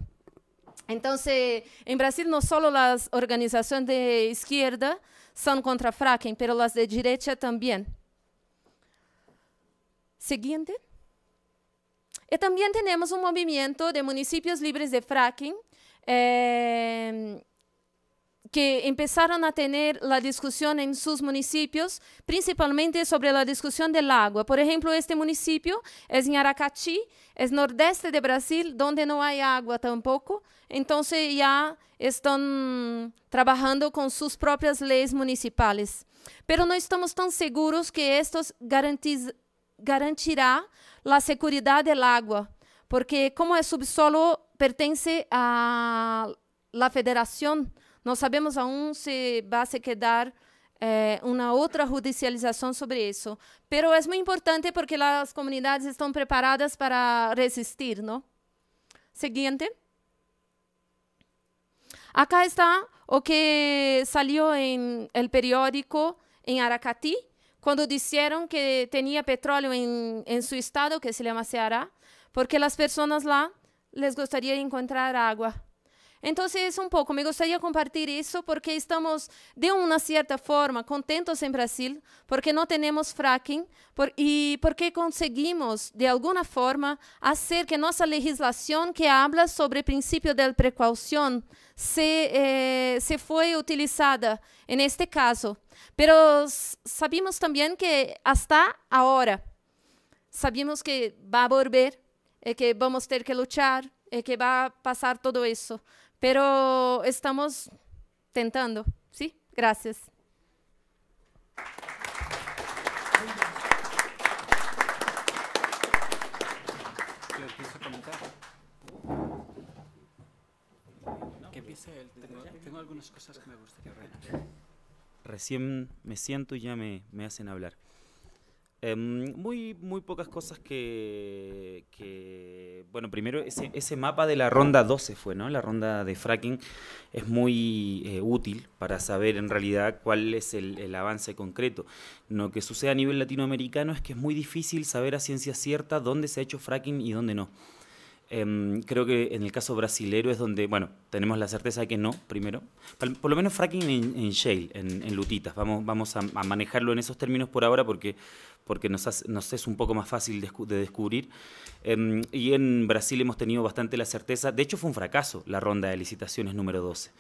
Entonces, en Brasil no solo las organizaciones de izquierda son contra fracking, pero las de derecha también. Siguiente. Y eh, también tenemos un movimiento de municipios libres de fracking eh, que empezaron a tener la discusión en sus municipios, principalmente sobre la discusión del agua. Por ejemplo, este municipio es en Aracati, es nordeste de Brasil, donde no hay agua tampoco. Entonces ya están trabajando con sus propias leyes municipales. Pero no estamos tan seguros que estos garantizan garantirá a segurança do água, porque como é subsolo pertence à la federação, não sabemos aún se vai se quedar eh, uma outra judicialização sobre isso, pero é muito importante porque as comunidades estão preparadas para resistir, não? Seguinte. Acá está o que saiu em el periódico em Aracati, cuando dijeron que tenía petróleo en, su estado, que se le Ceará, porque las personas lá les gustaría encontrar agua. Entonces, un poco, me gustaría compartir eso porque estamos de una cierta forma contentos en Brasil, porque no tenemos fracking y porque conseguimos de alguna forma hacer que nuestra legislación que habla sobre el principio de precaución eh, se fue utilizada en este caso. Pero sabemos también que hasta ahora, sabemos que va a volver, eh, que vamos a tener que luchar, eh, que va a pasar todo eso. Pero estamos tentando, ¿sí? Gracias. Tengo, algunas cosas que me gustaría recién me siento y ya me, hacen hablar. Em, muy, muy pocas cosas que, bueno, primero ese, mapa de la ronda 12 fue, ¿no? La ronda de fracking es muy eh, útil para saber en realidad cuál es el, avance concreto. Lo que sucede a nivel latinoamericano es que es muy difícil saber a ciencia cierta dónde se ha hecho fracking y dónde no. Em, creo que en el caso brasilero es donde, bueno, tenemos la certeza de que no, primero. Por lo menos fracking en, shale, en, lutitas. Vamos, vamos a, manejarlo en esos términos por ahora porque, porque nos, es un poco más fácil de, descubrir. Em, y en Brasil hemos tenido bastante la certeza. De hecho, fue un fracaso la ronda de licitaciones número 12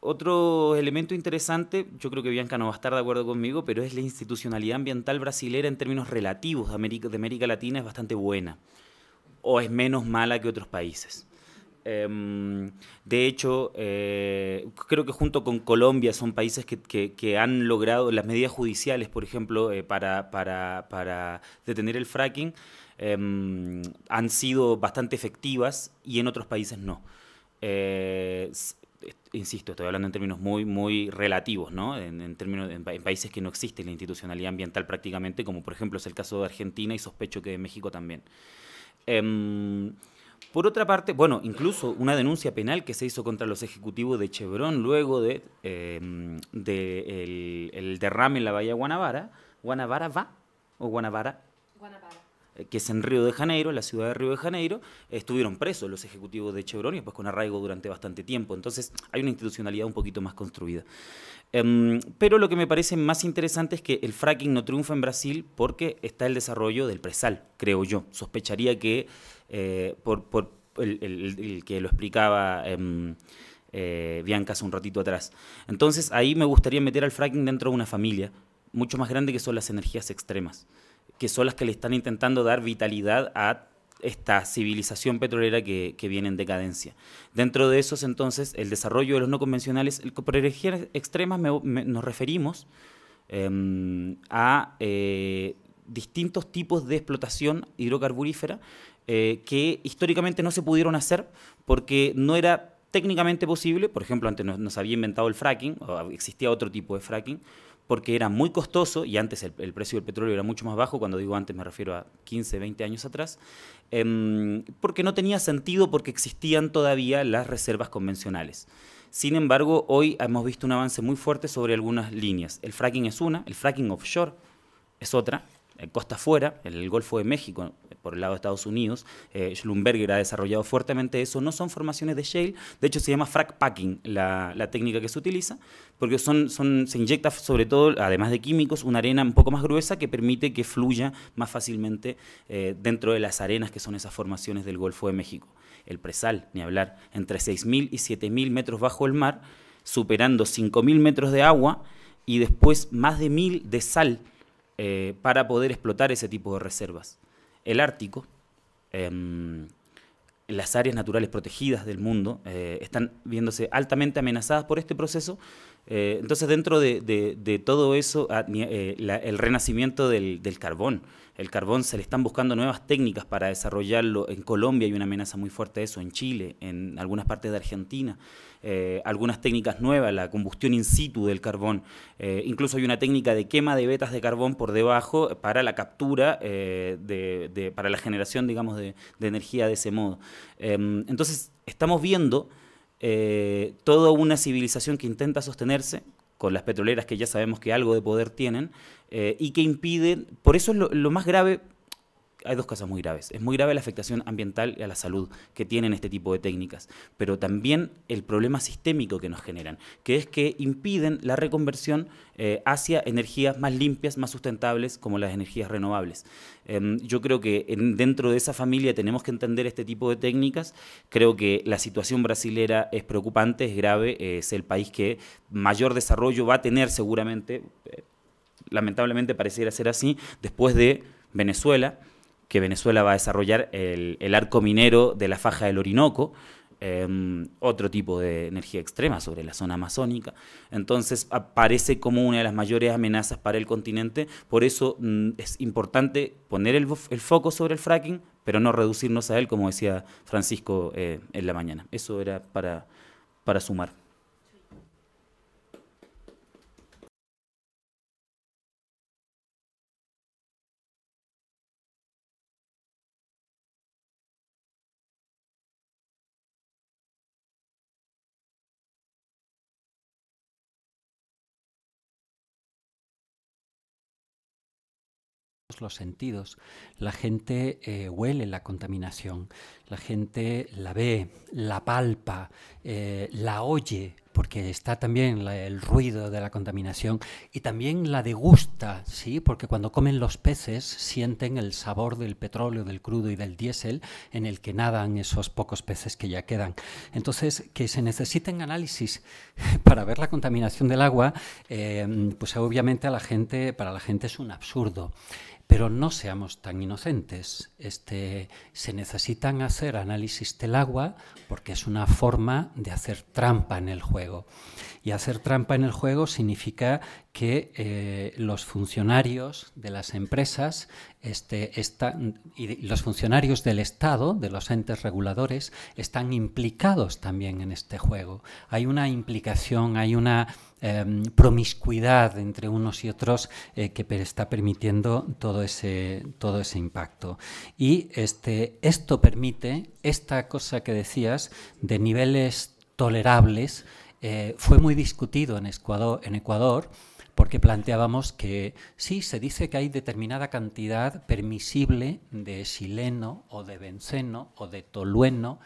otro elemento interesante, yo creo que Bianca no va a estar de acuerdo conmigo, pero es la institucionalidad ambiental brasilera en términos relativos de América, Latina es bastante buena o es menos mala que otros países. Em, de hecho, eh, creo que junto con Colombia son países que, han logrado las medidas judiciales, por ejemplo, eh, para, detener el fracking, em, han sido bastante efectivas y en otros países no. Eh, insisto, estoy hablando en términos muy, muy relativos, ¿no? En, términos, en, países que no existe la institucionalidad ambiental prácticamente, como por ejemplo es el caso de Argentina y sospecho que de México también. Em, por otra parte, bueno, incluso una denuncia penal que se hizo contra los ejecutivos de Chevron luego de, em, derrame en la bahía Guanabara, Guanabara va o Guanabara eh, que es en Río de Janeiro, la ciudad de Río de Janeiro, estuvieron presos los ejecutivos de Chevron y después pues con arraigo durante bastante tiempo. Entonces hay una institucionalidad un poquito más construida. Em, pero lo que me parece más interesante es que el fracking no triunfa en Brasil porque está el desarrollo del presal, creo yo. Sospecharía que, eh, por, el, que lo explicaba... Em, eh, Bianca hace un ratito atrás. Entonces ahí me gustaría meter al fracking dentro de una familia mucho más grande que son las energías extremas que son las que le están intentando dar vitalidad a esta civilización petrolera que, viene en decadencia. Dentro de esos, entonces, el desarrollo de los no convencionales, por energías extremas nos referimos em, a eh, distintos tipos de explotación hidrocarburífera eh, que históricamente no se pudieron hacer porque no era técnicamente posible, por ejemplo, antes nos, nos había inventado el fracking, o existía otro tipo de fracking, porque era muy costoso, y antes el, precio del petróleo era mucho más bajo, cuando digo antes me refiero a 15, 20 años atrás, em, porque no tenía sentido porque existían todavía las reservas convencionales. Sin embargo, hoy hemos visto un avance muy fuerte sobre algunas líneas. El fracking es una, el fracking offshore es otra, en costa afuera, el Golfo de México, por el lado de Estados Unidos. Eh, Schlumberger ha desarrollado fuertemente eso. No son formaciones de shale, de hecho se llama frac packing la, técnica que se utiliza, porque son, se inyecta sobre todo, además de químicos, una arena un poco más gruesa que permite que fluya más fácilmente eh, dentro de las arenas que son esas formaciones del Golfo de México. El presal, ni hablar, entre 6.000 y 7.000 metros bajo el mar, superando 5.000 metros de agua y después más de 1.000 de sal eh, para poder explotar ese tipo de reservas el Ártico, em, las áreas naturales protegidas del mundo eh, están viéndose altamente amenazadas por este proceso. Eh, entonces, dentro de, todo eso, ah, eh, el renacimiento del carbón el carbón se le están buscando nuevas técnicas para desarrollarlo. En Colombia hay una amenaza muy fuerte de eso, en Chile, en algunas partes de Argentina, eh, algunas técnicas nuevas, la combustión in situ del carbón. Eh, incluso hay una técnica de quema de vetas de carbón por debajo para la captura, eh, de, para la generación, digamos, de energía de ese modo. Em, entonces, estamos viendo... toda una civilización que intenta sostenerse con las petroleras que ya sabemos que algo de poder tienen eh, y que impiden, por eso es lo, más grave, hay dos cosas muy graves, es muy grave la afectación ambiental y a la salud que tienen este tipo de técnicas, pero también el problema sistémico que nos generan, que es que impiden la reconversión eh, hacia energías más limpias, más sustentables, como las energías renovables. Em, yo creo que dentro de esa familia tenemos que entender este tipo de técnicas. Creo que la situación brasilera es preocupante, es grave, es el país que mayor desarrollo va a tener seguramente, eh, lamentablemente pareciera ser así, después de Venezuela que Venezuela va a desarrollar el arco minero de la faja del Orinoco, Em, otro tipo de energía extrema sobre la zona amazónica. Entonces aparece como una de las mayores amenazas para el continente. Por eso mm, es importante poner el, el, foco sobre el fracking, pero no reducirnos a él, como decía Francisco eh, en la mañana. Eso era para, para sumar. los sentidos. La gente eh, huele la contaminación, la gente la ve, la palpa, eh, la oye, porque está también el ruido de la contaminación y también la degusta, ¿sí? Porque cuando comen los peces sienten el sabor del petróleo, del crudo y del diésel en el que nadan esos pocos peces que ya quedan. Entonces, que se necesiten análisis para ver la contaminación del agua, eh, pues obviamente a la gente, para la gente es un absurdo. Pero no seamos tan inocentes. Este, se necesitan hacer análisis del agua porque es una forma de hacer trampa en el juego. Y hacer trampa en el juego significa que eh, los funcionarios de las empresas este, y los funcionarios del Estado, de los entes reguladores, están implicados también en este juego. Hay una implicación, hay una em, promiscuidad entre unos y otros eh, que está permitiendo todo ese, todo ese impacto. Y este, esto permite esta cosa que decías de niveles tolerables eh, fue muy discutido en Ecuador, en Ecuador porque planteábamos que sí, se dice que hay determinada cantidad permisible de xileno o de benceno o de tolueno,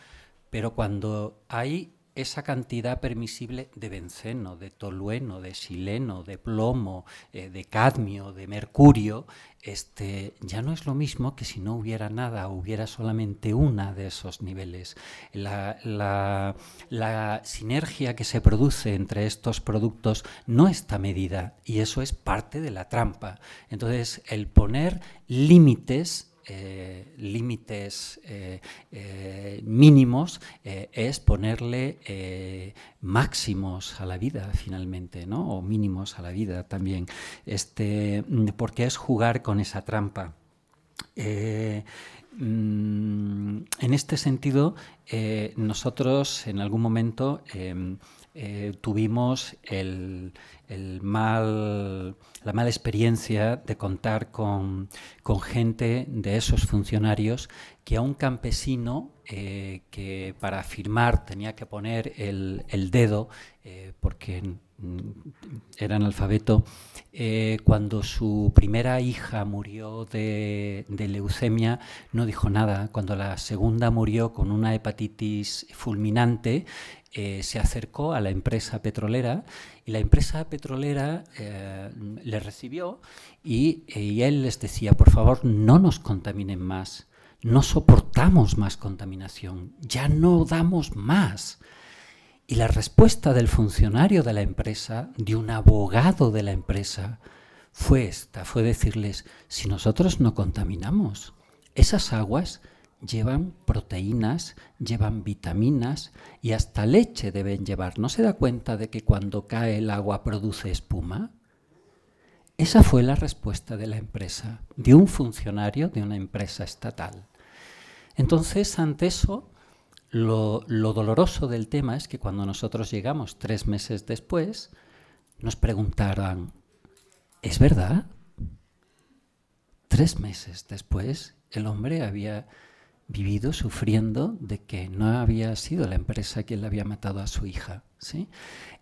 pero cuando hay esa cantidad permisible de benceno, de tolueno, de sileno, de plomo, eh, de cadmio, de mercurio, este, ya no es lo mismo que si no hubiera nada, hubiera solamente una de esos niveles. la sinergia que se produce entre estos productos no está medida y eso es parte de la trampa. Entonces, el poner límites eh, límites eh, eh, mínimos es ponerle máximos a la vida finalmente, o mínimos a la vida también, este, porque es jugar con esa trampa. Mm, en este sentido, nosotros en algún momento em, eh, tuvimos la mala experiencia de contar con, gente de esos funcionarios que a un campesino eh, que para firmar tenía que poner el, dedo eh, porque Mm, era analfabeto, eh, cuando su primera hija murió de, leucemia, no dijo nada. Cuando la segunda murió con una hepatitis fulminante, eh, se acercó a la empresa petrolera y la empresa petrolera eh, le recibió y él les decía, por favor, no nos contaminen más, no soportamos más contaminación, ya no damos más. Y la respuesta del funcionario de la empresa, de un abogado de la empresa, fue esta, fue decirles, si nosotros no contaminamos, esas aguas llevan proteínas, llevan vitaminas y hasta leche deben llevar. ¿No se da cuenta de que cuando cae el agua produce espuma? Esa fue la respuesta de la empresa, de un funcionario de una empresa estatal. Entonces, ante eso, lo, doloroso del tema es que cuando nosotros llegamos tres meses después, nos preguntaran, ¿es verdad? Tres meses después, el hombre había vivido sufriendo de que no había sido la empresa quien le había matado a su hija. ¿sí?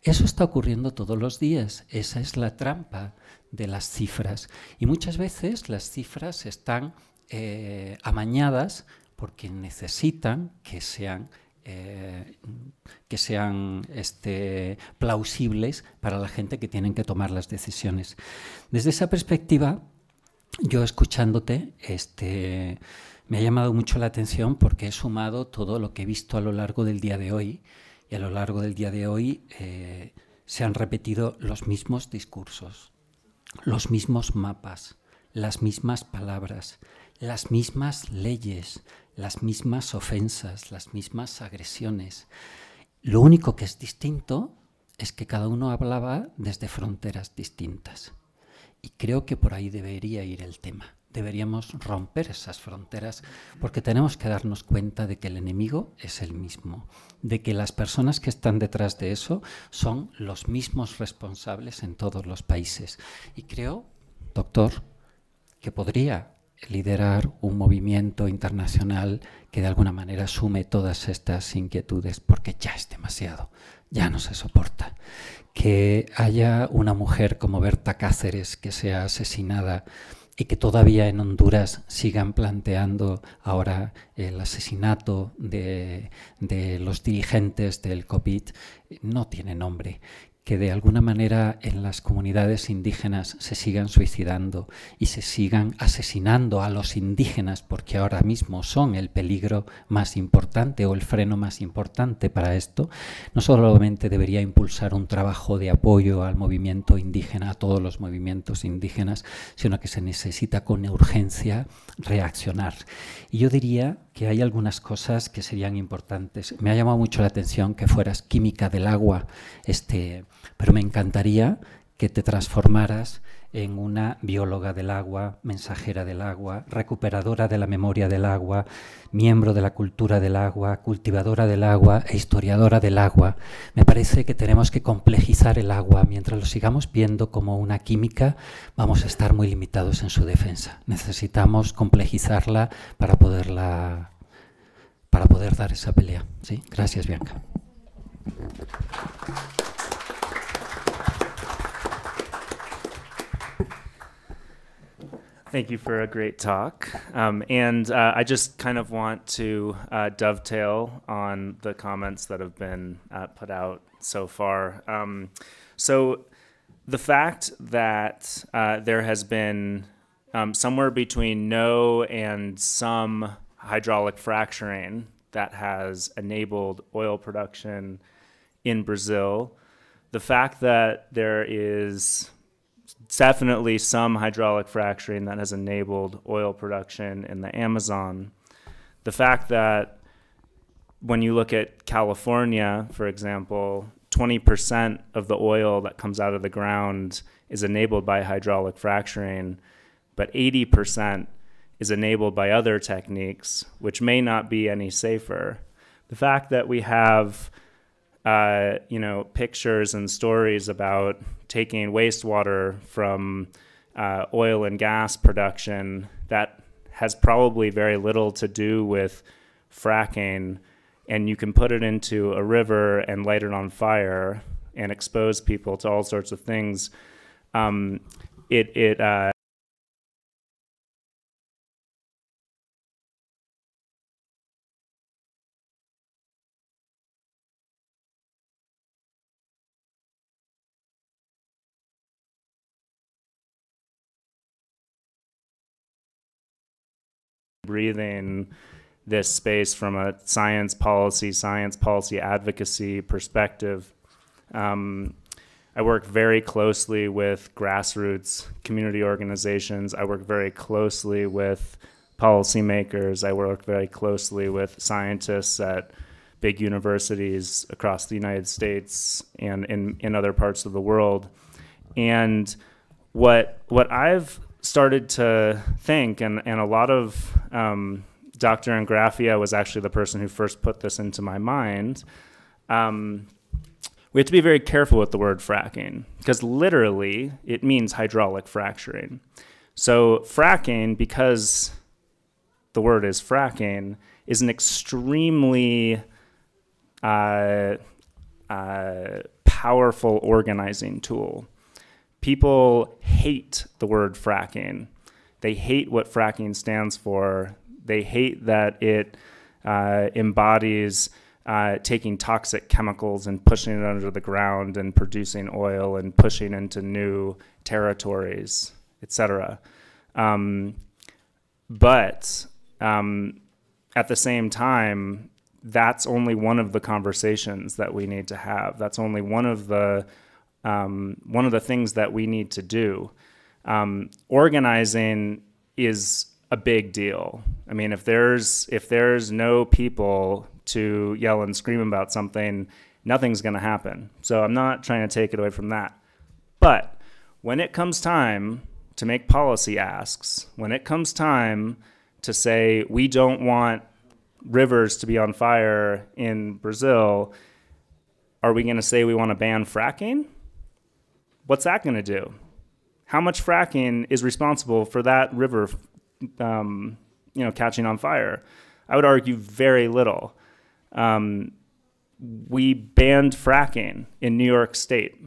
Eso está ocurriendo todos los días. Esa es la trampa de las cifras. Y muchas veces las cifras están eh, amañadas porque necesitan que sean, eh, que sean este, plausibles para la gente que tienen que tomar las decisiones. Desde esa perspectiva, yo escuchándote, este, me ha llamado mucho la atención porque he sumado todo lo que he visto a lo largo del día de hoy y a lo largo del día de hoy eh, se han repetido los mismos discursos, los mismos mapas, las mismas palabras, las mismas leyes, las mismas ofensas, las mismas agresiones. Lo único que es distinto es que cada uno hablaba desde fronteras distintas. Y creo que por ahí debería ir el tema. Deberíamos romper esas fronteras porque tenemos que darnos cuenta de que el enemigo es el mismo, de que las personas que están detrás de eso son los mismos responsables en todos los países. Y creo, doctor, que podría liderar un movimiento internacional que de alguna manera sume todas estas inquietudes, porque ya es demasiado, ya no se soporta. Que haya una mujer como Berta Cáceres que sea asesinada y que todavía en Honduras sigan planteando ahora el asesinato de, de los dirigentes del COVID, no tiene nombre que de alguna manera en las comunidades indígenas se sigan suicidando y se sigan asesinando a los indígenas porque ahora mismo son el peligro más importante o el freno más importante para esto, no solamente debería impulsar un trabajo de apoyo al movimiento indígena, a todos los movimientos indígenas, sino que se necesita con urgencia reaccionar. Y yo diría que hay algunas cosas que serían importantes. Me ha llamado mucho la atención que fueras química del agua, este, pero me encantaría que te transformaras en una bióloga del agua, mensajera del agua, recuperadora de la memoria del agua, miembro de la cultura del agua, cultivadora del agua e historiadora del agua. Me parece que tenemos que complejizar el agua. Mientras lo sigamos viendo como una química, vamos a estar muy limitados en su defensa. Necesitamos complejizarla para poderla para poder dar esa pelea. ¿Sí? Gracias, Bianca. Thank you for a great talk. Um, and uh, I just kind of want to uh, dovetail on the comments that have been uh, put out so far. Um, so, the fact that uh, there has been um, somewhere between no and some hydraulic fracturing that has enabled oil production in Brazil, the fact that there is definitely some hydraulic fracturing that has enabled oil production in the Amazon. The fact that when you look at California, for example, 20% of the oil that comes out of the ground is enabled by hydraulic fracturing, but 80% is enabled by other techniques, which may not be any safer. The fact that we have uh, you know, pictures and stories about taking wastewater from uh, oil and gas production that has probably very little to do with fracking, and you can put it into a river and light it on fire and expose people to all sorts of things. Um, it it uh, breathing this space from a science policy, science policy advocacy perspective. Um, I work very closely with grassroots community organizations. I work very closely with policymakers. I work very closely with scientists at big universities across the United States and in, in other parts of the world. And what what I've started to think, and, and a lot of um, Dr. Angrafia was actually the person who first put this into my mind. Um, we have to be very careful with the word fracking because literally it means hydraulic fracturing. So, fracking, because the word is fracking, is an extremely uh, uh, powerful organizing tool people hate the word fracking. They hate what fracking stands for. They hate that it uh, embodies uh, taking toxic chemicals and pushing it under the ground and producing oil and pushing into new territories, etc. Um, but um, at the same time, that's only one of the conversations that we need to have. That's only one of the um, one of the things that we need to do. Um, organizing is a big deal. I mean, if there's if there's no people to yell and scream about something, nothing's going to happen. So I'm not trying to take it away from that. But when it comes time to make policy asks, when it comes time to say we don't want rivers to be on fire in Brazil, are we going to say we want to ban fracking? what's that going to do? How much fracking is responsible for that river, um, you know, catching on fire? I would argue very little. Um, we banned fracking in New York State.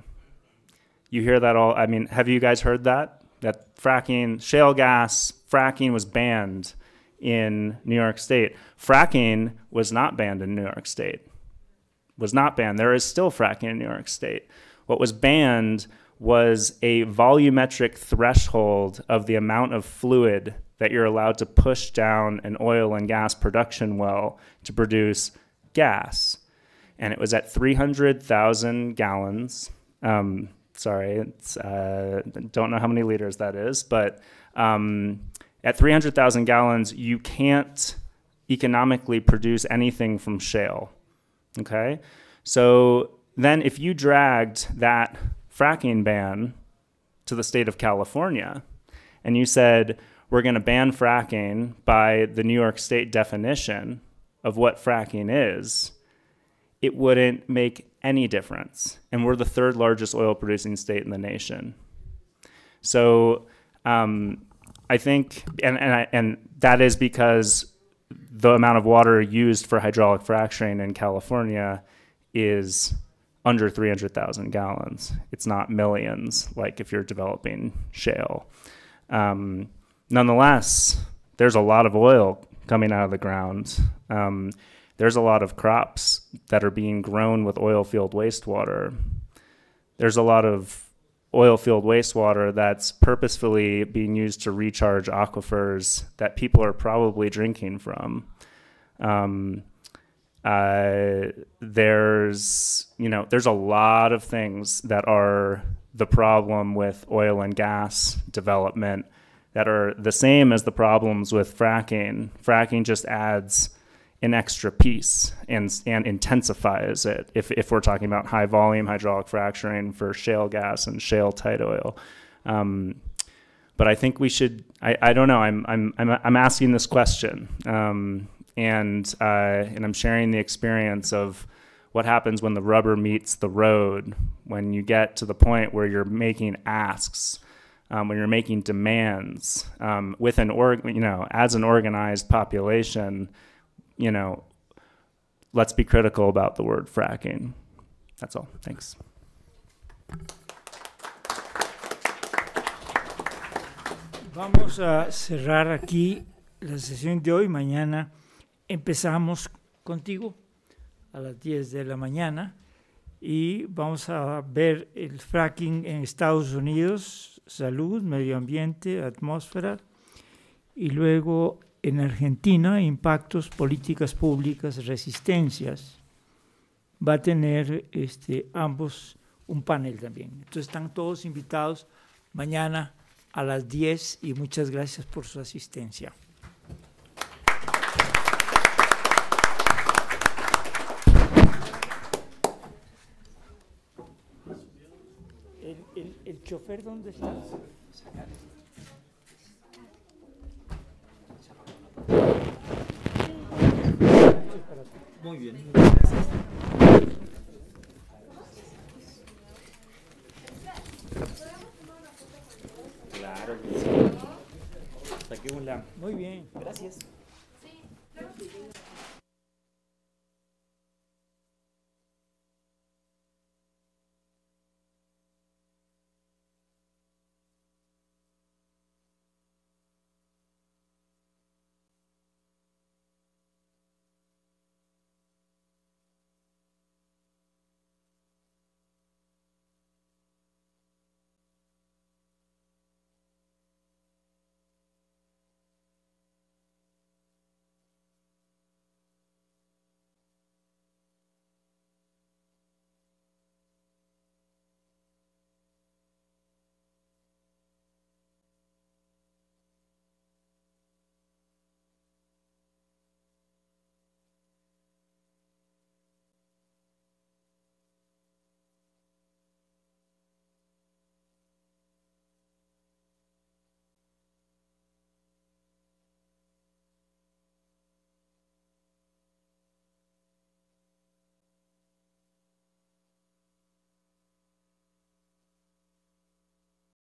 You hear that all. I mean, have you guys heard that? That fracking, shale gas, fracking was banned in New York State. Fracking was not banned in New York State. Was not banned. There is still fracking in New York State. What was banned was a volumetric threshold of the amount of fluid that you're allowed to push down an oil and gas production well to produce gas. And it was at 300,000 gallons. Um, sorry, it's, uh, don't know how many liters that is, but um, at 300,000 gallons, you can't economically produce anything from shale. Okay? So then if you dragged that fracking ban to the state of California. And you said, we're going to ban fracking by the New York State definition of what fracking is, it wouldn't make any difference. And we're the third largest oil producing state in the nation. So um, I think, and, and, I, and that is because the amount of water used for hydraulic fracturing in California is under 300,000 gallons. It's not millions like if you're developing shale. Um, nonetheless, there's a lot of oil coming out of the ground. Um, there's a lot of crops that are being grown with oil field wastewater. There's a lot of oil field wastewater that's purposefully being used to recharge aquifers that people are probably drinking from. Um, uh, there's you know there's a lot of things that are the problem with oil and gas development that are the same as the problems with fracking. Fracking just adds an extra piece and and intensifies it. If if we're talking about high volume hydraulic fracturing for shale gas and shale tight oil. Um, but I think we should. I, I don't know. I'm I'm I'm I'm asking this question. Um, and uh, and I'm sharing the experience of what happens when the rubber meets the road, when you get to the point where you're making asks, um, when you're making demands um, with an org, you know, as an organized population, you know, let's be critical about the word fracking. That's all. Thanks. Vamos a cerrar aquí la sesión de hoy. Mañana. Empezamos contigo a las 10 de la mañana y vamos a ver el fracking en Estados Unidos, salud, medio ambiente, atmósfera y luego en Argentina, impactos, políticas públicas, resistencias. Va a tener este, ambos un panel también. Entonces están todos invitados mañana a las 10 y muchas gracias por su asistencia. ¿El, chofer dónde está? Muy bien, muy bien, gracias. Claro que un Saquémosla. Muy bien. Gracias. Sí.